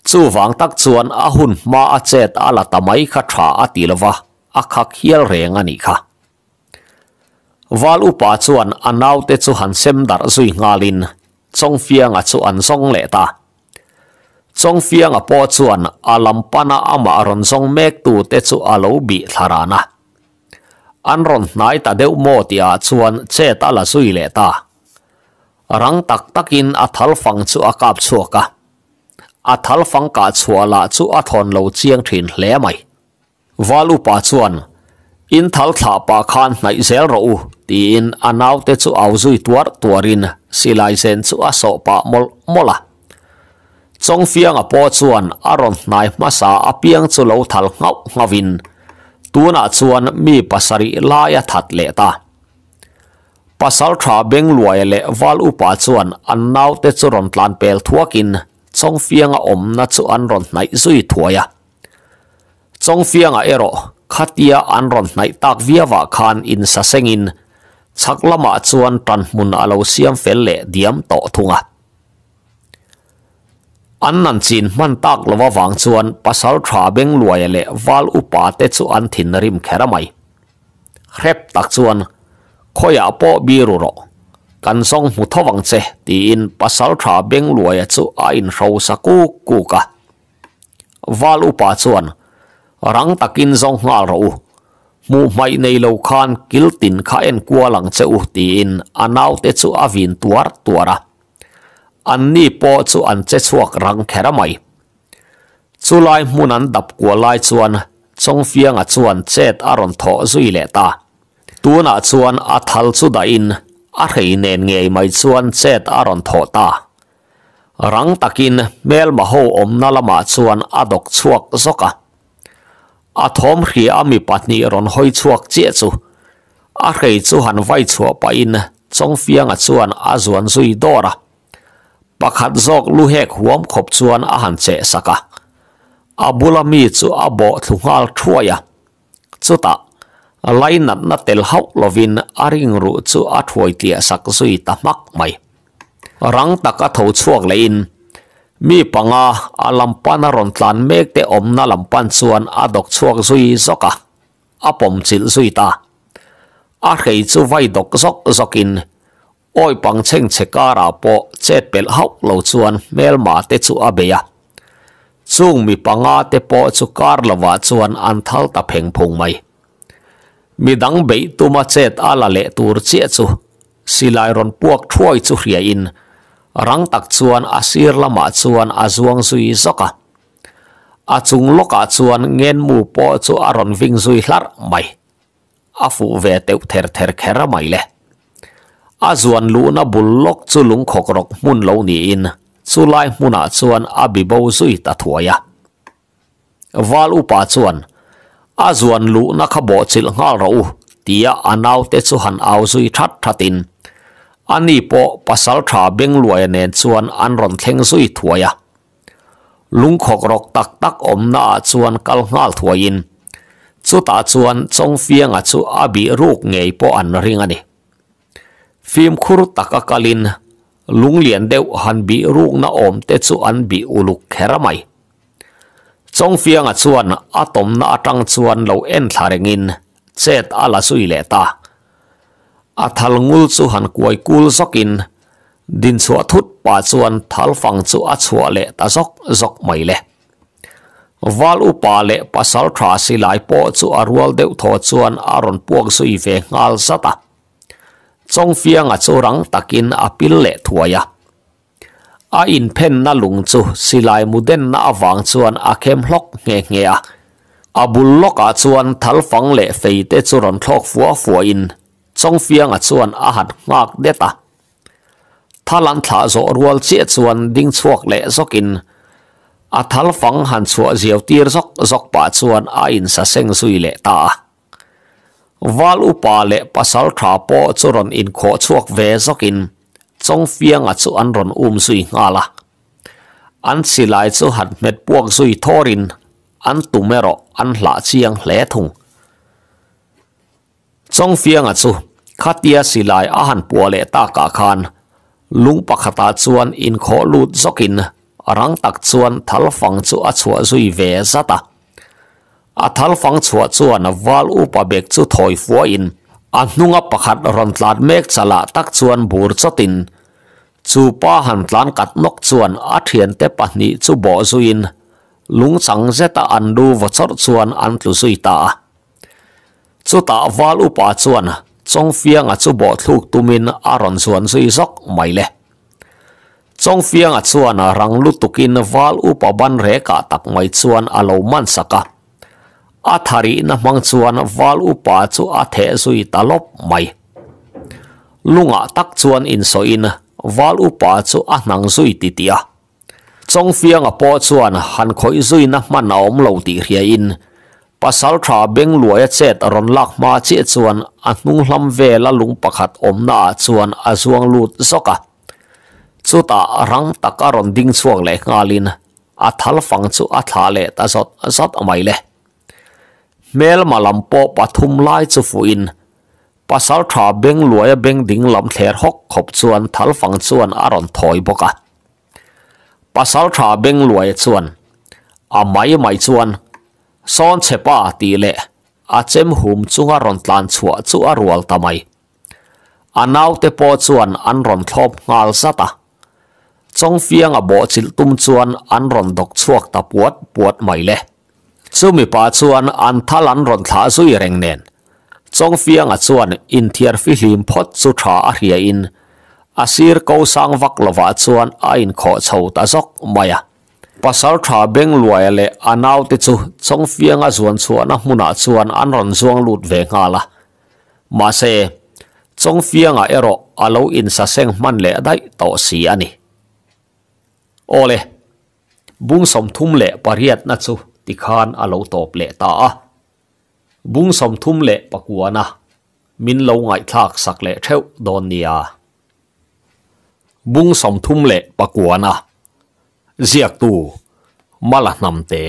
chu wang tak chuan a hun ma a chet a la tamai kha tha a ti lova a kha khial reng ani kha wal upa chuan anaute chu han sem dar zui ngalin chong fianga chu an zong le ta chong fiang a po chuan a lampana ama ron song mek tu te chu alo bi tharana an ron hnai ta deuh mo tia chuan che ta la sui le ta rang tak takin a thal fang chu a kap chuaka a thal fang ka chuala chu a thon lo chiang thin hle mai valu pa chuan in thal thla pa khan nai zel ro ti in anaw te chu au zui tuar tuarin silai sen chu a so pa mol mola จงเฟียงอพอชวนอารมณ์นายมาสาอเพียงจุลทัลเงาเงาวินตัวนัดชวนมีภาษาลายทัดเลตาภาษาทราเบงลวยเลวาลอุปาชวนอันนาวเตจุรนตลานเปลทัวกินจงเฟียงอมนัดชวนรนไหนสุยทัวยจงเฟียงเอโรขัดยาอันรนไหนตักเวียวาคานอินสะเซงินชักละมาชวนตันมุนอาลูเซียมเฟลเลเดียมโตทุงะอันนั้นจีนมันตักลว่าวังชวนภาษาทราเบงลวยเลวาลอุปาเตสุอันถินริมแคระไม่เร็บตักชวนคอยอปอบีรุโรกันส่งมุทวังเจตีอินภาษาทราเบงลวยจุอันเราสักูกูกะวาลอุปาชวนรังตักินส่งงารูมูไม่ในโลคานกิลตินข้าเอ็นกัวหลังเจอาตีนอนาวเตจุอวินตัวตัวระ An-ni-po-chu-an-che-chuak-rang-ke-ra-mai. Chu-lai-mu-nan-dap-kuo-lai-chu-an-chong-fia-nga-chu-an-che-t-a-ron-to-zu-i-le-ta. Tu-na-chu-an-a-thal-chu-da-in-ar-hei-nen-ge-i-mai-chu-an-che-t-a-ron-to-ta. Rang-ta-kin-mel-ma-hou-om-na-la-ma-chu-an-a-dok-chuak-zo-ka. ma a dok chuak zo a thom hi a mi pat ron hoi chuak che zu a hei chu han vai chu pa in chong fia nga pakhat zawk lu hek huam khop chuan a han che saka a bula mi chu a bo thungal thuaya chuta lai nat na tel hau lovin a ring ru chu a thuai tia sak zui ta mak mai rang taka tho chuak le in mi panga a lampan ron tlan mek te om na pan chuan a dok chuak zui zoka a chil zui ta a rei chu vai dok zok zokin oi pang cheng che kara po che pel hauk lo chuan mel ma te chu abeya à. chung mi panga te po chu kar lawa chuan an thal ta pheng phung mai mi dang be tuma chet ala le tur che chu silai ron puak throi chu hria in rang tak chuan asir lama chuan azuang sui zoka à. a chung loka à chuan ngen mu po chu aron ving zui hlar mai afu ve teu ther ther khera mai le azuan lu na bullok chu lung khok rok mun lo ni in chu lai hmuna ah chuan a bibo zui ta thuaya wal upa chuan azuan lu na khabo chil ngal ro tia anau te chu han au zui that thatin ani po pasal tha beng luai ne chuan an ron thleng zui thuaya lung khok rok tak tak om na ah chuan kal ngal thuain chu ta chuan chong fianga ah chu abi ruk ngei po an ringa ni phim khur takakalin lung liền đeo hàn bị rung na om tết chu an bị uluk khera mai trong phiang à chuan atom na atang chuan lo en tharengin chet ala sui le ta athal ngul chu han kuai kul sokin din chua thut pa chuan thal phang chu a chua le ta zok zok mai le wal upa le pasal thra si lai po chu arwal deuh tho chuan aron puak sui ve ngal sata chongfiang a à, chorang takin apil à, le thuaya a à, in pen na lung chu silai muden na awang chuan a khem hlok nge nge a a bul lok a chuan thal fang lệ phây te chu ron thlok fuwa fuwa in chongfiang a chuan a han ngak deta thalan thla zo ruol che chuan ding chuak le zokin a thal fang hàn chuwa ziau tir zok zok pa chuan a in sa seng zui le ta val upa le pasal kha po churon in kho chuak ve zokin chong fiang a chu an ron um sui nga la an silai chu han met puak sui thorin an tumero an hla chiang hle thung chong fiang a chu khatia silai a han pu le ta ka khan tak chuan thal chu a chua zui athal fang chua chua na wal u pa bek chu thoi fuo in anunga pakhat ron tlat mek chala tak chuan bur chatin chu pa han tlan kat nok chuan a thian te pa ni chu bo zuin lung chang zeta an du wa chor chuan an tlu sui ta chu ta wal u pa chuan chong fiang a chu bo thuk tumin a ron chuan sui sok mai le chong fiang a chuan a rang lu tukin wal u pa tak mai chuan alo athari na mangchuan wal upa chu athe zui talop mai lunga tak chuan in so in wal upa chu a nang zui titia chong fianga po chuan han khoi zui na ma naom lo ti hria in pasal tha beng luai chet ron lak ma chi chuan a hnung hlam ve la lung pakhat om na chuan a zuang lut soka chuta rang taka ron ding chuang le ngalin a thal fang chu a thale ta zot amai le, Mēla mālaṁ pō pāthum lāi tsū fū in, pāsaltrā bēng luayā bēng dīng lāṁ thēr hok khop cuan thāl fāng cuan ā ron thói poka. Pāsaltrā bēng luayā cuan, ā mai mai cuan, sōn che pā ā tī lē, ā chem hūm tsū ngā ron tāntuak tsū ā ruol ta mai. Ā te pō cuan ān ron thóp ngāl sata, tsōng fiang ā bō cil tūm cuan ān ron tok cuak ta puat puat mai leh. chumi pa chuan an thalan ron tha su yereng nen chong fiang a chuan in tier fi hlim phot chu tha a ria in asir ko sang vak lova chuan a in kho chho ta sok maya pasar tha beng luai le anau te chu chong fiang a zuan chuan a hmuna an ron zuang nga la ma se chong fiang e a ero alo in sa man le dai to si ani ole bung som le pariat na chu ติคานอาโลตบเละตาบุ้งสมทุ่มเละปะกัวนะมินเลาไงทากสักเละเท่าดอนเนีย บุ้งสมทุ่มเละปะกัวนะเสียกตูมาละนำเตะ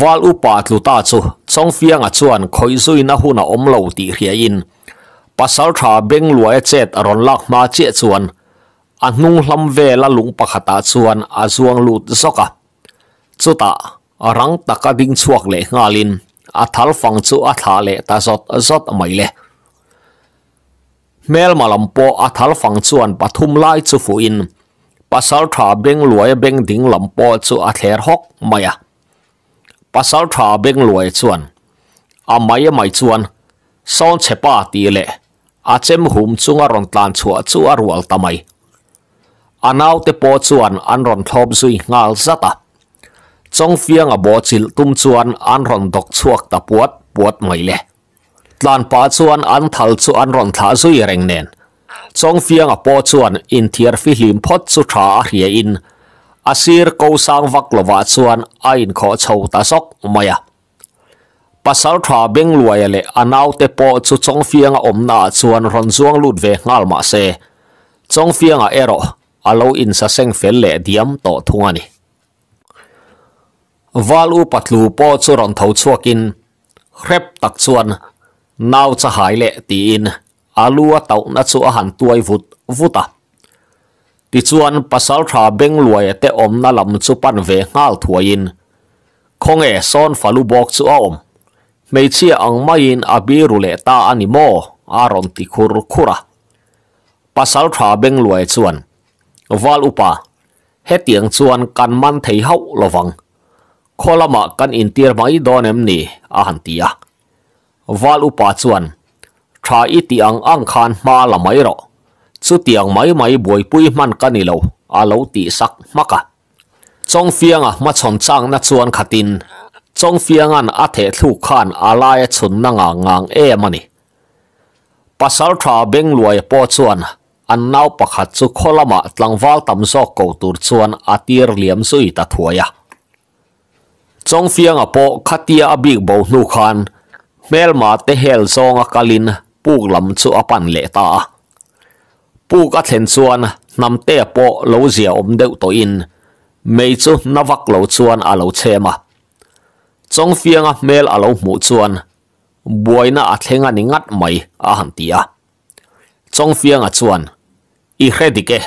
วาลุปาตลุตาจูจงฟียงอาจวนคอยซุยนะหูนะอมเลวตีเฮียอินปัสสาวะเบ่งลวยเจ็ดรอนลักมาเจ็ดจวนอันนุ่งลำเวลลุงปะขตาจวนอาจวงลุดสกัะ chu ta rang taka bing chuak le nga lin a thal phăng chu a tha lệ ta zot zot mai le mel malam po a thal phăng an bắt pathum lai chu phu in pasal thà beng luai beng ding lam po chu a thler hok maya pasal tha beng luai chuan a mai mai chuan son chepa ti le a chem hum chunga ron tlan chua chu a rual anh anau te po chuan an ron thom zui ngal zata trong phiang a bo chil tum chuan an ron dok chuak ta puat puat mai le tlan pa chuan an thal chu an ron thla zui reng nen chong phiang a po chuan in thiar fi hlim phot chu tha a hria in asir ko sang vak lova chuan a in kho chho ta sok maya pasal tha beng luai le anau te po chu trong phiang a om na chuan ron zuang lut về ngal ma se Trong phiang a ero alo in sa seng fel le diam to thungani valu patlu po chu ron tho chuakin rep tak chuan nau cha hai le ti in alua tau na chu a han tuai vut vuta ti chuan pasal tha beng luai te om na lam chu pan ve ngal thuain khong e son falu bok chu a om mei chi ang mai in abiru le ta ani mo aron ti khur khura pasal tha beng luai chuan wal upa he tiang chuan kan man thei hau lovang คลมากันอินเทอร์ไม่ดอนเอ็มนี่อาหันตีอะวาลุปุบันชาอิติอังอังคันมาละไม่รอสุติยังไม่ไม่บุยปุยมันกันนี่เลยอาลูตีสักมากะจงเฟียงอ่ะมาชนจังนัดชวนขัดินจงเฟียงอันอัตเถูกขานอาไล่ชนนังอางางเอมันี่ปัสสาวะชาเบงลวยปัจจุบันอันน่าวประคัตสุคลมาตลังวัลตำมสกตูดชวนอาตีร์เลียมสุยตัดหัวยา chong phiang a khát khatia a big bo nu khan mel ma te hel song a kalin puk lam chu a pan le ta puk a thlen chuan nam te a po lo zia om deuh to in mei chu nawak lo chuan a lo mà. chong phiang a mel a lo mu chuan buaina a thlenga ni ngat mai a han tia chong phiang a chuan i hredike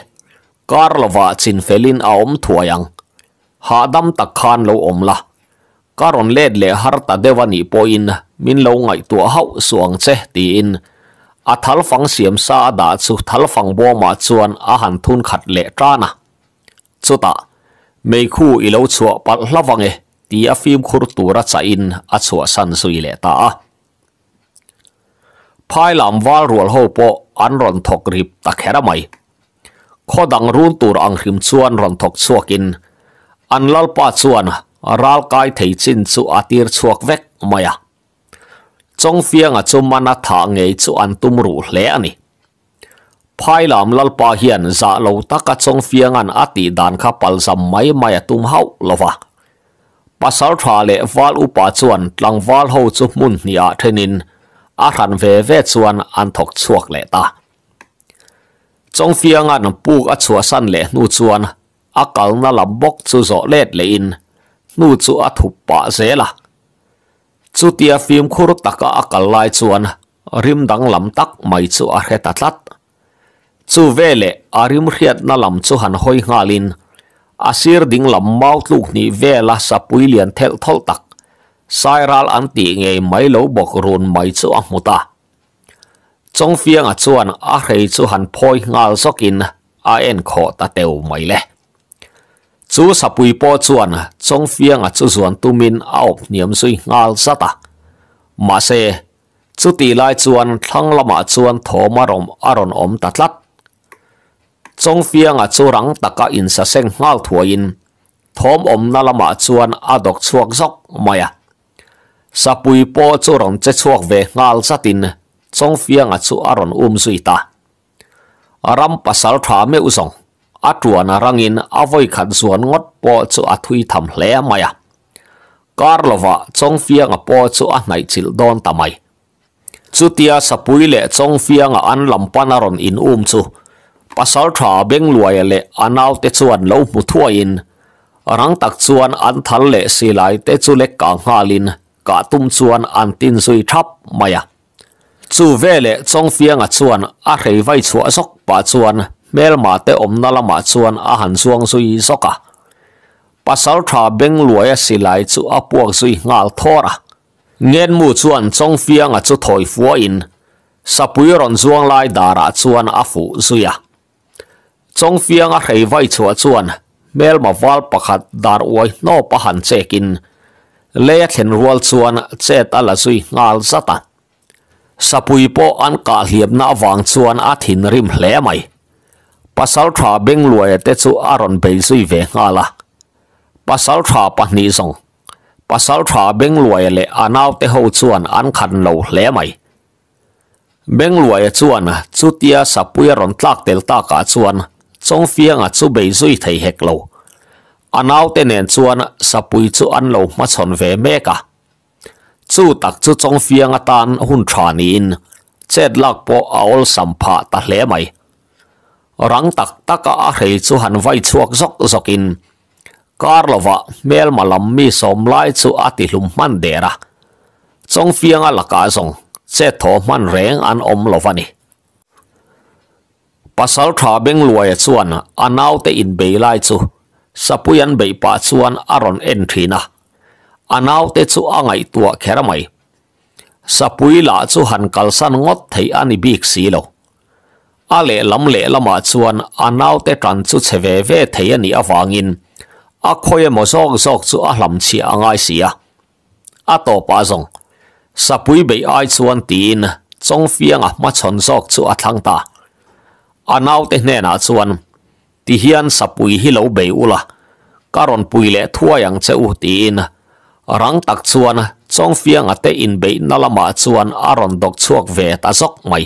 karlova chin felin a om thuayang ha dam tak khan lo om la karon led le harta dewani poin min lo ngai tu hau suang che ti in a thal fang siam sa da chu thal fang bo ma chuan a han thun khat le tra na chuta me khu i lo chu pal hlawang e ti a fim khur tu ra cha in a chu san sui le ta a phai lam wal rual ho po an ron thok rip ta khera mai run tur ang him chuan ron thok chuakin an lal pa chuan ral kai thei chin chu atir chuak vek maya chong fianga chu mana tha nge chu an tum ru hle ani phai lam lal pa hian za dạ lo taka chong fiang an ati dan kha pal sam mai mai tum hau lova pasal tha le wal upa chuan tlang wal ho chu mun ni a thenin a ran ve ve chuan an thok chuak le ta chong fiang an pu a chua san le nu chuan a kal na lam bok chu zo let le in nu chu a thup pa ze la chu tia phim khur taka a kal lai chuan rim dang lam tak mai chu a hre ta tlat chu vele a rim hriat na lam chu han hoi ngalin a sir ding lam mau tluk ni vela sa pui lian thel thol tak sairal an ti nge mai lo bok run mai chu a muta chong phiang a chuan a rei chu han phoi ngal sokin a en kho ta teu mai le chú sập bùi po chuan à trong phiên à chú chuan tu min ao niệm suy ngal sát à mà xe chú tỷ lai chuan thăng lâm à chuan thổ mà rom aron om tát lát trong phiên à chú răng tắc cả in sa sen ngal thua in thom om na lâm à chuan adok chuak zok mày à sập bùi po chú răng chết chuak về ngal sát in trong phiên à chú aron um suy ta ram pasal thả mẹ usong atuana rangin avoi khat zuan ngot po chu athui tham hle maya Karlova à. chong fianga po chu a nai chil don tamai chutia sapui le chong fianga an panaron in um chu pasal tha beng luai le anau te chuan lo mu in rang tak chuan an thal le silai te chu le ka ngalin ka tum chuan an tin zui thap maya à. chu vele chong fianga chuan a rei vai chu azok pa chuan mel ma te om na lama chuan a han suang sui soka pasal lai chu a sui ngal thora ngen mu chuan chong fianga chu thoi fuo in sapui ron zuang lai dara chuan a fu zuya chong fianga rei vai chua chuan mel ma wal pakhat dar oi no pa han chekin le ya thlen ala sui ngal zata sapui po an ka hiep na wang chuan a thin rim hle ปัสสาวะเบิงลอยเตะูุอารมณเป็นสุเวงอาละปัสสาวะปนิสงปัสสาวะเบิงลอยเลยอนาเตเขาชวนอันขันเราเลี้ยไม่เบ่งลอยชวนชุดี่สับปุยรนตักเตลตากาชวนจงฟียงชูดเป็นสุไทยเฮกเราอนาเตเนี่ยชวนสับปุยชูดอันเรามาชนเวเมกะจูดตักชุจงฟียงตันหุ่นชานินเจ็ดลักโปเอาสัมผัสตะเลี้ยไม่ rang tak tak a rei chu han vai chuak zok zokin karlova mel malam mi som lai chu ati hlum man dera chong fianga laka zong che tho man reng an om lovani pasal tha beng luai chuan anau te in be lai chu sapuyan be pa chuan aron en thina anau te chu angai tua kheramai sapui la chu han kalsan ngot thei ani bik si lo A le lam le lam a tsuwan a nao te kan tsu che we we tei an i a fa ngin, a koi mo sok sok tsu ah lam tsi a ngay si ya. A to pa zong, sa pui bei ai tsuwan ti in, zong fia nga ma chon sok tsu atlang ta. A nao te ne na tsuwan, ti hian sa hi lau bei u la, pui le thua yang che u ti rang tak tsuwan zong fia nga te in bei na lam a tsuwan a ron tok ta sok mai.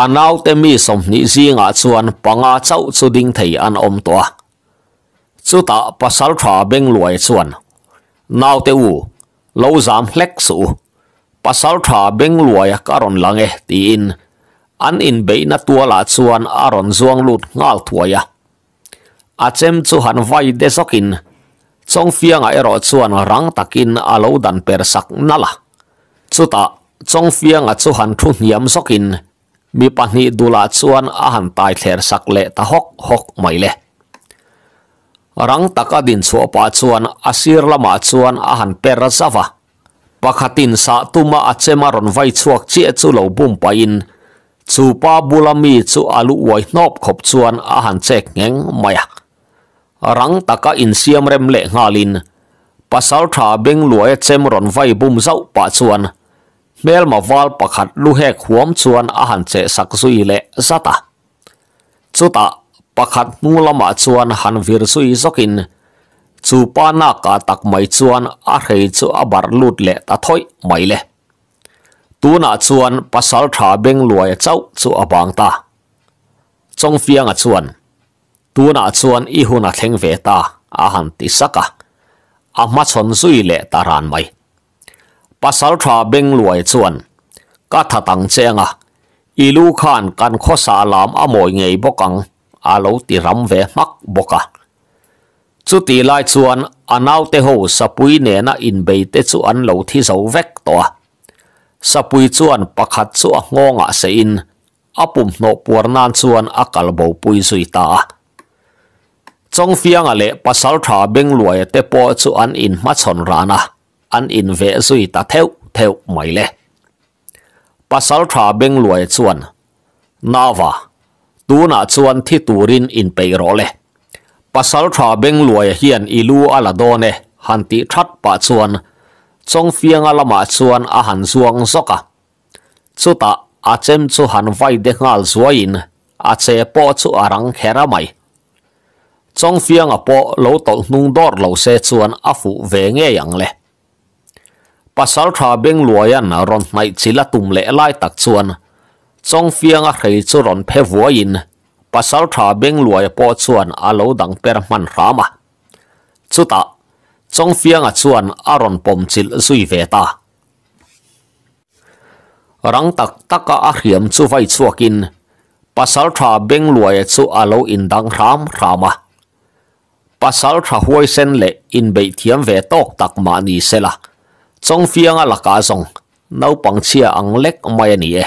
อนาเตมีสมนิจิงอาชวนปังอาเจ้าสุดิงไทยอันอมตัวสุตาปัสสาวะเบ่งลวยชวนนาวเตวูเลซามเล็กสูปัสสาวะเบ่งลวยการอนลังเอตีอินอันอินเบนตัวละชวนอารอนจวงลุดงาลทัวยะอาเจมจุหันไวเดสกินทรงเฟียงไอรอดชวนรังตะกินอาโลดันเปรสักนั่ละสุตาทรงเฟียงอาจุหันทุนยำสกิน mi pahnih dula chuan a han tai thler sak le ta hok hok mai le rang taka din chu pa chuan asir lama chuan a han per zawa pakhatin sa tuma achema ron vai chuak chi chu lo bum pa in chu pa bulami chu alu wai nop khop chuan a han chek ngeng maya rang taka in siam rem le ngalin pasal tha beng luai chem ron vai bum zau pa chuan mel ma wal pakhat lu hek huam chuan a han che sak zui le zata chuta pakhat nu lama chuan han vir zui zokin chu pa na ka tak mai chuan a rhei chu a bar lut le ta thoi mai le tuna chuan pasal tha beng luai chau chu abang ta chong fiang a chuan tuna chuan i huna thleng ve ta a han ti saka a à. ma chon zui le taran mai ปัสสาวะเบงลวยส่วนก็ถัดตังเจงอ่ะอีลูขานกันข้อสาลามอโมยไงบกังอาลูติรำเวมักบกะจุดที่ไล่ส่วนอันเอาเทโฮสปุยเนน่าอินเบยเตส่วนลูที่เสาเวกตัวสปุยส่วนประคัดส่วนงงอ่ะเซินอาปุ่มโนปวนนันส่วนอากาลบูปุยสุยตาจงฟียงอะไรัสสาวะเบงลวยเตปอส่วนอินมาชนรานะ an in ve zui ta theo theo mai le pasal tha beng luai chuan nawa tu na chuan thi turin in pe ro le pasal tha beng luai hian ilu ala do ne han ti that pa chuan chong fiang ala ma chuan a han zuang zoka chuta a chem chu han vai de ngal zuain a che po chu arang khera mai chong fiang a po lo tol nung dor lo se chuan a fu ve nge yang le pasal tha beng luayan na ron nai chila tum le lai tak chuan chong fianga rei chu ron phe vuain pasal tha beng luai po chuan alo dang per man rama chuta chong fianga chuan aron pom chil zui ve ta rang tak taka a hiam chu vai chuakin pasal tha beng luai chu alo in dang ram rama pasal tha huai sen le in bei thiam ve tok tak ma ni sela chong phi anga la ka song nau pang chia ang lek mai ni e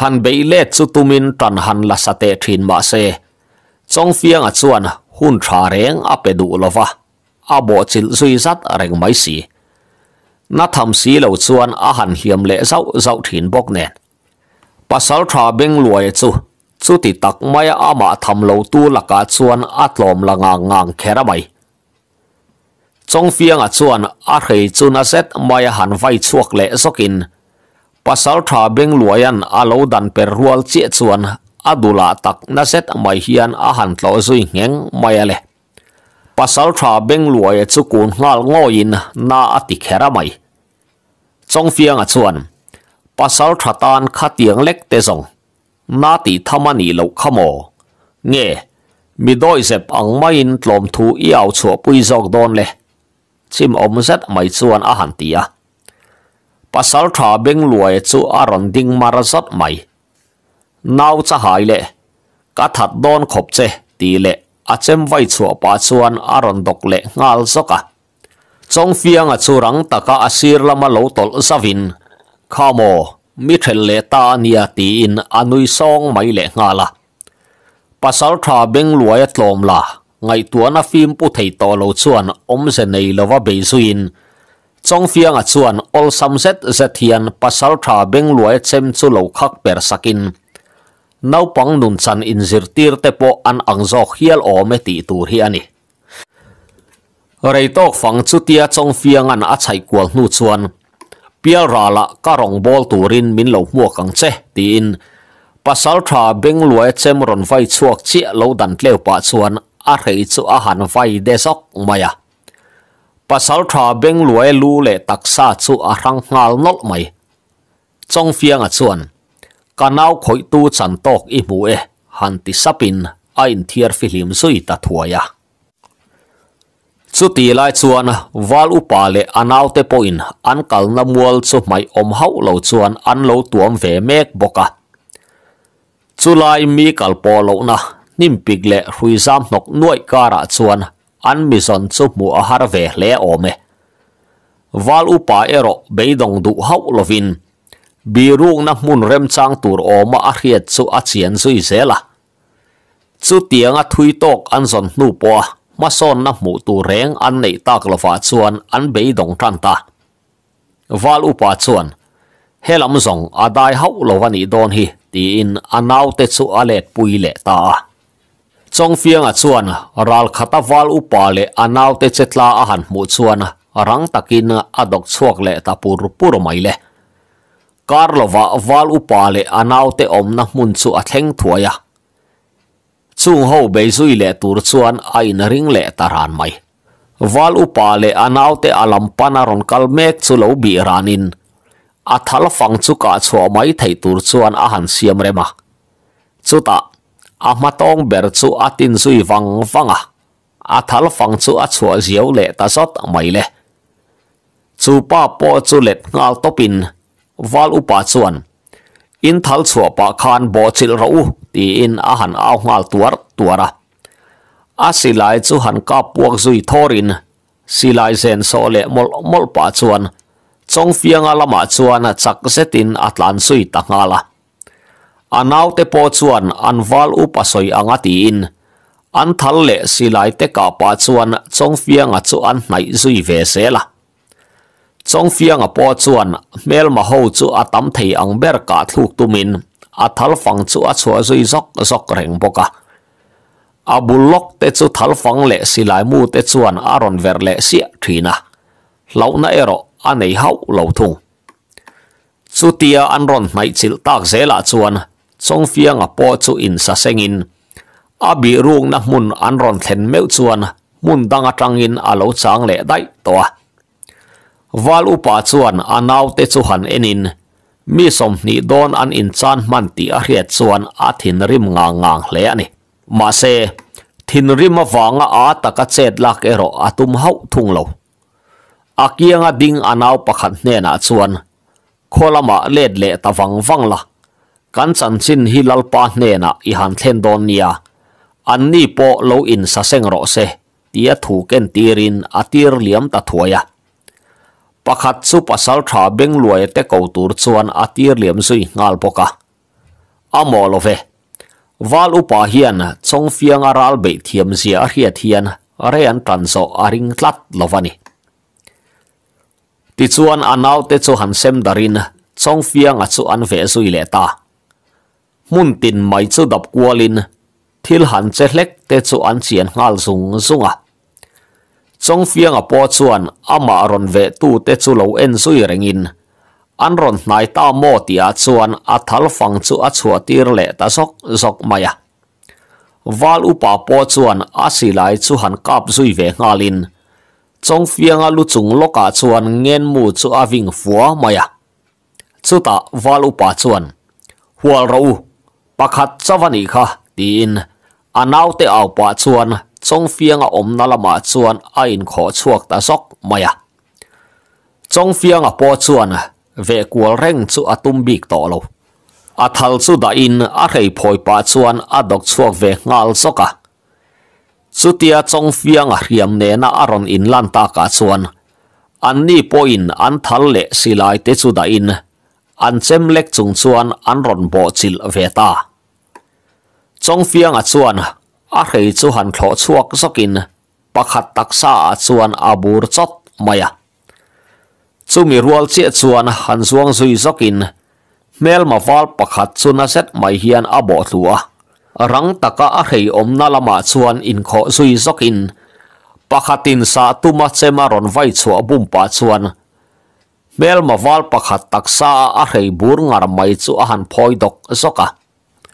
han be le chu tumin tan han la sa te thin ma se chong phi anga chuan hun tha reng a pe du lova a bo chil zui zat a mai si na tham si lo chuan a han hiam le zau zau thin bok nen pasal tha beng luai chu chu ti tak mai a ma tham lo tu la ka chuan la nga ngang khera mai chong fianga chuan a rhei chuna set mai a han vai chuak le sokin pasal tha beng luayan a lo dan per rual che chuan adula tak na set mai hian a han tlo zui ngeng mai ale pasal tha beng luai chu kun hlal in na ati khera mai chong fianga chuan pasal tha tan tiếng lek te zong na ti thamani lo khamo nge mi doi zep ang mai in tlom thu iao chua pui zok don le chim om zet mai chuan a han tia pasal tha beng luai chu a ron ding mara zat mai nau cha hai le ka that don khop che ti le a chem vai chu pa chuan a ron dok le ngal zoka chong fiang a chu rang taka asir lama lo tol zavin khamo mi thel le ta nia ti in anui song mai le ngala pasal à. tha beng luai tlom la ngày tua na phim pu thầy to lo chuan om se nei lo wa be suin chong phiang a à chuan all samset zethian pasal tha beng luai chem chu lo khak per sakin naupang nun chan in zir tir te po an angzo khial o me ti tur hi ani rei tok fang chu tia chong phiang an a chai kwal nu chuan pia ra la ka rong bol turin min lo mua kang che ti in pasal tha beng luai chem ron vai chuak chi lo dan tleu pa chuan a thei chu a han vai de sok mai a pasal tha beng luai lu le taksa chu a rang ngal nol mai chong fiang a chuan kanau khoi tu chan tok i mu e han ti sapin a in thier filim zui ta thuaya à? chu ti lai chuan wal upa le anau te poin an kal na mual chu mai om hau lo chuan an lo tuam ve mek boka chu lai mi kal po lo na nim pik le hrui zam nok nuai kara chuan an mi zon chu mu a har ve hle ome wal upa ero beidong du hau lovin bi birung na mun rem chang tur oma a hriat chu a chian zui zela chu tianga thui tok an zon nu po ma son na mu tu reng an nei tak lova chuan an beidong tan ta wal upa chuan helam zong adai hau lovani don hi ti in anaute chu alet pui le ta chong phiang a à, chuan à. ral khata wal upa le anaw te chetla a han mu chuan à. rang takin a dok chuak le tapur pur mai le Karlova wal upa le anaw te om na mun chu a theng thuaya chung ho be zui le tur chuan a in ring le taran mai wal upa le anaw te alam pana ron kal mek chu lo bi ranin a thal fang chu ka mai thei tur chuan a han siam rema chuta amatong à, ber chu atin sui vang vanga athal à. à, fang chu achua ziau le ta zot mai le chu pa po chu let ngal topin wal pa chuan in thal chua pa khan bo chil ro ti in a han au ngal tuar tuara a silai chu han ka puak zui thorin silai zen so le mol mol pa chuan chong fianga lama chuan a chak zetin atlan sui ta ngala anau te po chuan an wal up a soi anga tiin an thal le silai te ka pa chuan chong fianga chu an hnai zui ve se la chong fianga po chuan mel ma ho chu a tam thei ang ber ka thluk tumin a thal phang chu a chua zui zok zok reng boka a bulok te chu thal phang le silai mu te chuan aron ver le sia thina lau na ero anei hau lo thung chutia an ron hnai chil tak zela chuan tsong fia nga po tsu in sa seng in abi rung na mun anron ten mew tsuwan mun tanga tangin a lau chang le day toa valupa tsuwan a nao te tsuhan enin mi som ni don an in tsan manti a riet tsuwan a tin rim nga ngang le a ma se tin rim ma nga a takacet la kero a tum hau tung lo a nga ding a nao pakantne na tsuwan kola ma le ta vang la kan chan chin hi lalpa hne na i han thlen don nia an ni po lo in sa seng ro se tia thu ken tirin atir liam ta thuaya pakhat su pasal tha beng luai te ko tur chuan atir liam sui ngal poka amolove wal upa hian chong fiang aral be thiam zia hiat hian rean an tan so aring tlat lovani ti chuan anaw te chu han sem darin chong fiang a chu an ve sui le ta mun tin mai qua dap thiên hạn chết che hlek te chu an chian ngal zung zunga chong fiang a po chuan ama ron ve tu te chu lâu en zui rengin an ron nai ta mò tia chuan a thal fang chu a chua tir le ta sok sok zok maya wal upa po chuan a silai chu han kap zui ve ngalin chong fiang a lu chung loka chuan ngen mu chu a ving fua maya chuta wal upa chuan hual rau pakhat chawani kha tin anaute au pa chuan chong fiang a omna lama chuan a in kho chuak ta sok maya chong fiang a po chuan ve kual reng chu atum bik to lo a thal chu da in a rei phoi pa chuan a dok chuak ve ngal soka chutia chong fiang a riam aron in lan ka chuan an ni an thal le silai te chu อันเซมเล็กจงชวนอันรอนบบจิลเวตาจงเฟียงอัจวนอะเฮจูฮันข้าชวกสกินปะขัดตักซาอัจวนอาบูร์ชอดมายะจูมีรัวเจีัจวนหันซวงซุยสกินเมลมาฟอลปะขัดซุนัสเซตไมเฮียนอาบบตัวรังตะกะอาเฮอมนาลมาจวนอินเข้าซุยสกินปะขัดตินซาตุมาเซมารอนไวชัวบุมปะจวน bel ma wal pakhat taksa a rei bur ngar mai chu a han phoi dok zoka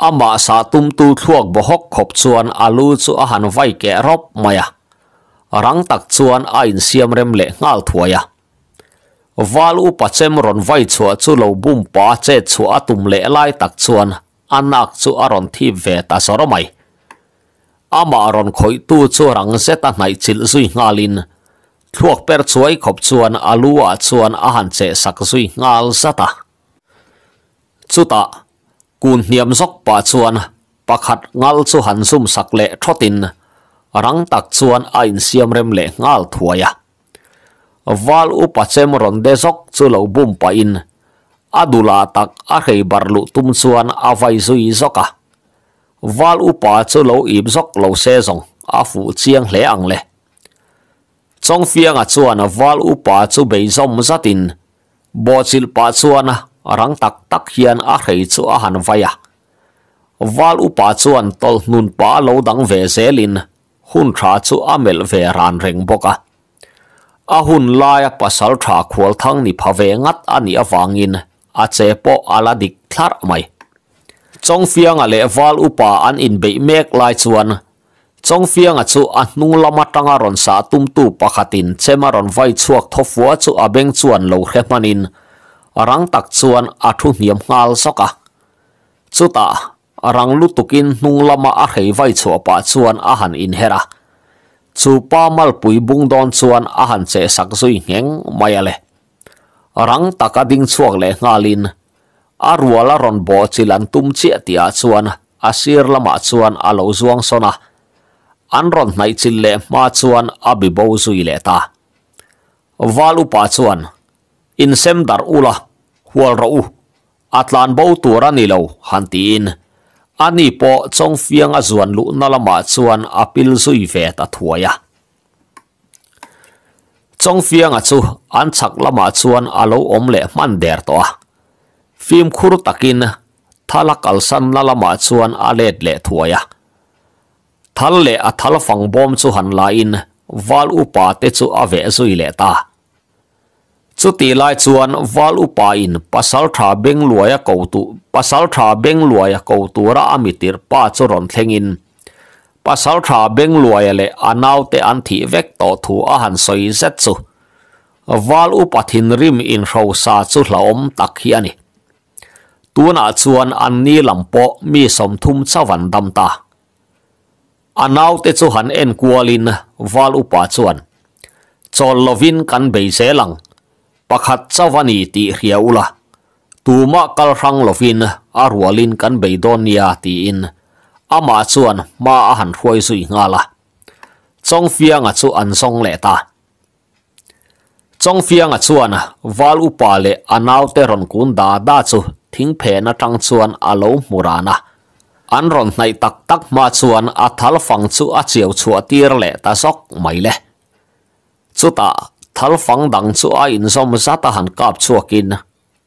ama sa tum tu thuak bohok khop chuan alu chu a han vai ke rop maya rang tak chuan a in siam rem le ngal thuaya wal u pachem ron vai chua chu lo bum pa che chu atum le lai tak chuan anak chu aron thi ve ta soromai ama aron khoi tu chu rang se ta nai chil zui ngalin thuộc per chuối khop chuan alua chuan a han che sak zui ngal zata chuta kun niam zok pa chuan pakhat ngal chu han zum sak le thotin rang tak chuan a in siam rem le ngal thuaya wal upa chem ron de zok chu lo bum pa in adula tak a hei barlu à chuan suy vai à. zoka wal upa chu lo im zok lo se zong à fu chiang hle ang le trong phiang a à, chuan a wal upa chu bei zom zatin bochil pa chuan rang tak tak hian a rei chu a han vaya wal à. upa chuan tol nun pa lo dang ve zelin hun tha chu amel ve ran reng boka a à. hun lai pasal tha khwal thang ni phave ngat ani awangin a che po ala dik thlar mai chong phiang a le wal upa an in be mek lai chuan chong fiang a chu a hnung lama tanga ron sa tum tu pakhatin chema ron vai chuak thofua chu a beng chuan lo khe manin arang tak chuan a thu hniam ngal soka chuta arang lutukin hnung lama a rei vai chu pa chuan a han in hera chu pa mal pui bung don chuan a han che sak zui ngeng mayale arang taka ding chuak le ngalin arwala ron bo chilan tum che tia chuan asir lama chuan alo zuang sona anron nai chille ma chuan abibo zui le ta walu pa chuan in sem dar ula hual ro u atlan bo tura ni lo han ti in ani po chong fianga zuan lu na lama chuan apil zui fe ta thuaya chong fianga chu an chak lama chuan alo om le man thal le a thal fang bom chu han la in wal upa te chu a ve zui le ta chu ti lai chuan wal upa in pasal tha beng luaya ko tu pasal tha beng luaya ko tu ra amitir pa chu ron thlengin pasal tha beng luaya le anau te an thi vek to thu a han soi zet chu wal upa thin rim in ro sa chu hlaom tak hi ani tuna chuan an ni lampo mi som thum chawan dam ta anau te chu han en kualin wal upa chuan chol lovin kan be se lang pakhat chawani ti hria ula tuma kal rang lovin arwalin kan be don ya ti in ama chuan ma a han khoi sui nga la chong fia nga chu an song le ta chong fia nga chuan wal le anau ron kun da da chu thing phe tang chuan alo murana an ron nai tak tak ma chuan a thal fang chu a chiau chua tir le ta sok mai le chu ta thal fang dang chu a in som za ta han kap chuakin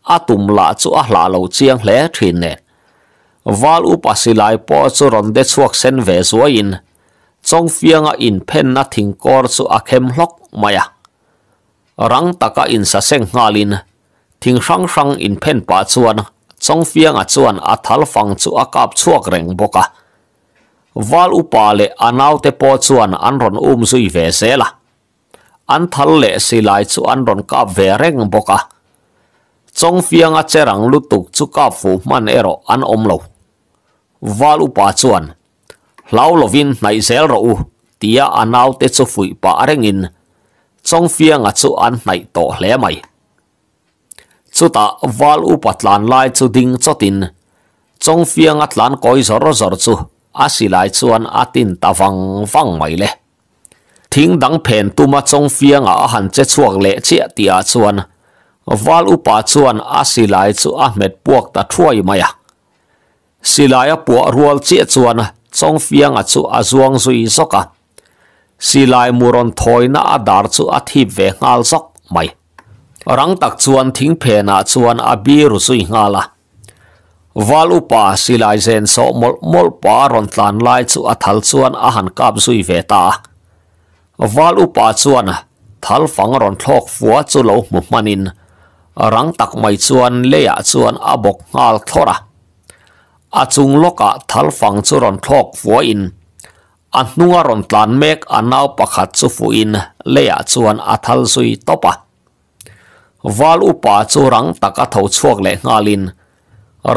a tum la chu a hla lo chiang hle thin ne wal up asilai po chu ron de chuak sen ve zuain chong fianga in pen na thing kor chu a khem hlok maya rang taka in sa seng ngalin thing hrang hrang in pen pa chuan chawngfianga à chuan a à thal phăng chu a à kap chuak reng bawk a wal upa le a naute pawh chuan an ron um zui ve zela an thal leh silai chu an rawn kap ve reng bawk a chawngfianga lút tục chu kap fu man ero an om lâu. Val upa chuan hlau lovin nai zel ro u tia a naute chu fui pa rengin chawngfianga chu an nai to hle mai chu ta wal u lan lai chu ding chotin chong fiang atlan koi zor zor chu a si lai chuan atin ta wang wang mai le thing dang phen tuma chong fiang a hàn chết chuak lệ che tia chuan wal upa chuan a si lai chu ahmed buộc ta thuai maya silaya puak rual che chuan chong fiang a chu a zuang zui zoka silai muron thoina adar chu a thip ve ngal zok mai รังตักชวนทิ้งเพนาชวนอบีรุสุยงาละวาลุปาสิลายเซนโซมลมลปารอนตันไลจูอัทัลชวนอาหารกาบสุยเวตาวาลุปาชวนทัลฟังรอนทอกฟัวจุโลมุมานินรังตักไม่ชวนเลียชวนอบกงาลทอระอาจุงลกะทัลฟังจุรอนทอกฟัวอินอันนัวรอนตันเมกอันนาวประคัดสุฟูอินเลียชวนอัทัลสุยตปะ wal upa chu rang tak a tho chuak le ngalin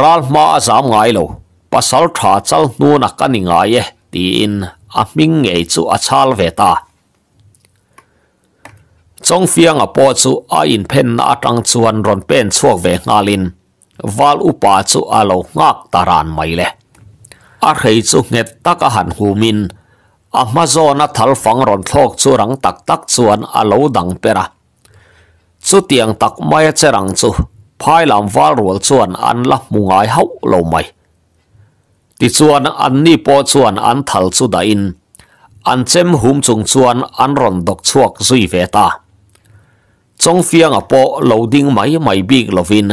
ral ma azam ngai lo pasal tha chal nu na ka ni ngai e ti in a ming nge chu a chal ve ta chong fiang a po chu a in pen na atang chuan ron pen chuak ve ngalin wal upa chu alo lo ngak taran mai le a rhei chu nget tak a han humin amazon a thal fang ron thlok chu rang tak tak chuan a lo dang pera chu tiang tak mai cherang chu phai lam wal rol chuan an la mungai hau lo mai ti chuan an ni po chuan an thal chu da in an chem hum chung chuan an ron dok chuak zui ve ta chong fiang a po lo ding mai mai big lovin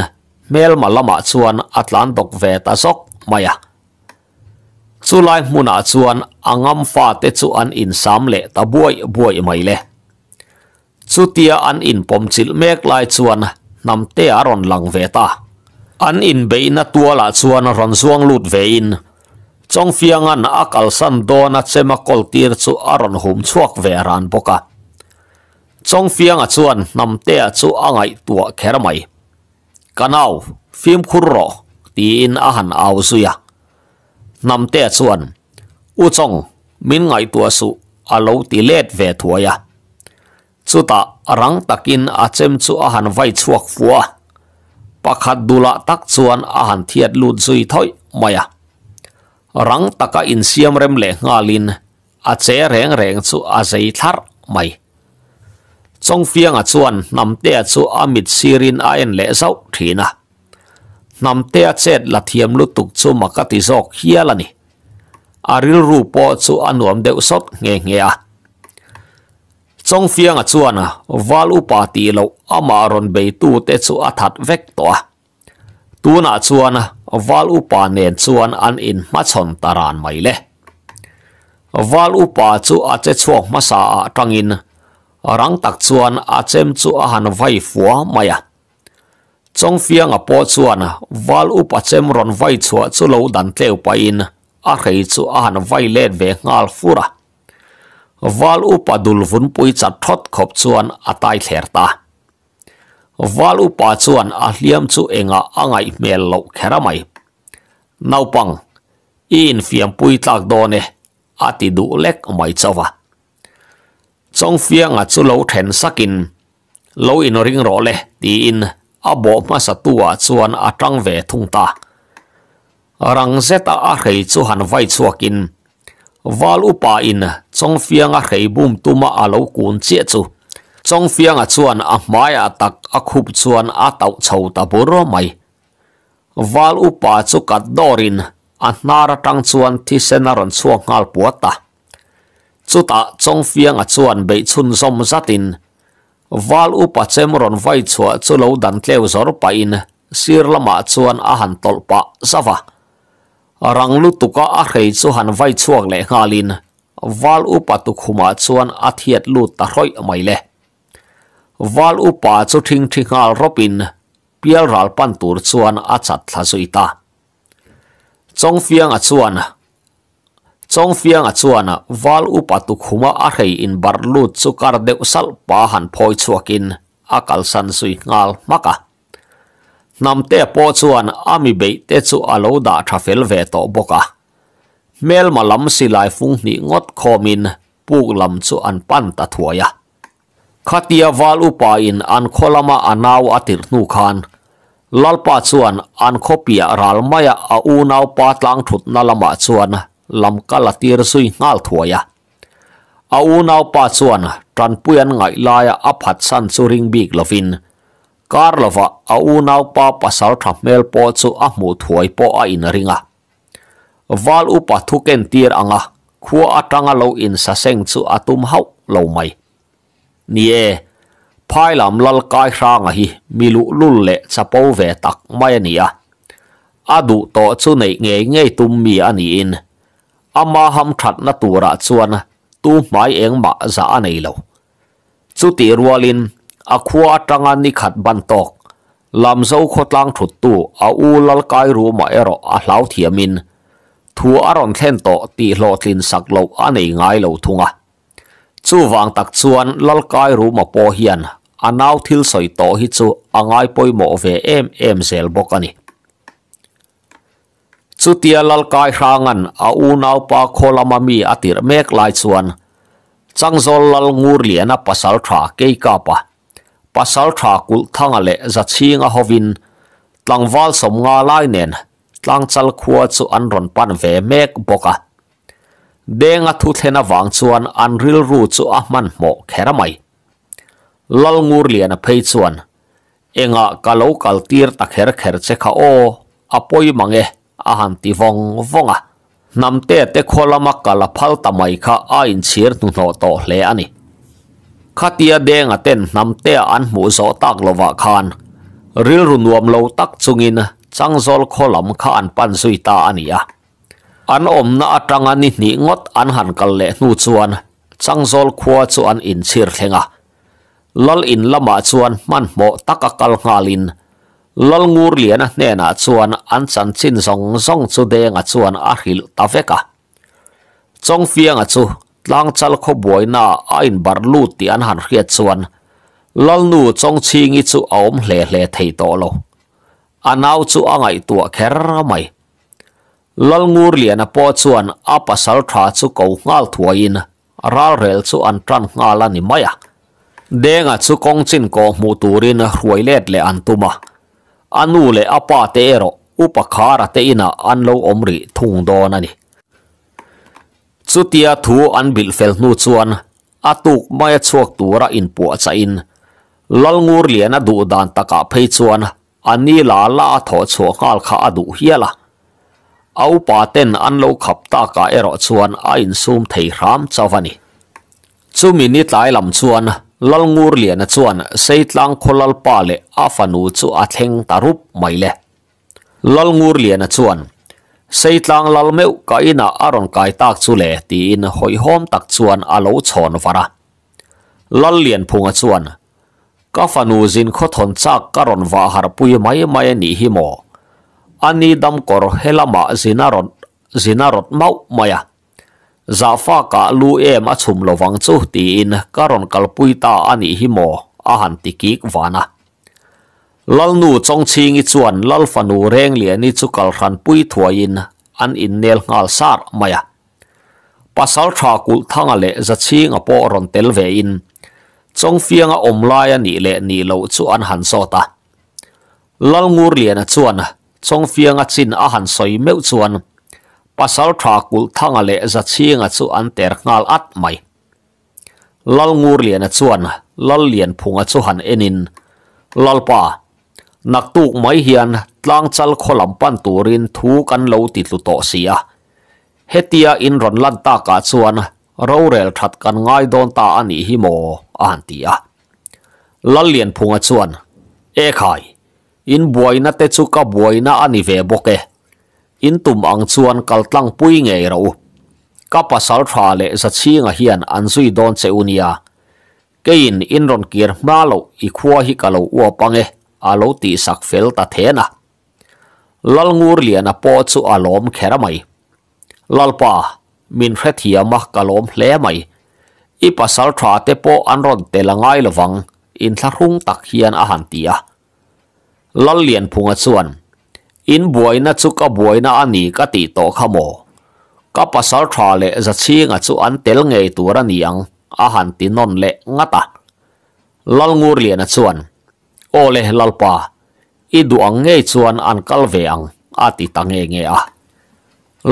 mel malama chuan atlan dok ve ta sok maya chu lai muna chuan angam fa te chu an in sam le ta buai buai mai le chutia an in pom chil mek lai chuan nam te a ron lang ve ta an in na tua la chuan ron zuang lut ve in chong fiang an akal san dona chema kol tir chu aron hum chuak ve ran boka chong fiang a chuan nam te a chu angai tua khera mai kanau phim khurro ro ti in a han au zuya nam te chuan u chong min ngai tua su alo ti let ve thuaya chuta rang takin achem chu a han vai chuak fua pakhat dula tak chuan a han thiat lut zui thoi maya rang taka in siam rem le ngalin a che reng reng chu a zei thar mai chong fiang a chuan nam te a chu amit sirin a en le zau thina nam te a chet la thiam lu tuk chu makati zok hialani aril rupo chu anuam deuh sot nge nge a chong fianga chuan valu party lo amaron be tu te chu athat vek to tu na chuan valu pa ne chuan an in ma chon taran mai le valu pa chu a che chuak ma sa a tangin rang tak chuan a chem chu a han vai fuwa maya chong fianga po chuan valu chem ron vai chuwa chu lo dan teu a khei chu vai len ve ngal fura wal upa dul vun pui chat thot khop chuan atai thler ta wal upa chuan a hliam chu enga angai mel lo kheramai naupang in fiam pui tlak do ne ati du lek mai chawa chong fianga chu lo then sakin lo in ring ro le ti in abo ma satua chuan atang ve thung ta rang zeta a rei chu han vai chuakin wal upa in chong fianga khai bum tuma alo kun che chu chong fianga chuan a maya tak a khup chuan a tau chho ta boro mai wal upa chu ka dorin a nara tang chuan ti senaron chu ngal puata chu ta chong fianga chuan be chun som zatin wal upa chemron vai chua chu pa in sir lama chuan a han ranglu tuka a rei chu han vai chuang le ngalin wal upa tu khuma chuan athiat lu ta roi mai le wal upa chu thing thingal ropin pial ral pan tur chuan a chat tha zui ta chong fiang a chuan wal upa tu khuma a rei in bar lu chu kar de usal pa han phoi chuakin akal san sui ngal maka นำเตปอชวนอามิเบตเตชอาลดาทราเฟลเวตโตบกะเมลมาลมสิลายฟุงนิงดคอมินปูกลมชุอันปันตะทวยะคัติยาวาลุปายินอันโคลมาอนาวอติรนูคานลัลปาชวนอันโคปิยารัลมายาอูนาวปาตลังทุดนัลมาชวนลำกะละติรสุยงาลทวยะอูนาวปาชวนทรันปุยันไงลายอภัตสันสุริงบิกลฟิน Karlova a unau pa pasal thamel po chu a mu thuai po a in ringa wal upa thuken tir anga khua atanga lo in sa seng chu atum hau lo mai nie phai lam lal kai ranga hi milu lul le chapo ve tak mai nia. adu to chu nei nge nge tum mi ani in ama ham that na tura chuan tu mai eng ma za anei lo chu ti rualin a khua atanga ni khat ban tok lam zo khotlang thut tu a u lal kai ru ma ero a hlau thiamin thu aron thlen to ti hlo tlin sak lo anei ngai lo thunga chu wang tak chuan lal kai ru ma po hian anau thil soi to hi chu angai poi mo ve em em zel bok ani chu tia lal kai hrangan a u nau pa kholama mi atir mek lai chuan changzol lal ngur liana pasal tha keika pa pasal tha kul thanga le za ching a hovin tlangwal som nga lai nen tlang chal khua chu an ron pan ve mek boka denga thu thena wang chuan an ril ru chu a man mo khera mai lal ngur lian a phei chuan enga kalo kal tir ta kher kher che kha o apoi mange a han ti vong vonga namte te kholama kala phal ta mai kha a in chir nu no to hle ani ข้าเตียแดงอ่ะเต้นนำเตะอันหมูโซตักลวะคานริลรุนวมเลตักสุงินจังโซลโคลมข้าอันปันสุยตาอันนี้อันอมน่าจังอันนี้นี่งดอันหันกันเละนูชวนจังโซลขวาชวนอินเชิร์เทงะลลอินละมาชวนมันโมตักกัลงาลินลลงูเลียนเนี่ยนชวนอันสันชินสองสองสุเดงอ่ะชวนอาฮิลตาเฟกะจงเฟียงอ่ะชู lang chal kho boi na a in bar lu ti an han khia chuan lal nu chong chi ngi chu awm hle hle thei to lo anau chu angai tua kher ra mai lal ngur lian a po chuan a pasal tha chu ko ngal thua in ral rel chu an tran ngal ani mai a denga chu kong chin ko mu turin le an tuma anu le te ro upakhara te ina anlo omri thung donani สุดที่ทูอันบิลเฟลนูชวนอาตุกไม่ชวกตัวรอินปัวใจอินลลงูเลียนดูดานตะกะเพยชวนอันนี้ลาลาถอดชวกอลขาดูเฮียละเอาปาเต้นอันโลขับตากาเอรอชวนอินซูมเทียรามเจ้าวันีุ้มินิตายลำชวนลลงูเลียนชวนเซตลังคนลลปาเลอาฟานูชูอัาเทงตารุปไม่เลลลงูเลียนชวน xây tlang lal meu ka ina aron kai tak chu le ti in hoi hom tak chuan alo chon vara lal lian phunga chuan ka fanu jin kho thon chak karon wa har pui mai mai ni hi mo ani dam kor helama zinarot zinarot mau maya zafa ka lu em lo lovang chu ti in karon kalpui ta ani hi mo ahan tikik wana lal nuu zong chi ngi zuwan lal fa nuu reng lia ni zu kal khan pui tuwa in an in nel ngaal saar maya. Pasal tra kul tanga le za chi nga po rontel we in, zong fia nga omlaa ya ni le ni lau zu an hansota. Lal nguur liana zuwan, zong fia nga cin ahan soi mew zuwan, pasal tra kul tanga le za chi nga an ter ngaal at may. Lal nguur liana zuwan, lal lian punga zuhan en in, lal paa, นักตูกไม่เหียนตลางจัลขลัมปันตูรินทูกันเลวติดลุตเสียเฮตียอินรอนลันตากาชวนเราเรลทัดกันง่ายโดนตาอันนี้ฮิโมอันตียลัลเลียนพุงชวน เอกายอินบวยนัตเจุกับบวยนาอันนี้เวบกเกอินตุมอังชวนกัลตั้งปุยไงเรากับภาษาทะาเลสัชิงเฮียนอันซุยโดนเซอุนียเกินอินรอนเกียร์มาลุอีควาฮิกาลลอวปังเออาลตีสักเฟลตัดเทนะลลงูรียนะพอดสุอารมณ์แครไหมลลป้ามินเฟทิยามักอารมณ์เล่ไหมอีพัสลทราเตโปอันรอนเตลังไงลวัง อินทรุงตักเฮียนอาหารตียลลเลียนพุงอส่วน อินบวยนะสุกบวยนะอันนี้ก็ติดโตขโมกะพัสลทราเลจะชี้งอสุอันเตลงไงตัวระนียงอาหารตินนเลงะตาลลงูรียนะส่วน ole lalpa i duang nge chuan an kal ve ang ati ti ta nge a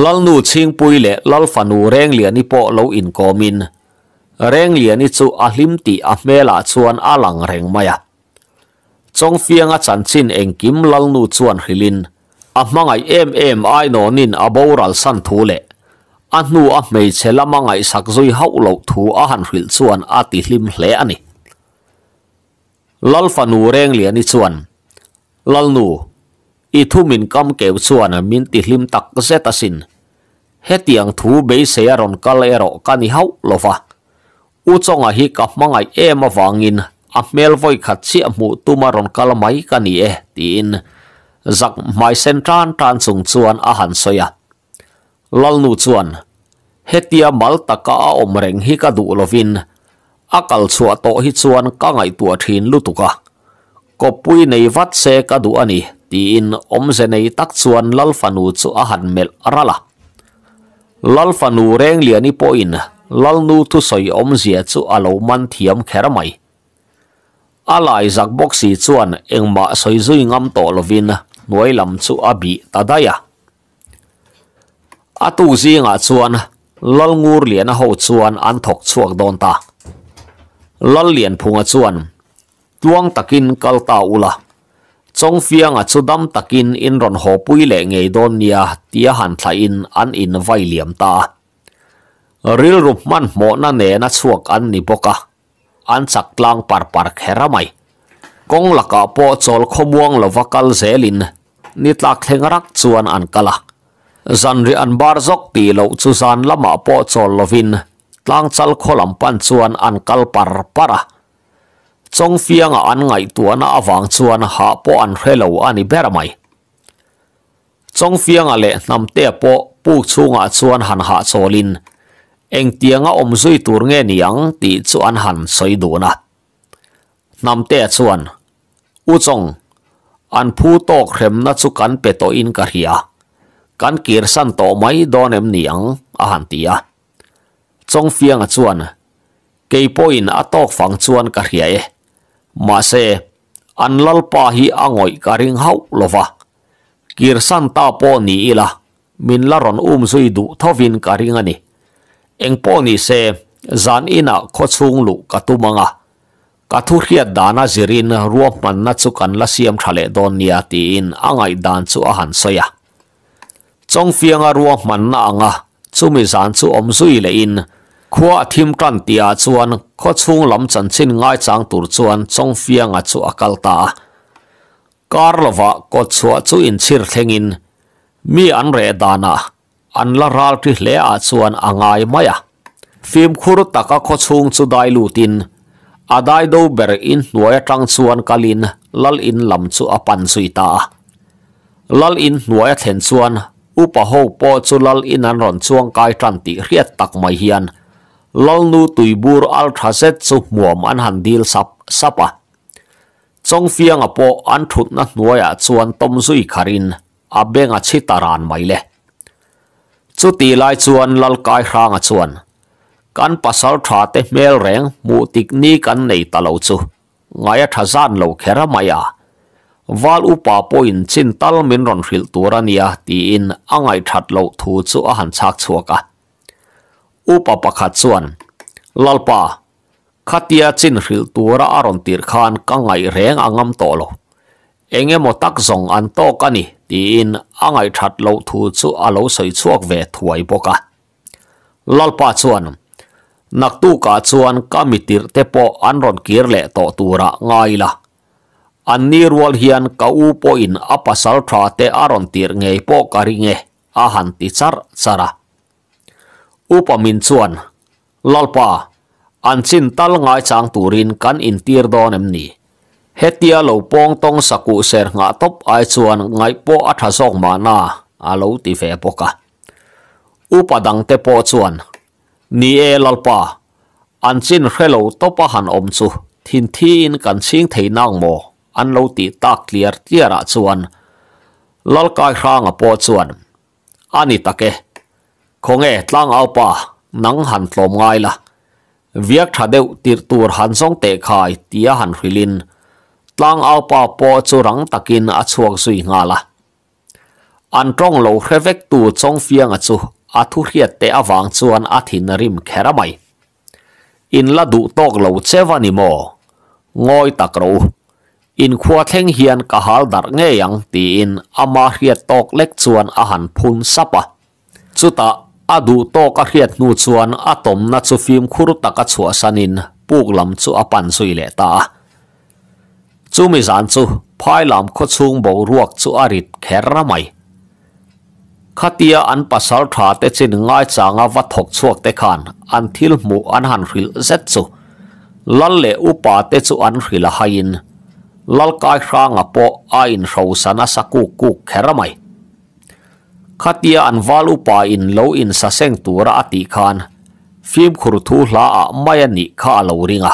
lal nu ching pui le lal fanu reng lian i po lo in komin reng lian i chu a hlim ti a mela chuan alang lang reng maya chong fiang a chan chin eng kim lal nu chuan hrilin a mangai em em ai no nin a san thu le a nu a mei chela mangai sak zui hau lo thu a han hril chuan a ti hlim hle ani lal fanu reng lian i chuan lal nu i thu min kam keu chuan min ti hlim tak zeta sin hetiang thu be se aron kal ero kani hau lova u chonga hi ka mangai em awangin a mel voi khat chi mu tumaron kal mai kani e tin zak mai sen tran tran chung chuan a han soya lal nu chuan hetia mal taka a omreng hi ka du lovin akal chua to hi chuan ka ngai tua thin lutuka ko pui nei vat se ka du ani ti in om ze nei tak chuan lal fanu chu a han mel arala lal fanu reng liani po in lal nu tu soi om zia chu alo man thiam khera mai alai zak boxi chuan engma soi zui ngam to lovin nuai lam chu abi tadaya atu zinga chuan lal ngur lian ho chuan an thok chuak don ta ลลเลียนพุงอชวนตวงตะกินกัลตาอุละจงเฟียงอชุดำตะกินอินรอนหอปุยเล่งยดนเนียเทียหันทายอินอันอินไวเลียมตาริลรุปมันหมอนาเนนัชวกอันนิปกะอันสักลางปาร์ปาร์เฮระไมกงหลักอปอจอลขมวงลวกัลเซลินนิตักเทงรักชวนอันกะละจันริอันบาร์ซกตีเลวชุซานละมาปอจอลลวินตลางจัลขลัมปันชวนอันกัลปาร์ปาระจงฟียงอันไงตัวน่ะวังชวนหาปออันเฮลอันอี้เบรมัยจงฟียงอะไรนำเตะปอปูชูงนชวนหันหาโซลินเองเตียงอมซุยตัวเงี้ยนียังติดชวนหันสอยดูนะนำเตะชวนอุจงอันผู้โตเข็มนัดสุกันเปโตอินกะเฮียกันกีรสันโตไม่โดนเอ็มเนียงอาหารเตีย chong fiang a chuan kei poin a tok fang chuan ka ria e ma se an lal pa hi angoi ka ring hau lova kir san ta po ni ila min la ron um zui du thovin ka ring ani eng po ni se zan ina kho lu ka tu manga ka thu khia zirin ruo na chu la siam thale don nia ti in angai dan chu a han soya chong fianga ruo man na anga ซูมิสานซูอมซุยเลินขวาทิมกันตีอาชวนข้อชงลำจันชินง่ายจังตุรชวนจงเฟียงอจูอักลตาการลวะก็ชัวจูอินชิรเทงินมีอันเรดานะอันละรัลที่เลาชวนอางายมายะฟิมคูรตักข้อชงจูไดลุตินอาได้ดูเบรอินหน่วยจังชวนกัลินลลอินลำจูอปันสุยตาลลอินหน่วยเทนชวน upa ho po chulal inan ron chuang kai tran ti riat tak mai hian lol nu tui bur al tha set chu muam an han dil sap sapa chong fiang a po an thut na nuaya chuan tom sui kharin a beng a chi taran mai le chu ti lai chuan lal kai hrang a chuan kan pasal tha te mel reng mu tik kan nei talo chu ngaya thazan lo khera maya wal upa point chin tal min ron hril tur ania ti in angai that lo thu chu a han chak chuaka upa pakhat chuan lalpa khatia chin hril tura aron tir khan kangai reng angam to lo engemaw tak zong an to kani ti in angai that lo thu chu alo soi chuak ve thuai boka lalpa chuan naktu ka chuan kamitir te po anron kirle to tura ngaila anni rual hian ka u po in apasal tha te aron tir ngei po kari ahan a han ti char chara upamin chuan lalpa an chin tal ngai chang turin kan in tir don em hetia lo pong tong saku ser nga top ai chuan ngai po atha sok ma na a lo ti fe poka upadang te po chuan ni e lalpa an chin hrelo topa han om chu thin thin kan sing thei nang mo an lo ti ta clear tiara chuan lal kai hranga po chuan ani take khonge tlang au pa nang han tlom ngai la viak tha deu tir tur han song te khai tia han hrilin tlang au pa po chu rang takin a chuak sui nga la an trong hrevek tu chong fiang a chu a thu hriat te awang chuan a thin khera mai in la du tok lo chewani mo ngoi tak ro in khua theng hian ka hal dar nge yang ti in ama hriat tok lek chuan a han phun sapa chuta adu to ka hriat nu chuan atom na chu fim khur taka chua sanin puk lam chu apan sui le ta chu mi zan chu phai lam kho chung bo ruak chu arit kherra mai khatia an pasal tha te chin ngai changa wa thok chuak te khan an thil mu an han hril zet chu lal le upa te chu an ha in ลลกายร่างอปออินโสนสักุกุกเฮรไมคติอันวาลุปาอินโลอินสัสเซงตัวราติคานฟิมครุทูลาอาไมนิคาลูริงะ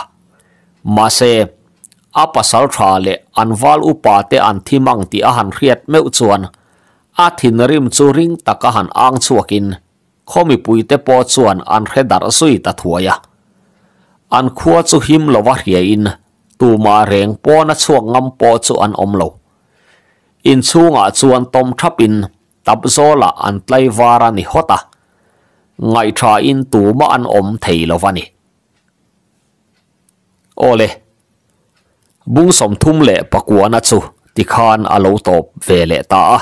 มาเซอาปัสลทราเลอันวาลุปาเตอันทิมังติอาหันเรียดเมอส่วนอาทินริมจูริงตะกหันอังสวกินขมิปุยเตปอส่วนอันเรดารสุยตะทัวยะอันควจุหิมลวะเฮียอิน tu ma reng po na chuak ngam po à. chu an om lo in chunga chuan tom thap in tap zola an tlai vara ni hota ngai tha in tu ma an om thei lo vani ole bung som thum le pakua na chu tikhan alo top ve le ta à.